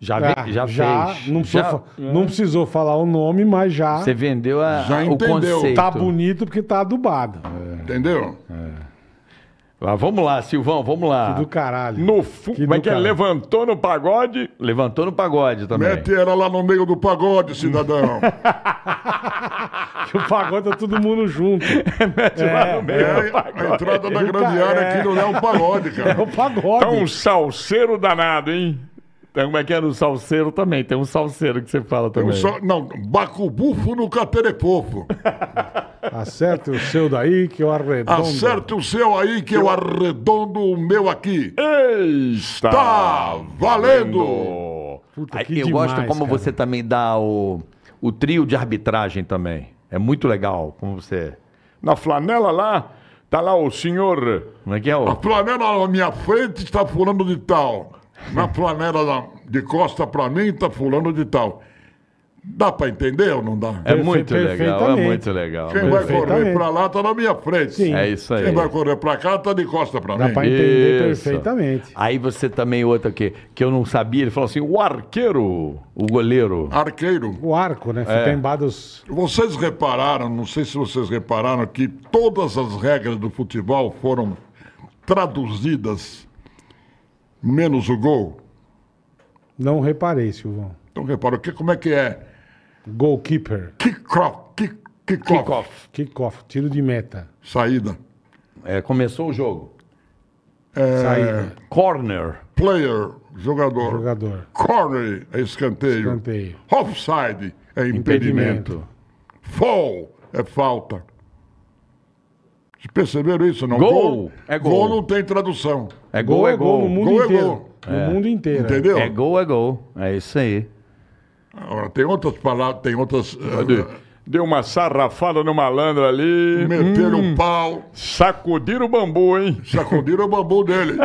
Já, ah, já, já, fez. Não precisou, já, é. não precisou falar o nome, mas já. Você vendeu a, já o entendeu. conceito. Tá bonito porque tá adubado. É. Entendeu? É. Ah, vamos lá, Silvão, vamos lá. Que do caralho. No fu... Como é que é? Levantou no pagode? Levantou no pagode também. Mete ela lá no meio do pagode, cidadão. [laughs] que o pagode é todo mundo junto. [laughs] Mete é, lá no meio é, do pagode. A entrada da grande área aqui não é um pagode, cara. É o pagode. É tá um salseiro danado, hein? Como é que era é? o salseiro também? Tem um salseiro que você fala também. Um sal... Não, bacubufo no caterepofo. [laughs] Acerte o seu daí que eu arredondo. Acerte o seu aí que eu arredondo o meu aqui. Está, Está valendo! Puta, eu demais, gosto como cara. você também dá o, o trio de arbitragem também. É muito legal como você... É. Na flanela lá, tá lá o senhor... Como é que é o... A flanela na minha frente está fulano de tal na flanela da- de costa pra mim tá fulano de tal. Dá pra entender ou não dá? É muito legal, é muito legal. Quem vai correr pra lá tá na minha frente. Sim. É isso aí. Quem vai correr pra cá tá de costa pra Dá mim. pra entender Isso. perfeitamente. Aí você também, outra que, que eu não sabia, ele falou assim: o arqueiro, o goleiro. Arqueiro. O arco, né? Fica tem é. os... Vocês repararam, não sei se vocês repararam, que todas as regras do futebol foram traduzidas menos o gol? Não reparei, Silvão. Então repara, que, como é que é? Goalkeeper. Kickoff. kickoff. Kickoff. Kickoff. Tiro de meta. Saída. É, começou o jogo. É... Saída. Corner. Player. Jogador. Jogador. Corner é escanteio. Escanteio. Offside é impedimento. impedimento. Fall é falta. Vocês perceberam isso? Não. Gol, gol é gol. Gol não tem tradução. É gol, gol é, é gol. No mundo gol é inteiro. é gol. É. mundo inteiro. É. Entendeu? É gol, é gol. É isso aí. Agora, tem outras palavras, tem outras. Uh, Deu uma sarrafada no malandro ali. Meteram hum, um pau. Sacudiram o bambu, hein? Sacudiram o bambu dele. [laughs]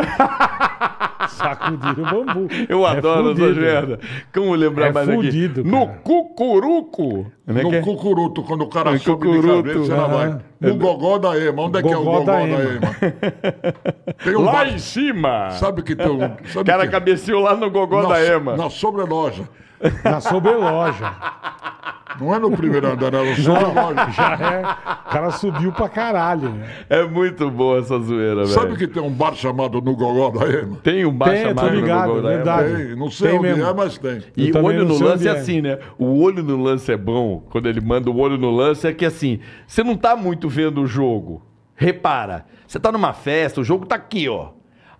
Sacudir o bambu. [laughs] Eu é adoro essa merda. Como lembrar é mais fudido, aqui? Cara. É no cucuruco. no é? cucuruto, quando o cara é sobe cucuruto. de cabeça, ela vai. No gogó da ema. Onde é que é o gogó da ema? Da ema? [laughs] Tem um lá bar... em cima. Sabe que tem um... O cara que... cabeceou lá no gogó na, da ema. Na sobreloja. Na sobreloja. [laughs] Não é no primeiro andar, Não, é, Já é. O cara subiu pra caralho. Né? É muito boa essa zoeira, velho. Sabe que tem um bar chamado No Gogó da Ema? Tem um bar tem, chamado ligado, No Gogó da Ema. tem, não sei tem onde é, mesmo. é, mas tem. E o olho no lance é, é assim, né? O olho no lance é bom, quando ele manda o olho no lance, é que assim, você não tá muito vendo o jogo. Repara, você tá numa festa, o jogo tá aqui, ó.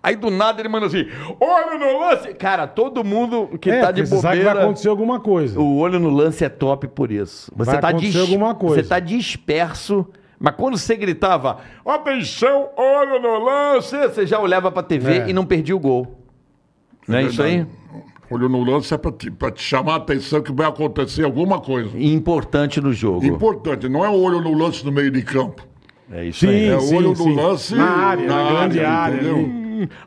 Aí do nada ele manda assim: olho no lance! Cara, todo mundo que é, tá de bobeira. Sabe que vai acontecer alguma coisa. O olho no lance é top por isso. Você vai tá acontecer dis... alguma coisa. Você tá disperso. Mas quando você gritava, atenção, olho no lance, você já olhava pra TV é. e não perdia o gol. Não é, é isso aí? Olho no lance é pra te, pra te chamar a atenção que vai acontecer alguma coisa. Importante no jogo. Importante, não é o olho no lance no meio de campo. É isso sim, aí. É sim, olho sim. no lance na área, na, na grande área. área né?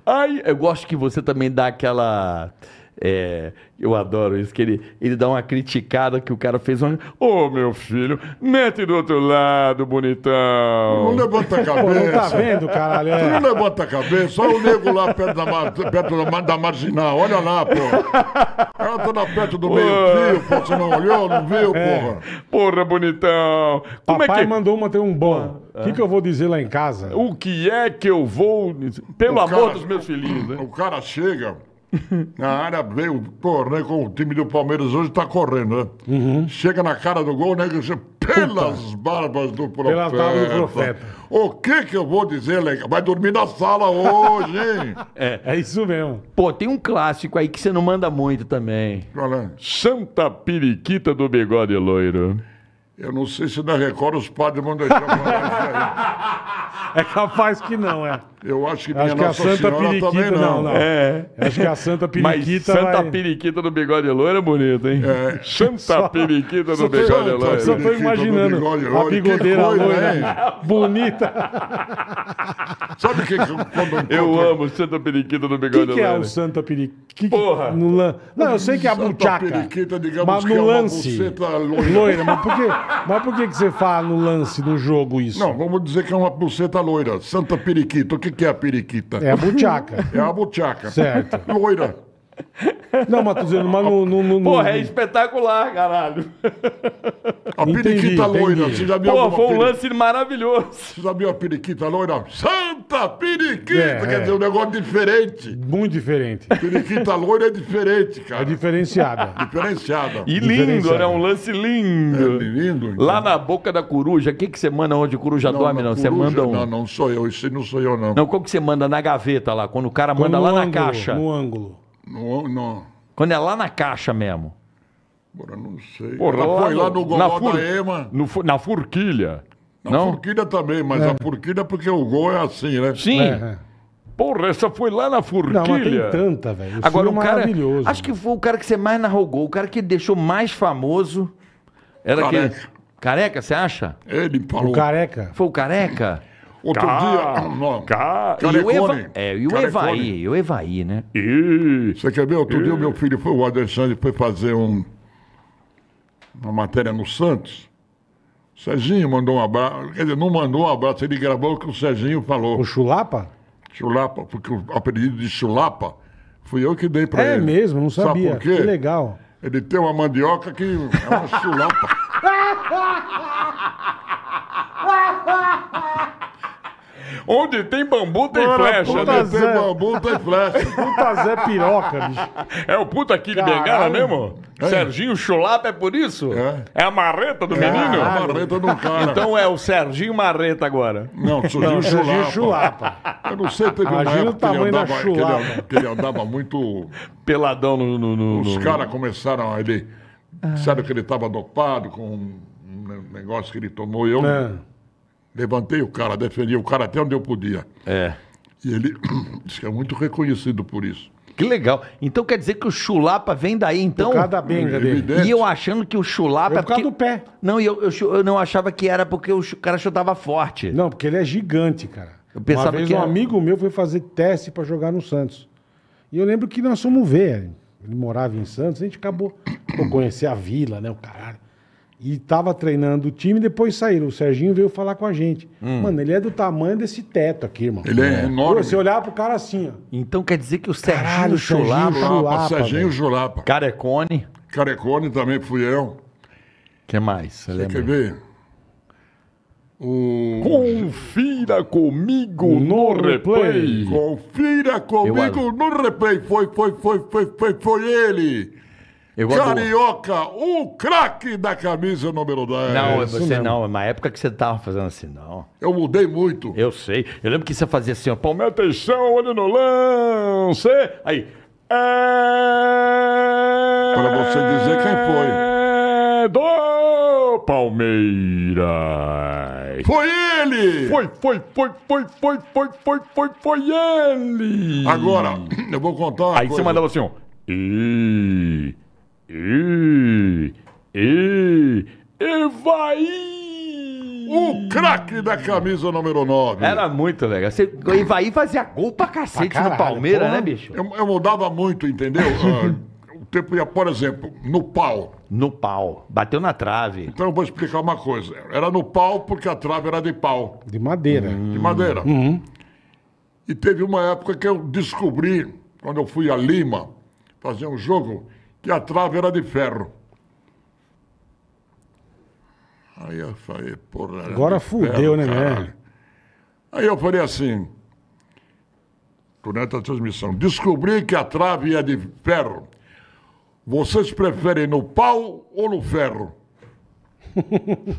ai, eu gosto que você também dá aquela. É, eu adoro isso, que ele, ele dá uma criticada que o cara fez uma. Ô oh, meu filho, mete do outro lado, bonitão. Não levanta é a cabeça. Pô, não tá vendo, caralho? É. Não levanta é a cabeça. Olha o nego lá perto da, perto da, marginal. Olha lá, pô. Ela tá perto do meio-fio, pô. Você não olhou, não viu, é. porra. Porra, bonitão. Como é Papai é que... mandou manter um bom. O que, que eu vou dizer lá em casa? O que é que eu vou. Pelo o amor dos meus filhinhos, né? O cara chega na área, veio, pô, né, com o time do Palmeiras hoje tá correndo, né? Uhum. Chega na cara do gol, né? Você, pelas Puta. barbas do profeta. Pelas barbas do profeta. O que que eu vou dizer, legal? Vai dormir na sala hoje, hein? [laughs] é, é isso mesmo. Pô, tem um clássico aí que você não manda muito também. Qual é? Santa Periquita do Bigode Loiro. Eu não sei se na Record os padres vão deixar falar isso aí. [laughs] É capaz que não, é. Eu acho que acho que a Santa Periquita também não. não, não. É. Acho que a Santa Periquita. Mas Santa vai... no bigode loiro é bonito, hein? É. Santa só, Piriquita no bigode loiro. Só tô imaginando bigode a bigodeira loira. Né? Bonita. Sabe o que... Quando, eu amo Santa Periquita no bigode loiro. O que, é o né? Santa Periquita? Porra! No lan... Não, eu sei que é a buchaca. Santa Periquita digamos mas no que é lance. loira. loira. Mas por, que, mas por que, que você fala no lance, no jogo, isso? Não, vamos dizer que é uma buceta loira, Santa Periquita. O que, que é a periquita? É a butiaca. É a butiaca. Certo. Loira. Não, Matuzeno, mas não. não, no Porra, é espetacular, caralho. A periquita loira. Você já viu foi um peri... lance maravilhoso. Você já viu a periquita loira? Santa periquita! É, quer é. dizer, um é. negócio diferente. Muito diferente. Periquita loira é diferente, cara. É diferenciada. [laughs] diferenciada. E lindo, né? Um lance lindo. É lindo. Então. Lá na boca da coruja, o que, que você manda onde a coruja não, dorme, não? você manda um. Não, não sou eu. Isso não sou eu, não. Não, como que você manda na gaveta lá? Quando o cara manda lá ângulo, na caixa. No ângulo. No, não. Quando é lá na caixa mesmo. Porra, não sei. Porra, Ela lá foi lá no Gol fur... da Ema. No, na forquilha. Na não? forquilha também, mas é. a forquilha é porque o gol é assim, né? Sim. É, é. Porra, essa foi lá na forquilha. Não, tem tanta, velho. Agora o é cara, maravilhoso. acho que foi o cara que você mais narrogou, o cara que deixou mais famoso era Careca. Careca, você acha? Ele falou. O Careca. Foi o Careca? Outro Ca... dia, é um Ca... E o Eva... É, e o Evaí, e o Evaí, né? E... Você quer ver? Outro dia o meu filho, foi, o Alexandre, foi fazer um, uma matéria no Santos. O Serginho mandou um abraço. Quer dizer, não mandou um abraço, ele gravou o que o Serginho falou. O Chulapa? Chulapa, porque o apelido de Chulapa fui eu que dei pra é ele. É mesmo, não sabia. Sabe por quê? Que legal. Ele tem uma mandioca que é uma chulapa. [laughs] Onde tem bambu tem Mano, flecha, puta né? Zé. Tem bambu tem flecha. Puta Zé Piroca, bicho. É o puta aqui de Bengala mesmo? É. Serginho Chulapa é por isso? É, é a marreta do Caralho. É, menino? É a marreta do cara. Então é o Serginho Marreta agora. Não, Serginho, não, Chulapa. Serginho Chulapa. Eu não sei, teve Imagina uma época o tamanho que, ele chulapa. Que, ele, que ele andava muito... Peladão no... no, no Os caras começaram, ele... Ah. Sabe que ele estava dopado com um negócio que ele tomou, eu... É levantei o cara, defendi o cara até onde eu podia. É. E ele [clears throat] diz que é muito reconhecido por isso. Que legal. Então quer dizer que o chulapa vem daí, então? Por causa da benga dele. E eu achando que o chulapa... É por causa porque... do pé. Não, eu, eu, eu, não achava que era porque o cara chutava forte. Não, porque ele é gigante, cara. Eu pensava Uma vez que um era... amigo meu foi fazer teste para jogar no Santos. E eu lembro que nós fomos ver. Ele morava em Santos, a gente acabou por conhecer a vila, né? O caralho e tava treinando o time, depois saíram. O Serginho veio falar com a gente. Hum. Mano, ele é do tamanho desse teto aqui, irmão. Ele é, é. enorme. Você olhar pro cara assim, ó. Então quer dizer que o Serginho Caralho, Chulapa... Chulapa Serginho Chulapa. Carecone. Carecone também fui eu. que mais? Você quer ver? Confira comigo no, no replay. replay. Confira comigo eu... no replay. Foi, foi, foi, foi, foi, foi ele. Eu Carioca, o craque da camisa número 10. Não, você não, é uma é época que você tava fazendo assim, não. Eu mudei muito. Eu sei. Eu lembro que você fazia assim, ó, Palmeiras atenção, olho no lance. Aí. É... Para você dizer quem foi. É do Palmeiras. Foi ele! Foi, foi, foi, foi, foi, foi, foi, foi, foi ele! Agora, [clears throat] eu vou contar. Aí coisa. você mandava assim, ó. E... E, e, Evaí! O craque da camisa número 9. Era muito legal. Você, o Evaí fazia gol pra cacete pra caralho, no Palmeiras, né, bicho? Eu, eu mudava muito, entendeu? uh, [laughs] o tempo ia, por exemplo, no pau. No pau. Bateu na trave. Então eu vou explicar uma coisa. Era no pau porque a trave era de pau. De madeira. Hum. De madeira. Uhum. E teve uma época que eu descobri, quando eu fui a Lima fazer um jogo que a trave era de ferro. Aí eu falei, porra. Agora fudeu, ferro, né, velho? Aí eu falei assim, é durante a transmissão, descobri que a trave é de ferro. Vocês preferem no pau ou no ferro? [laughs]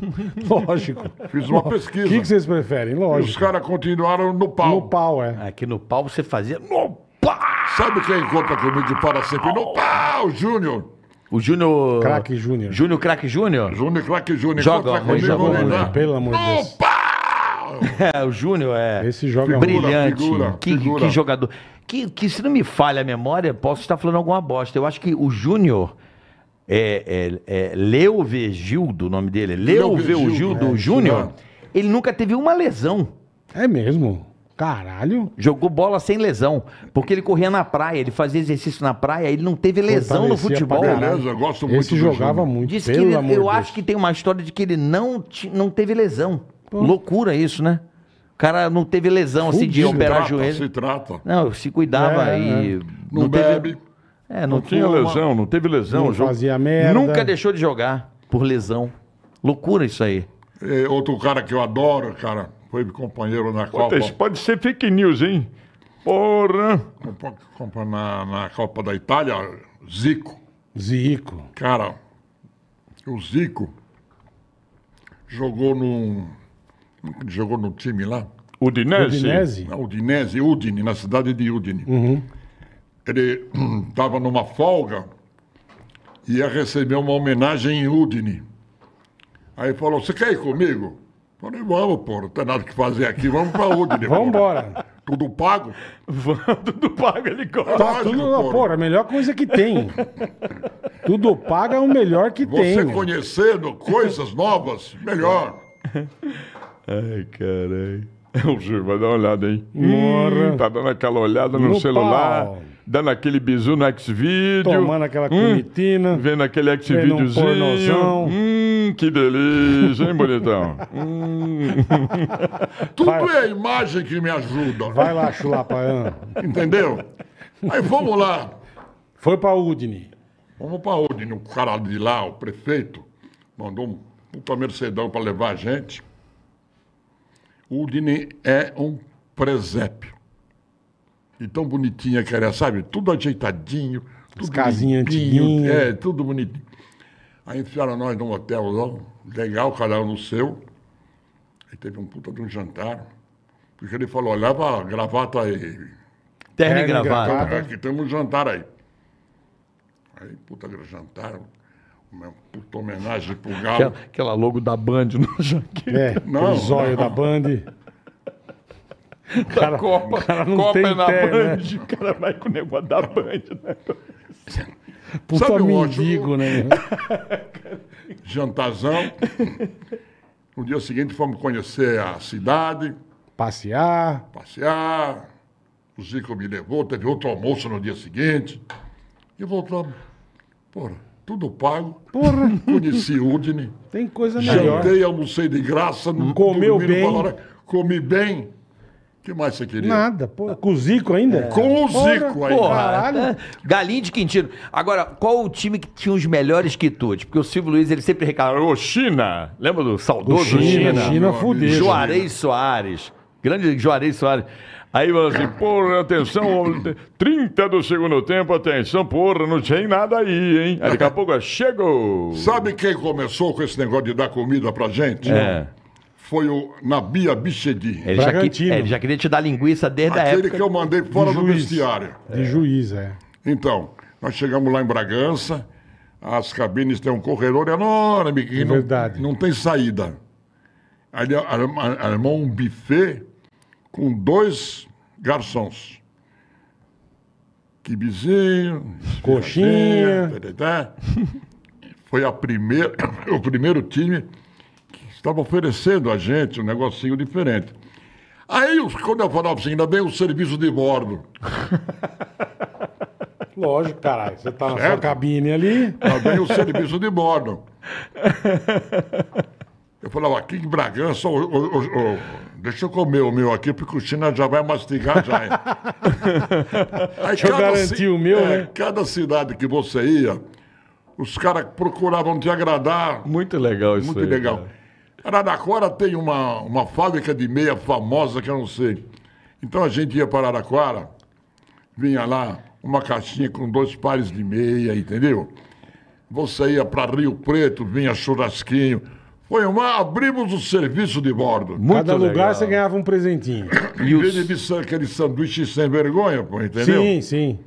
Lógico. Fiz uma pesquisa. O que, que, vocês preferem? Lógico. E os caras continuaram no pau. No pau, é. Aqui ah, é no pau você fazia. No pau! Sabe quem encontra comigo para sempre no pau, Júnior? O Júnior. Craque Júnior. Júnior Craque Júnior? Júnior Craque Júnior. Joga, ruim, joga né? Pelo amor de Deus. Opa! É, [laughs] o Júnior é. Esse joga brilhante. Figura, que, figura. que, jogador. Que, que, se não me falha a memória, posso estar falando alguma bosta. Eu acho que o Júnior. É, é, é Leo o nome dele. Leuve Gildo é, Júnior. É, ele nunca teve uma lesão. É mesmo? Caralho. Jogou bola sem lesão. Porque ele corria na praia, ele fazia exercício na praia, ele não teve lesão no futebol. Beleza, eu gosto muito Esse jogava jogo. muito. Diz que ele, eu Deus. acho que tem uma história de que ele não, não teve lesão. Pô. Loucura isso, né? O cara não teve lesão assim de operar trata, joelho. Se trata. Não, se cuidava é, e. É. Não, não teve... bebe. É, não, não tinha uma... lesão, não teve lesão. Não fazia merda. Nunca deixou de jogar por lesão. Loucura isso aí. É, outro cara que eu adoro, cara foi companheiro na Copa. Isso pode ser fake news, hein? Porra! Na, na Copa da Itália, Zico. Zico. Cara, o Zico jogou num. Jogou no time lá. Udinese? Udinese. Na Udinese, Udine, na cidade de Udine. Uhum. Ele estava hum, numa folga e ia receber uma homenagem em Udine. Aí falou: Você quer ir comigo? Falei, vamos, pô, não tem nada que fazer aqui, vamos pra onde, [laughs] né? Vamos embora. Tudo pago? Vamos, tudo pago, ele gosta. Tá, tudo, porra. porra, a melhor coisa que tem. tudo pago é o melhor que Você tem. Você conhecendo coisas novas, melhor. Ai, caralho. O Gil vai dar uma olhada, hein? Morra. Hum, tá dando aquela olhada no, no celular. Pau. Dando aquele bizu no X-Video. Tomando aquela hum, comitina. Vendo aquele X-Videozinho. Um Hum, que delícia, hein, bonitão? Hum. [laughs] Tudo Vai. é a imagem que me ajuda. Vai lá, chulapa. Entendeu? Aí vamos lá. Foi pra Udine. Vamos pra Udine. O cara de lá, o prefeito, mandou um puta mercedão pra levar a gente. Udine é um presépio. E tão bonitinha que era, sabe? Tudo ajeitadinho. As tudo casinhas É, tudo bonitinho. Aí enfiaram nós num hotel legal, cada um no seu. Aí teve um puta de um jantar. Porque ele falou, leva gravata aí. Terno e gravata. Que temos um jantar aí. Aí, puta, jantar, uma puta homenagem pro Galo. Aquela, aquela logo da Band [laughs] no jaqueta. É, não, o zóio da Band. cara, da Copa, o cara não Copa tem é na terra, Band, né? o cara vai com o negócio da Band. Né? Puta Sabe mendigo, ótimo... né? [laughs] Jantazão. No dia seguinte fomos conhecer a cidade. Passear. Passear. O Zico me levou, teve outro almoço no dia seguinte. E voltamos. Porra, tudo pago. Porra. Conheci Udine. Tem coisa melhor. Jantei, almocei de graça. Comeu bem. Comi bem que mais você queria? Nada, pô. Com o Zico ainda? É. Com o Zico ainda. porra. Caralho. É Galinho de Quintino. Agora, qual o time que tinha os melhores quitutes? Porque o Silvio Luiz, ele sempre reclamava. Ô, China! Lembra do saudoso China? China, China fudeu. Né? Juarez Soares. Grande Juarez Soares. Aí falou assim, porra, atenção, 30 do segundo tempo, atenção, porra, não tem nada aí, hein? Aí daqui a pouco, chegou! Sabe quem começou com esse negócio de dar comida pra gente? É foi o Nabia Bichedi. É, ele já, que, é, ele já queria te dar linguiça desde Aquele a época. Aquele que eu mandei fora do vestiário. De é. juiz, é. Então, nós chegamos lá em Bragança, as cabines têm um corredor enorme que é não, verdade. não tem saída. Aí armou um buffet com dois garçons. kibizinho, coxinha. Foi a primeira, [coughs] o primeiro time Estava oferecendo a gente um negocinho diferente. Aí, quando eu falava assim, ainda bem o serviço de bordo. [laughs] Lógico, caralho. Você tá na sua cabine ali. Ainda bem o serviço de bordo. Eu falava, aqui em Bragança, deixa eu comer o meu aqui, porque o China já vai mastigar já. [laughs] Aí Deixa eu garantir o meu, é, né? Cada cidade que você ia, os caras procuravam te agradar. Muito legal isso Muito aí, legal. cara. Araraquara tem uma, uma fábrica de meia famosa que eu não sei. Então a gente ia para Araraquara, vinha lá uma caixinha com dois pares de meia, entendeu? Você ia para Rio Preto, vinha churrasquinho. Foi uma. Abrimos o serviço de bordo. Muito Cada legal. lugar você ganhava um presentinho. E os... Em de aquele sanduíche sem vergonha, pô, entendeu? Sim, sim.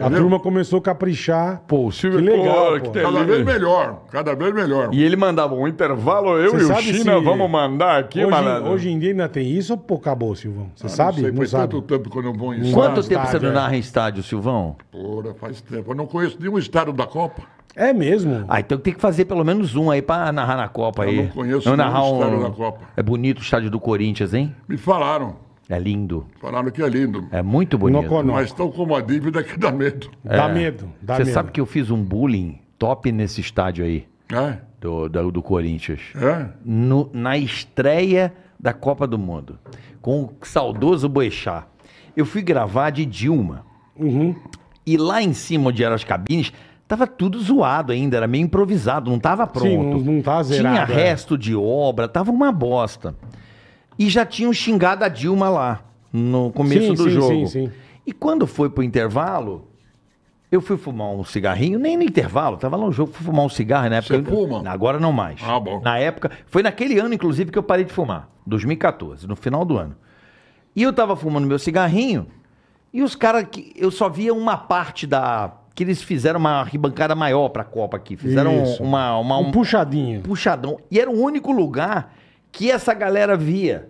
A Entendeu? turma começou a caprichar. Pô, o Silvio Que legal, pô, pô. Cada vez melhor, cada vez melhor. E ele mandava um intervalo, eu e o China se- vamos mandar aqui, hoje, hoje em dia ainda tem isso ou pô, acabou, Silvão? Você ah, sabe? Não, Não sei, sabe. tanto tempo quando eu vou em Quanto estádio, tempo você não é. narra em estádio, Silvão? Porra, faz tempo. Eu não conheço nenhum estádio da Copa. É mesmo? Ah, então tem que fazer pelo menos um aí pra narrar na Copa aí. não conheço nenhum estádio da Copa. É bonito o estádio do Corinthians, hein? Me falaram. É lindo. Falaram que é lindo. É muito bonito. Não, não. Mas estão com uma dívida que dá medo. É. Dá medo. Dá Você medo. sabe que eu fiz um bullying top nesse estádio aí. É? Do, do, do Corinthians. É? No, na estreia da Copa do Mundo. Com o saudoso Boechat. Eu fui gravar de Dilma. Uhum. E lá em cima, onde eram as cabines, Tava tudo zoado ainda, era meio improvisado, não tava pronto. Sim, não, não tá zerado. Tinha é. resto é. de obra, tava uma bosta e já tinham xingado a Dilma lá no começo sim, do sim, jogo. Sim, sim. E quando foi pro intervalo, eu fui fumar um cigarrinho, nem no intervalo, tava lá no jogo, fui fumar um cigarro na época. Você fuma? Agora não mais. Ah, bom. Na época, foi naquele ano, inclusive, que eu parei de fumar, 2014, no final do ano. E eu tava fumando meu cigarrinho, e os caras que. Eu só via uma parte da. Que eles fizeram uma arquibancada maior pra Copa aqui. Fizeram Isso. uma, uma. Um, um puxadinho. Um puxadão. E era o único lugar que essa galera via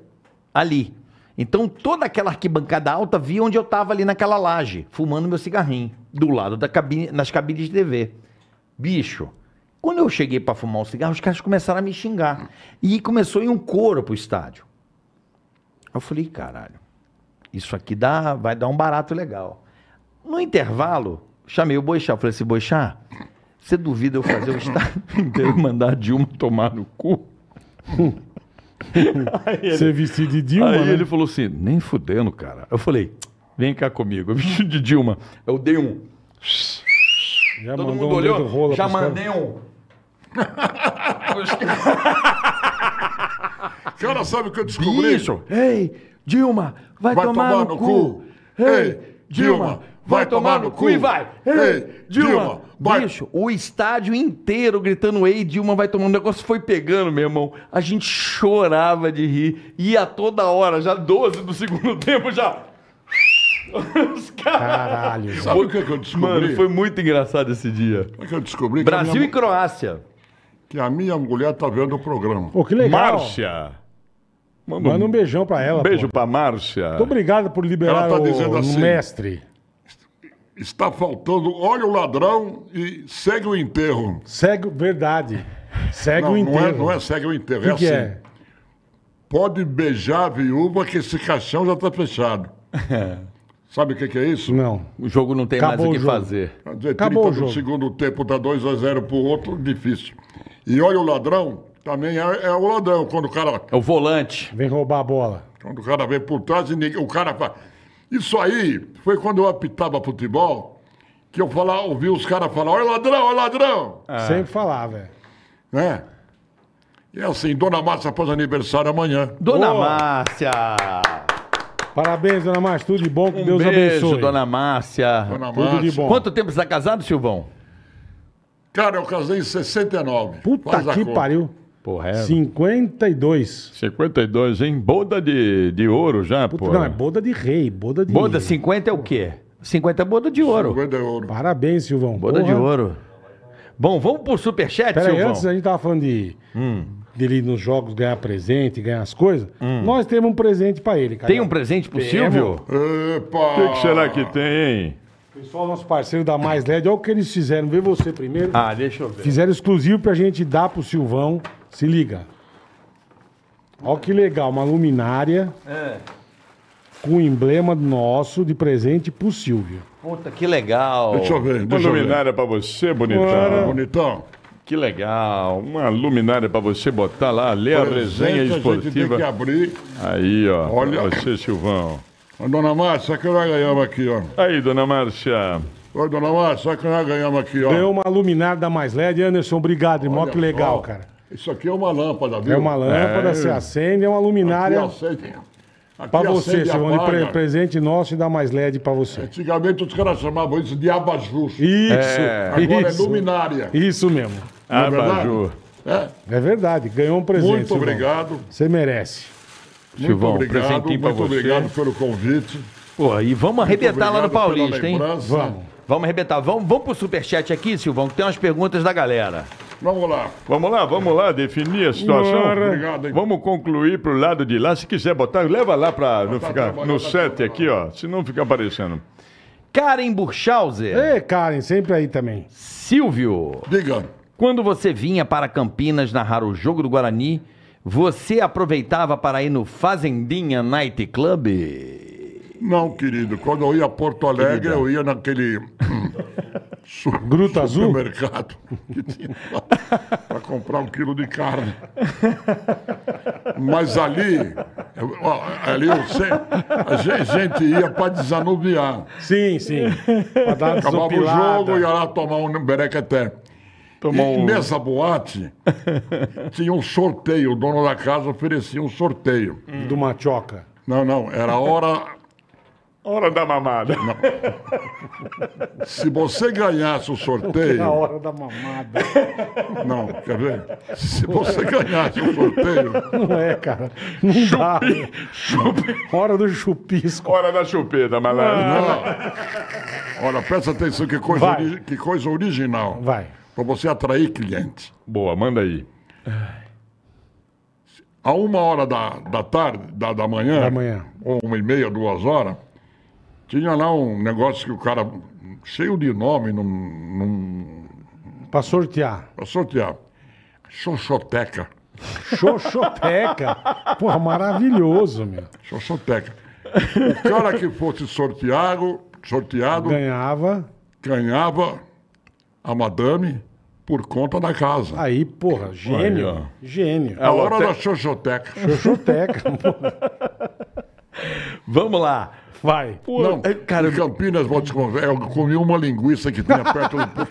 ali. Então toda aquela arquibancada alta via onde eu tava ali naquela laje, fumando meu cigarrinho, do lado da cabine, nas cabines de TV. Bicho, quando eu cheguei para fumar um cigarro, os caras começaram a me xingar. E começou em um coro pro estádio. Eu falei, caralho, isso aqui dá, vai dar um barato legal. No intervalo, chamei o Boixá, falei assim, Boixá, você duvida eu fazer o estádio [laughs] inteiro mandar a Dilma tomar no cu? Você vestido de Dilma? Aí né? ele falou assim, nem fudendo, cara. Eu falei, vem cá comigo, vestido de Dilma. Eu dei um... Já Todo mundo um olhou, já mandei um... cara [laughs] sabe o que eu descobri? Isso, ei, Dilma, vai, vai tomar, tomar, no, no cu. cu. Ei, Dilma, Dilma vai, tomar, no cu, e vai. Ei, Dilma, Dilma bicho, o estádio inteiro gritando ei, Dilma vai tomar. O negócio foi pegando, meu irmão. A gente chorava de rir. Ia toda hora, já 12 do segundo [laughs] tempo, já. Os Caralho, [laughs] sabe o que, é que eu descobri? Mano, foi muito engraçado esse dia. O que eu descobri? Brasil minha... e Croácia. Que a minha mulher tá vendo o programa. Pô, que legal. Márcia. Manda, um beijão pra ela. Um beijo pô. pra Márcia. Muito obrigado por liberar tá o, assim, o mestre está faltando olha o ladrão e segue o enterro. Segue, verdade. Segue não, o enterro. Não é, não é segue o enterro, que é que é? assim. É? Pode beijar a viúva que esse caixão já está fechado. [laughs] Sabe o que, que, é isso? Não. O jogo não tem Acabou mais o que o fazer. Quer dizer, Acabou o jogo. segundo tempo dá 2 a 0 para o outro, difícil. E olha o ladrão, também é, é, o ladrão, quando o cara... É o volante. Vem roubar a bola. Quando o cara vem por trás e o cara fala... Isso aí foi quando eu apitava futebol, que eu falava, ouvi os caras falar, olha ladrão, olha ladrão. É. Sempre falava. É. Né? E é assim, Dona Márcia faz aniversário amanhã. Dona Boa. Márcia! Parabéns, Dona Márcia, tudo de bom, que um Deus beijo, abençoe. Dona Márcia. Dona Márcia. Tudo de bom. Quanto tempo você está casado, Silvão? Cara, eu casei em 69. Puta Faz que pariu. Porra, é. 52. 52, hein? Boda de, de ouro já, pô. Não, é boda de rei, boda de... Boda 50 é o quê? 50 é boda de ouro. 50 é ouro. Parabéns, Silvão. Boda Porra. de ouro. Bom, vamos pro superchat, Pera Silvão. Aí, antes a gente tava falando de... Hum. Dele nos jogos ganhar presente, ganhar as coisas. Hum. Nós temos um presente pra ele, cara. Tem um presente pro Silvio? Epa! O que, que será que tem, hein? Pessoal, nosso parceiro da Mais LED, olha o que eles fizeram. Vê você primeiro. Ah, deixa eu ver. Fizeram exclusivo pra gente dar pro Silvão. Se liga. Olha que legal, uma luminária É. com o emblema nosso de presente pro Silvio. Puta, que legal. Deixa eu ver, Uma ver. luminária pra você, bonitão. Bonitão. Que legal. Uma luminária pra você botar lá, ler a resenha A gente tem que esportiva. abrir. Aí, ó. Olha. Você, Silvão. Ô, Dona Márcia, sabe que nós ganhamos aqui, ó. Aí, dona Márcia. Ô, Dona Márcia, sabe que nós ganhamos aqui, ó. Ganhou uma luminária da Mais LED. Anderson, obrigado, irmão. Olha, que legal, cara. Isso aqui é uma lâmpada, é viu? É uma lâmpada, é. se acende, é uma luminária. Para você, Silvão, pre presente nosso e dá mais LED para você. Antigamente os caras chamavam isso de abajur. Isso, é. agora é isso. é luminária. Isso mesmo. É abajur. É verdade? É. verdade, ganhou um presente. Muito obrigado. Você merece. Muito Silvão, obrigado, presentinho muito você. obrigado pelo convite. Pô, e vamos arrebentar lá no Paulista, hein? Vamos. Vamos arrebentar. Vamos, vamos pro superchat aqui, Silvão, que tem umas perguntas da galera. Vamos lá. Vamos lá, vamos lá, definir a situação. Obrigado, hein? Vamos concluir pro lado de lá. Se quiser botar, leva lá para não ficar no set aqui, ó. Se não fica aparecendo. Karen Burchauser. É, Karen, sempre aí também. Silvio. Diga. Quando você vinha para Campinas narrar o jogo do Guarani, você aproveitava para ir no Fazendinha Night Club? Não, querido. Quando eu ia a Porto Alegre, Querida. eu ia naquele. Gruta Azul? Supermercado. para pra comprar um quilo de carne. Mas ali, ali eu sei, a gente ia pra desanuviar. Sim, sim. dar Acabava o jogo e ia lá tomar um berequeté. Tomar E nessa boate, tinha um sorteio. O dono da casa oferecia um sorteio. Do Machoca. Não, não, era hora Hora da mamada. Não. Se você ganhasse o sorteio. Na [laughs] hora da mamada. Não, quer ver? Se você ganhasse o sorteio. Não é, cara. Não chupi, dá. Chupi. Hora do chupisco. Hora da chupeta, malandro. Ah. Não. Olha, presta atenção, que coisa, ori... que coisa original. Vai. Para você atrair cliente. Boa, manda aí. A uma hora da, da tarde, da, da manhã, da manhã, ou uma e meia, duas horas, tinha lá um negócio que o cara, cheio de nome, não. não... Pra sortear. Pra sortear. Xoxoteca. Xoxoteca? [laughs] Porra, maravilhoso, meu. Xoxoteca. O cara que fosse sorteado, sorteado. Ganhava. Ganhava a madame por conta da casa. Aí, porra, gênio. Aí, gênio. É a hora da xoxoteca. Xoxoteca, porra. [laughs] Vamos lá. Vai. Pô, não, é, cara, em Campinas, vou te contar, eu comi uma linguiça que tinha perto do...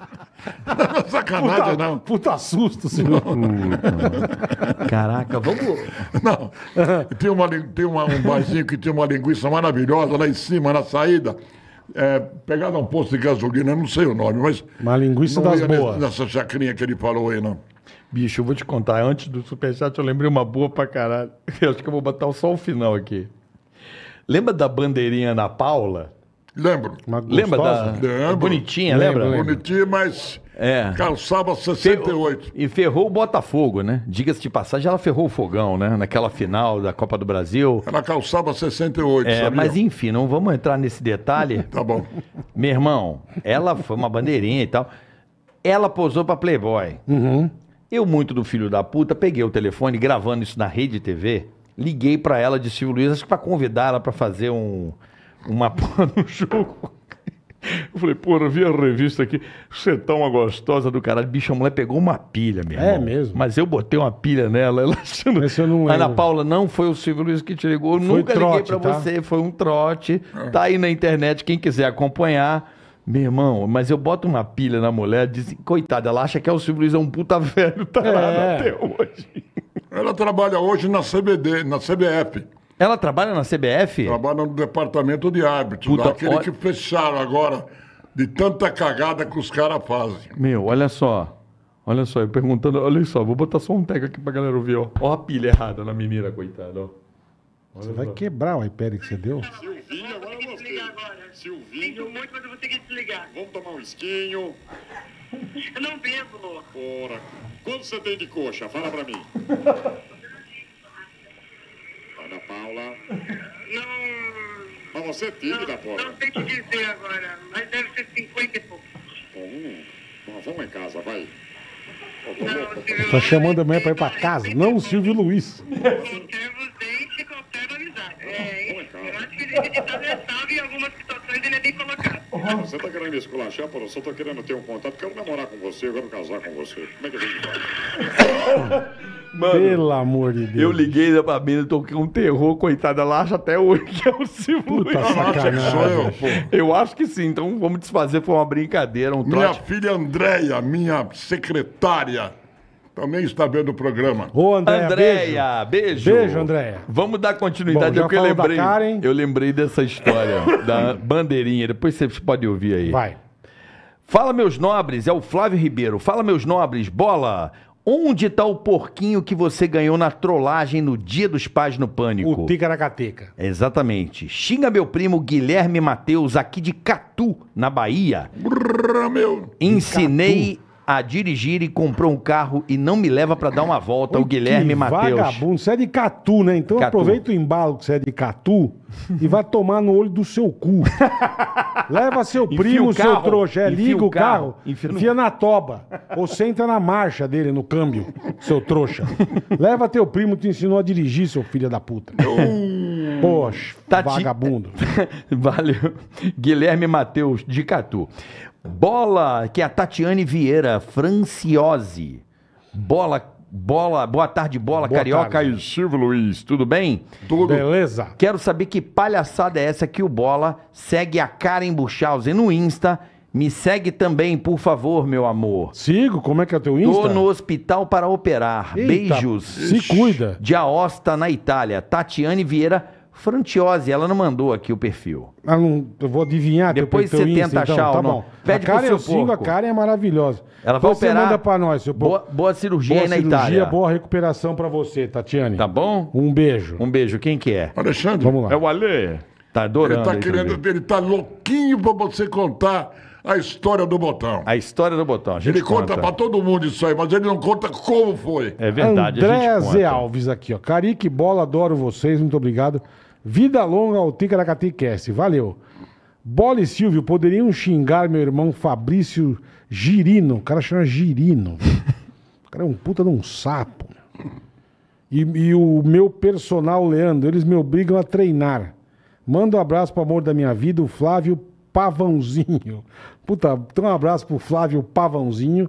[laughs] Sacanagem, puta, não. Puta susto, senhor. Caraca, vamos. Não, tem, uma, tem uma, um barzinho que tem uma linguiça maravilhosa lá em cima, na saída. É, um posto de gasolina, não sei o nome, mas. Uma linguiça das boas. Nessa chacrinha que ele falou aí, não. Bicho, eu vou te contar, antes do Superchat eu lembrei uma boa pra caralho. [laughs] Eu acho que eu vou botar só o final aqui. Lembra da bandeirinha Ana Paula? Lembro. Uma lembra da... Lembro. Bonitinha, lembra? Bonitinha, mas é. calçava 68. e ferrou o Botafogo, né? Diga-se de passagem, ela ferrou o fogão, né? Naquela final da Copa do Brasil. Ela calçava 68, é, sabia? Mas enfim, não vamos entrar nesse detalhe. [laughs] tá bom. Meu irmão, ela foi uma bandeirinha e tal. Ela posou pra Playboy. Uhum. Eu, muito do filho da puta, peguei o telefone gravando isso na rede TV, liguei para ela de Silvio Luiz, acho que pra convidar ela para fazer um, uma [laughs] porra no jogo. Eu falei, porra, eu vi a revista aqui, você é tão gostosa do caralho. Bicho, a mulher pegou uma pilha, meu é irmão. É mesmo? Mas eu botei uma pilha nela. Ela [laughs] achando... eu não Ana Paula, não foi o Silvio Luiz que te ligou. Eu foi nunca trote, liguei pra tá? você, foi um trote. Tá aí na internet, quem quiser acompanhar. Meu irmão, mas eu boto uma pilha na mulher, diz, coitada, ela acha que é o Silvio Luiz é um puta [laughs] velho, tá é. até hoje. Ela trabalha hoje na CBD, na CBF. Ela trabalha na CBF? Trabalha no departamento de árbitros, puta, daquele ó... que fecharam agora, de tanta cagada que os caras fazem. Meu, olha só. Olha só, eu perguntando, olha só, vou botar só um teco aqui pra galera ouvir, ó. Ó a pilha errada na menina, coitada, ó. Você vai quebrar o iPad que você deu. Silvinho, agora eu agora. Silvinho. Sinto muito, mas eu vou ter que desligar. Vamos tomar um esquinho. Eu não bebo, Lô. Ora, quanto você tem de coxa? Fala pra mim. Ana Paula. Não. Mas você é tive da porta. Não sei o que dizer agora, mas deve ser 50 e pouco. Bom, vamos em casa, vai. Não, Tá chamando a mulher pra ir pra casa. Não, Silvio Luiz. Não, Não, você tá querendo me esculachar, porra? Só tô querendo ter um contato. Quero namorar com você, quero casar com você. Como é que a gente vai? [laughs] Mano, Pelo amor de Deus. Eu liguei da babina, toquei um terror, coitada. Ela acha até hoje que é o Silvio Puta Eu, eu acho que sim. Então vamos desfazer. Foi uma brincadeira, um trote. Minha filha Andréia, minha secretária. Também está vendo o programa. Ô, Andréia, Andréia beijo. beijo. Beijo, Andréia. Vamos dar continuidade Bom, eu lembrei. Karen. Eu lembrei dessa história [laughs] da bandeirinha. Depois você pode ouvir aí. Vai. Fala, meus nobres. É o Flávio Ribeiro. Fala, meus nobres. Bola. Onde está o porquinho que você ganhou na trollagem no Dia dos Pais no Pânico? O Ticaracateca. Exatamente. Xinga meu primo Guilherme Mateus aqui de Catu, na Bahia. Brrr, meu. Ensinei Catu a dirigir e comprou um carro e não me leva para dar uma volta, Oi, o Guilherme Matheus. Vagabundo, você é de Catu, né? Então Catu. aproveita o embalo que você é de Catu e vai tomar no olho do seu cu. [laughs] leva seu primo, seu trouxa, é, liga o carro, carro enfia, no... enfia, na toba. Ou senta na marcha dele, no câmbio, seu trouxa. leva teu primo, te ensinou a dirigir, seu filho da puta. Uh. Poxa, Tati... vagabundo. [laughs] Valeu. Guilherme Matheus, de Catu. Bola, que é a Tatiane Vieira, Franciose. Bola, bola, boa tarde, bola, boa Carioca tarde. e Silvio Luiz, tudo bem? Tudo. Beleza. Quero saber que palhaçada é essa que o Bola segue a Karen Buchhausen no Insta. Me segue também, por favor, meu amor. Sigo? Como é que é teu Insta? Tô no hospital para operar. Eita, Beijos. Se cuida. De Aosta, na Itália. Tatiane Vieira Frontiose, ela não mandou aqui o perfil. Eu, ah, não, eu vou adivinhar. Depois você tenta então, achar então, tá bom. Pede a Karen pro seu eu sigo, a cara é maravilhosa. Ela vai você operar. manda pra nós. Seu boa, boa cirurgia boa aí na cirurgia, Itália. Boa recuperação pra você, Tatiane. Tá bom? Um beijo. Um beijo. Quem que é? Alexandre. Vamos lá. É o Ale. Tá adorando. Ele tá querendo, ele tá louquinho pra você contar a história do botão. A história do botão. ele conta, conta para todo mundo isso aí, mas ele não conta como foi. É verdade, André a gente conta. Zé Alves aqui, ó. Carique, bola, adoro vocês, muito obrigado. Vida longa ao da Cast. Valeu. Bola e Silvio, poderiam xingar meu irmão Fabrício Girino. O cara chama Girino. [laughs] O cara é um puta de um sapo. E, e o meu personal, Leandro, eles me obrigam a treinar. Manda um abraço pro amor da minha vida, o Flávio Pavãozinho. Puta, então um abraço pro Flávio Pavãozinho.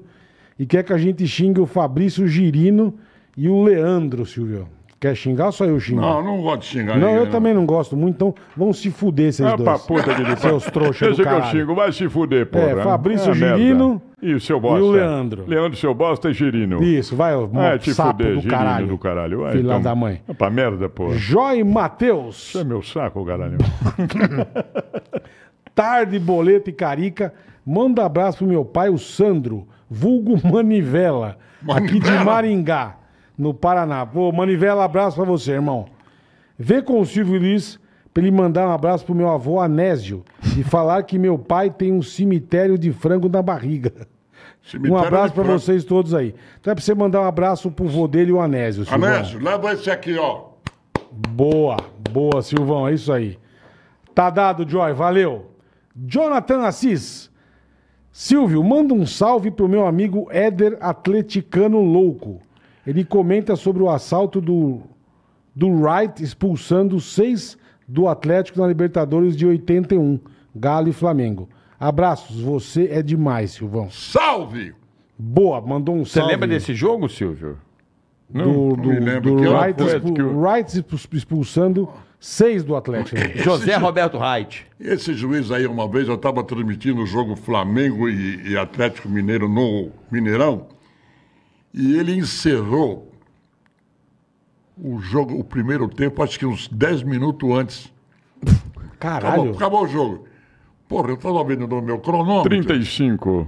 E quer que a gente xingue o Fabrício Girino e o Leandro, Silvio. Quer xingar ou só eu xingo? Não, não gosto de xingar Não, ninguém, eu não. também não gosto muito, então vão se fuder vocês é dois. dois. pra puta que lhe [laughs] Seus trouxas do Esse que eu xingo, vai se fuder, é, porra. É, Fabrício Girino E o seu bosta. e o Leandro. Leandro, seu bosta e Girino. Isso, vai, ô, É, te sapo fuder, do Girino caralho. do caralho. Vai, Filha então. da mãe. É pra merda, porra. Isso Joy Matheus, é meu saco, caralho. [laughs] Tarde, Boleto e Carica, manda abraço pro meu pai, o Sandro, vulgo Manivela, aqui de Maringá no Paraná. Pô, Manivela, abraço pra você, irmão. Vê com o Silvio Luiz pra ele mandar um abraço pro meu avô Anésio e falar que meu pai tem um cemitério de frango na barriga. Cemitério um abraço pra vocês todos aí. Então é pra você mandar um abraço pro vô dele, o Anésio. Silvão. Anésio, leva esse aqui, ó. Boa, boa, Silvão, é isso aí. Tá dado, Joy, valeu. Jonathan Assis. Silvio, manda um salve pro meu amigo Éder Atleticano Louco. Ele comenta sobre o assalto do, do Wright expulsando seis do Atlético na Libertadores de 81, Galo e Flamengo. Abraços, você é demais, Silvão. Salve! Boa, mandou um salve. Você lembra desse jogo, Silvio? Não, do, do, me lembro. Do Wright, expu eu... Wright expulsando seis do Atlético. [laughs] Esse José ju... Roberto Wright. Esse juiz aí, uma vez, eu estava transmitindo o jogo Flamengo e, e Atlético Mineiro no Mineirão. E ele encerrou o jogo, o primeiro tempo, acho que uns 10 minutos antes. Caralho. Acabou, acabou o jogo. Porra, eu estava vendo no meu cronômetro. 35.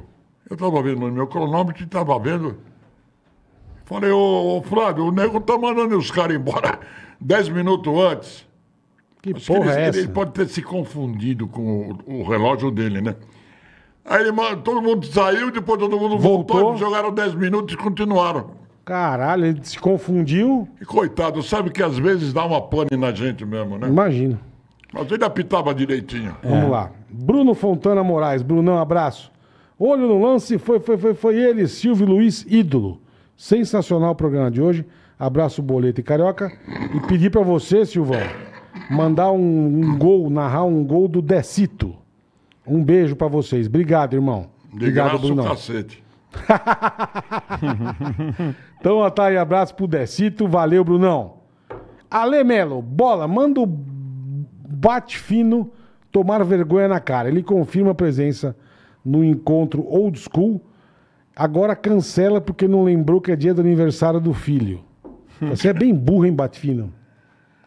Eu estava vendo no meu cronômetro e estava vendo. Falei, ô, ô, Flávio, o nego tá mandando os caras embora 10 [laughs] minutos antes. Que acho porra que é ele, é essa? Ele pode ter se confundido com o, o relógio dele, né? Aí ele, todo mundo saiu, depois todo mundo voltou, voltou jogaram 10 minutos e continuaram. Caralho, ele se confundiu. E coitado, sabe que às vezes dá uma pane na gente mesmo, né? Imagino. Mas ele apitava direitinho. É. Vamos lá. Bruno Fontana Moraes. Brunão, abraço. Olho no lance, foi, foi, foi, foi ele, Silvio Luiz, ídolo. Sensacional o programa de hoje. Abraço, Boleta e Carioca. E pedir para você, Silvão, mandar um, um gol, narrar um gol do Decito. Um beijo pra vocês. Obrigado, irmão. Obrigado, Bruno. cacete. [laughs] então, ó, tá aí, abraço pro Decito. Valeu, Brunão. Ale Melo, bola, manda o bate fino tomar vergonha na cara. Ele confirma a presença no encontro old school. Agora cancela porque não lembrou que é dia do aniversário do filho. [laughs] Você é bem burro, hein, Batfino?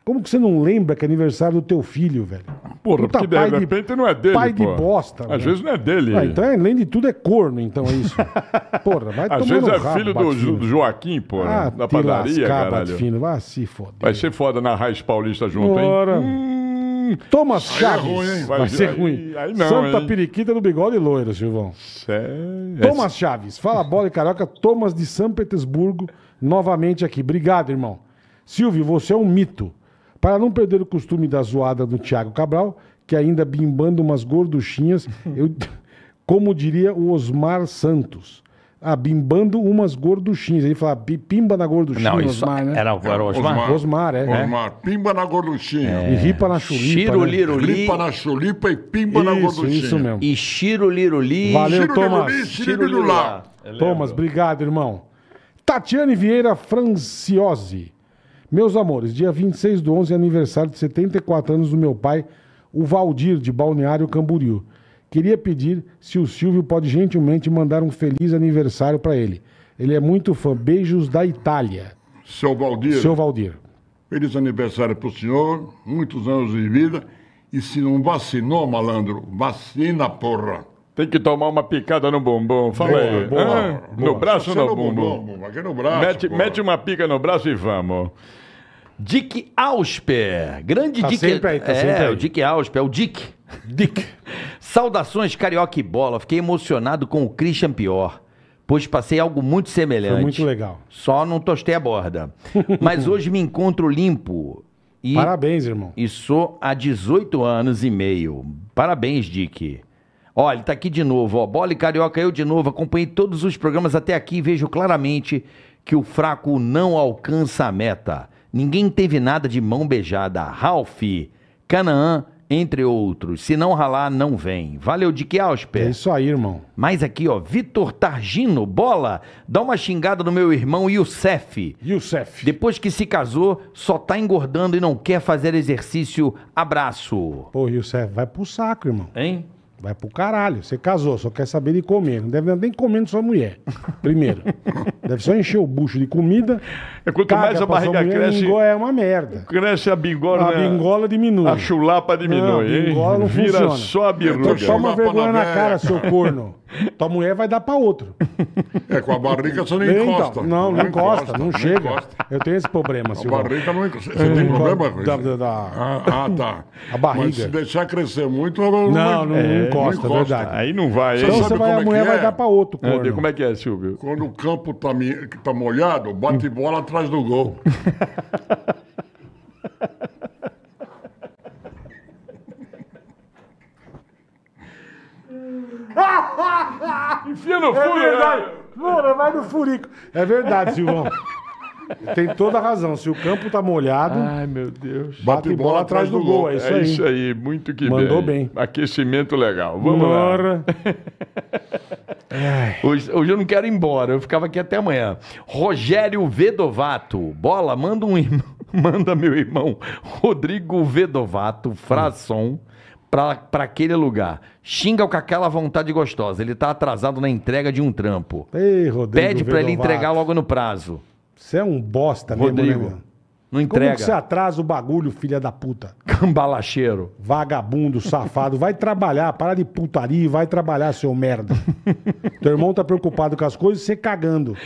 Como que você não lembra que é aniversário do teu filho, velho? Porra, Puta, porque pai de repente não é dele, Pai pô. de bosta. Às vezes não é dele. Ah, então, é, além de tudo, é corno, então, é isso. [laughs] porra, vai Às vezes é rabo, filho do, do, Joaquim, porra, ah, da padaria, lascar, caralho. Fino. Vai se foder. Vai ser foda na Raiz Paulista junto, hein? Hum. Thomas é Chaves. É ruim, vai, vai, ser aí, ruim. Aí não, Santa hein? Periquita do Bigode Loiro, Silvão. Sério? Thomas Chaves. Fala bola e caroca. Thomas de São Petersburgo, novamente aqui. Obrigado, irmão. Silvio, você é um mito. Para não perder o costume da zoada do Thiago Cabral, que ainda bimbando umas gorduchinhas, [laughs] eu, como diria o Osmar Santos. Ah, bimbando umas gorduchinhas. Ele fala pimba na gorduchinha, não, isso Osmar, né? Era, era Osmar. Osmar, Osmar é. Osmar, pimba na gorduchinha. É. E ripa na chulipa. Chiruliruli. Né? Ripa na chulipa e pimba isso, na gorduchinha. Isso mesmo. E chiruliruli. Valeu, chiruliruli, Thomas. lá. Thomas, obrigado, irmão. Tatiane Vieira Franciose. Meus amores, dia 26 do 11 aniversário de 74 anos do meu pai, o Valdir, de Balneário Camboriú. Queria pedir se o Silvio pode gentilmente mandar um feliz aniversário para ele. Ele é muito fã. Beijos da Itália. Seu Valdir. Seu Valdir. Feliz aniversário para o senhor, muitos anos de vida. E se não vacinou, malandro, vacina, porra. Tem que tomar uma picada no bumbum. Fala aí. Boa, boa, ah, boa. No braço ou no, é no bumbum? bumbum? Aqui no braço. Mete, mete uma pica no braço e vamos. Dick Ausper. Grande tá Dick. Sempre aí, tá é, sempre aí. o Dick Ausper, é o Dick. Dick. [laughs] Saudações, carioca e bola. Fiquei emocionado com o Christian Pior, pois passei algo muito semelhante. Foi muito legal. Só não tostei a borda. [laughs] Mas hoje me encontro limpo. E, Parabéns, irmão. E sou há 18 anos e meio. Parabéns, Dick. Olha, ele tá aqui de novo, ó. Bola e Carioca, eu de novo. Acompanhei todos os programas até aqui e vejo claramente que o fraco não alcança a meta. Ninguém teve nada de mão beijada. Ralph, Canaã, entre outros. Se não ralar, não vem. Valeu, Dick Ausper. É isso aí, irmão. Mais aqui, ó. Vitor Targino, bola. Dá uma xingada no meu irmão Youssef. Youssef. Depois que se casou, só tá engordando e não quer fazer exercício. Abraço. Pô, Youssef, vai pro saco, irmão. Hein? Vai pro caralho. Você casou, só quer saber de comer. Não deve nem comendo sua mulher. Primeiro. [laughs] deve só encher o bucho de comida. É quanto caga mais a barriga mulher, cresce. A é uma merda. Cresce a bingola. A é- bingola diminui. A chulapa diminui, não, a bingola não Vira funciona. só a birruga. Toma vergonha na cara, seu corno. [laughs] Tua mulher vai dar pra outro. É, com a barriga você não então. encosta. Então, não, não, não encosta, encosta, não chega. encosta. Eu tenho esse problema, senhor. A barriga não encosta. Você tem é, problema com isso? Da, da, da... Ah, ah, tá. A barriga. Mas se deixar crescer muito, ela não, não, não, é, encosta, não encosta. É verdade. Aí não vai. Então você vai, a mulher é? vai é? dar pra outro, pô. É, como é que é, Silvio? Quando o campo tá, mi... tá molhado, bate bola atrás do gol. [laughs] Enfia no furo, é verdade. Mano, vai no furico. É verdade, Silvão. [laughs] Tem toda a razão. Se o campo tá molhado. Ai, meu Deus. Bate, bola, bola atrás do, gol. gol. É, isso, é aí. isso aí. Muito que Mandou bem. bem. Aquecimento legal. Vamos Bora. lá. [laughs] hoje, hoje eu não quero ir embora. Eu ficava aqui até amanhã. Rogério Vedovato. Bola, manda um irmão. [laughs] Manda meu irmão Rodrigo Vedovato, Frasson. Hum para aquele lugar. Xinga o com aquela vontade gostosa. Ele tá atrasado na entrega de um trampo. Ei, Rodrigo Pede para ele entregar logo no prazo. Você é um bosta Rodrigo, mesmo, né, Não entrega. Como que você atrasa o bagulho, filha da puta? [laughs] Cambalacheiro. Vagabundo, safado. Vai trabalhar, para de putaria e vai trabalhar, seu merda. [laughs] Teu irmão tá preocupado com as coisas e você cagando.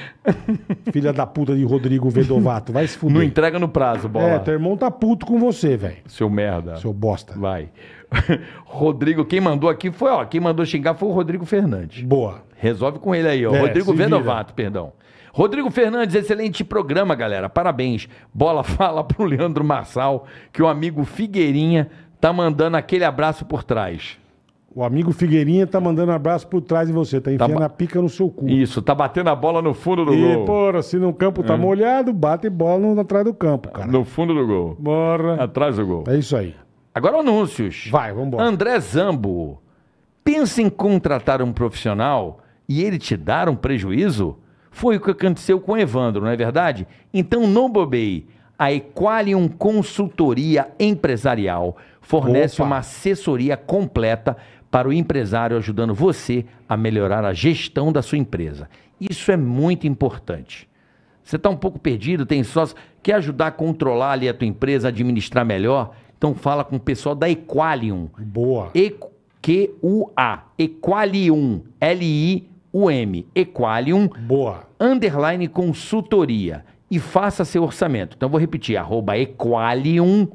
Filha da puta de Rodrigo Vedovato. Vai se fuder. Não entrega no prazo, é, bola. É, teu irmão tá puto com você, velho. Seu merda. Seu bosta. Vai. [laughs] Rodrigo, quem mandou aqui foi, ó, quem mandou xingar foi o Rodrigo Fernandes. Boa. Resolve com ele aí, ó. É, Rodrigo Vedovato, perdão. Rodrigo Fernandes, excelente programa, galera. Parabéns. Bola [laughs] fala pro Leandro Marçal que o amigo Figueirinha tá mandando aquele abraço por trás. O amigo Figueirinha tá mandando um abraço por trás de você, tá, tá enfiando tá a pica no seu cu. Isso, tá batendo a bola no fundo do e, gol. E, porra, se no campo tá hum. molhado, bate bola no, atrás do campo, cara. No fundo do gol. Bora. Atrás do gol. É isso aí. Agora anúncios. Vai, vamos embora. André Zambo, pensa em contratar um profissional e ele te dar um prejuízo? Foi o que aconteceu com Evandro, não é verdade? Então não bobei. A Equalium Consultoria Empresarial fornece Opa. uma assessoria completa para o empresário, ajudando você a melhorar a gestão da sua empresa. Isso é muito importante. Você está um pouco perdido, tem sócio, quer ajudar a controlar ali a tua empresa, administrar melhor? Então fala com o pessoal da Equalium. Boa. E Q U A Equalium. L-I-U-M. Equalium. Boa underline consultoria e faça seu orçamento. Então, vou repetir, arroba Equalium,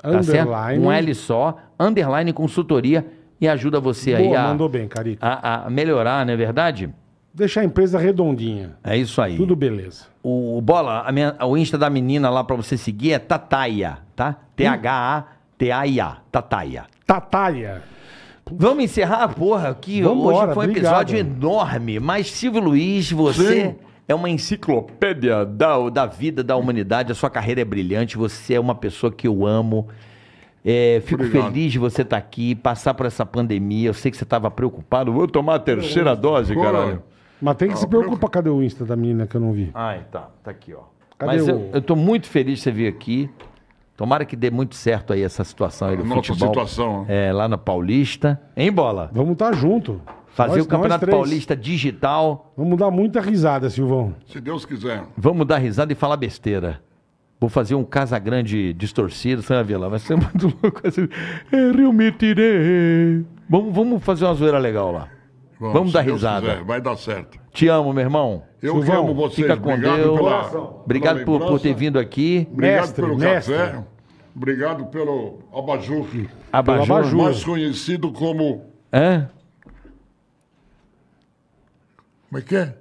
tá certo? Um L só, underline consultoria e ajuda você Boa, aí a, mandou bem, Carica. A, a melhorar, não é verdade? Deixar a empresa redondinha. É isso aí. Tudo beleza. O, o Bola, a minha, o Insta da menina lá para você seguir é Tataia, tá? T-H-A-T-A-I-A, Tataia. Tataia. Vamos encerrar, porra, que Vambora, hoje foi um episódio enorme. Mas, Silvio Luiz, você. Sim é uma enciclopédia da, da vida, da humanidade. A sua carreira é brilhante. Você é uma pessoa que eu amo. É, fico Obrigado. feliz de você estar tá aqui, passar por essa pandemia. Eu sei que você estava preocupado. Vou tomar a terceira dose, Pô, caralho. Mas tem que ah, se preocupar. Cadê o Insta da menina que eu não vi? Ah, tá. Tá aqui, ó. Cadê mas o... eu, eu tô muito feliz de você vir aqui. Tomara que dê muito certo aí essa situação aí do Nossa futebol. situação. Né? É, lá na Paulista. Em bola. Vamos estar tá junto. Fazer nós, o Campeonato Paulista digital. Vamos dar muita risada, Silvão. Se Deus quiser. Vamos dar risada e falar besteira. Vou fazer um Casa Grande distorcido, sabe, Vila? Vai ser [laughs] muito louco assim. Eu é, me tirei. Vamos, vamos fazer uma zoeira legal lá. Bom, vamos, dar risada. Quiser, vai dar certo. Te amo, meu irmão. Eu amo vocês. Fica com obrigado Deus. Pela, obrigado pela por, por, ter vindo aqui. Obrigado mestre, pelo mestre. café. Obrigado pelo abajur. Abajur. Pelo abajur. Mais conhecido como... Hã? Como é que é?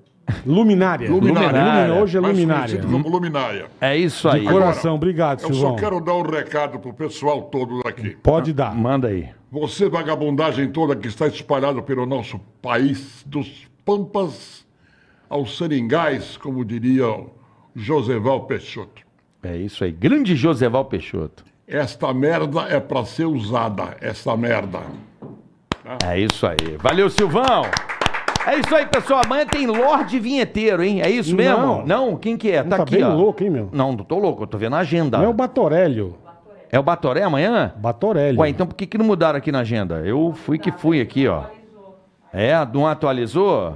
Luminária. Luminária. luminária. Hoje é Mais luminária. Como uhum. luminária. É isso aí. De coração, Agora, obrigado, senhor Silvão. Eu só quero dar um recado pro pessoal todo daqui. Pode ah, dar. Manda aí. Você, vagabundagem toda que está espalhada pelo nosso país dos Pampas aos seringais, como diria o Joseval Peixoto. É isso aí, grande Joseval Peixoto. Esta merda é para ser usada, esta merda. É isso aí. Valeu, Silvão! É isso aí, pessoal. Amanhã tem Lorde Vinheteiro, hein? É isso mesmo? Não, Não? quem que é? Não tá, tá aqui, Tá ó. louco, hein, meu? Não, não tô louco, eu tô vendo a agenda. Não é o Batorélio. É o Batoré amanhã? Batorélio. Ué, então por que, que não mudaram aqui na agenda? Eu fui que fui aqui, ó. É, não atualizou?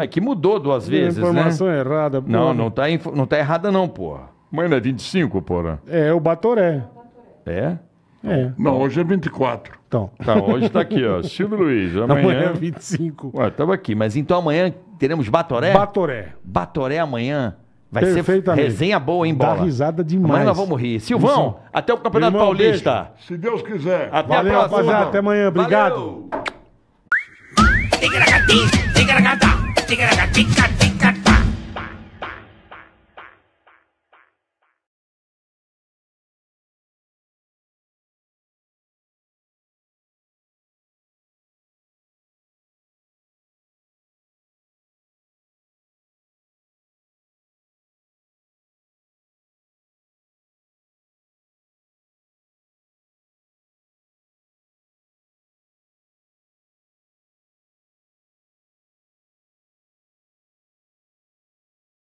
É que mudou duas vezes, né? informação né? errada. Porra. Não, não tá, não tá errada não, porra. Mas não é 25, porra? É, o Batoré. É? É. Não, hoje é 24. Então. Tá, hoje tá aqui, ó. [laughs] Silvio Luiz, amanhã... Amanhã é 25. Ué, tava aqui. Mas então amanhã teremos Batoré? Batoré. Batoré amanhã? Vai ser resenha boa, hein, bola? Dá risada demais. Amanhã nós vamos rir. Silvão, Isso. até o Campeonato Irmão, Paulista. Beijo. Se Deus quiser. Até Valeu, a próxima. rapaziada. Até amanhã. Obrigado. Valeu. chica, chica, chica,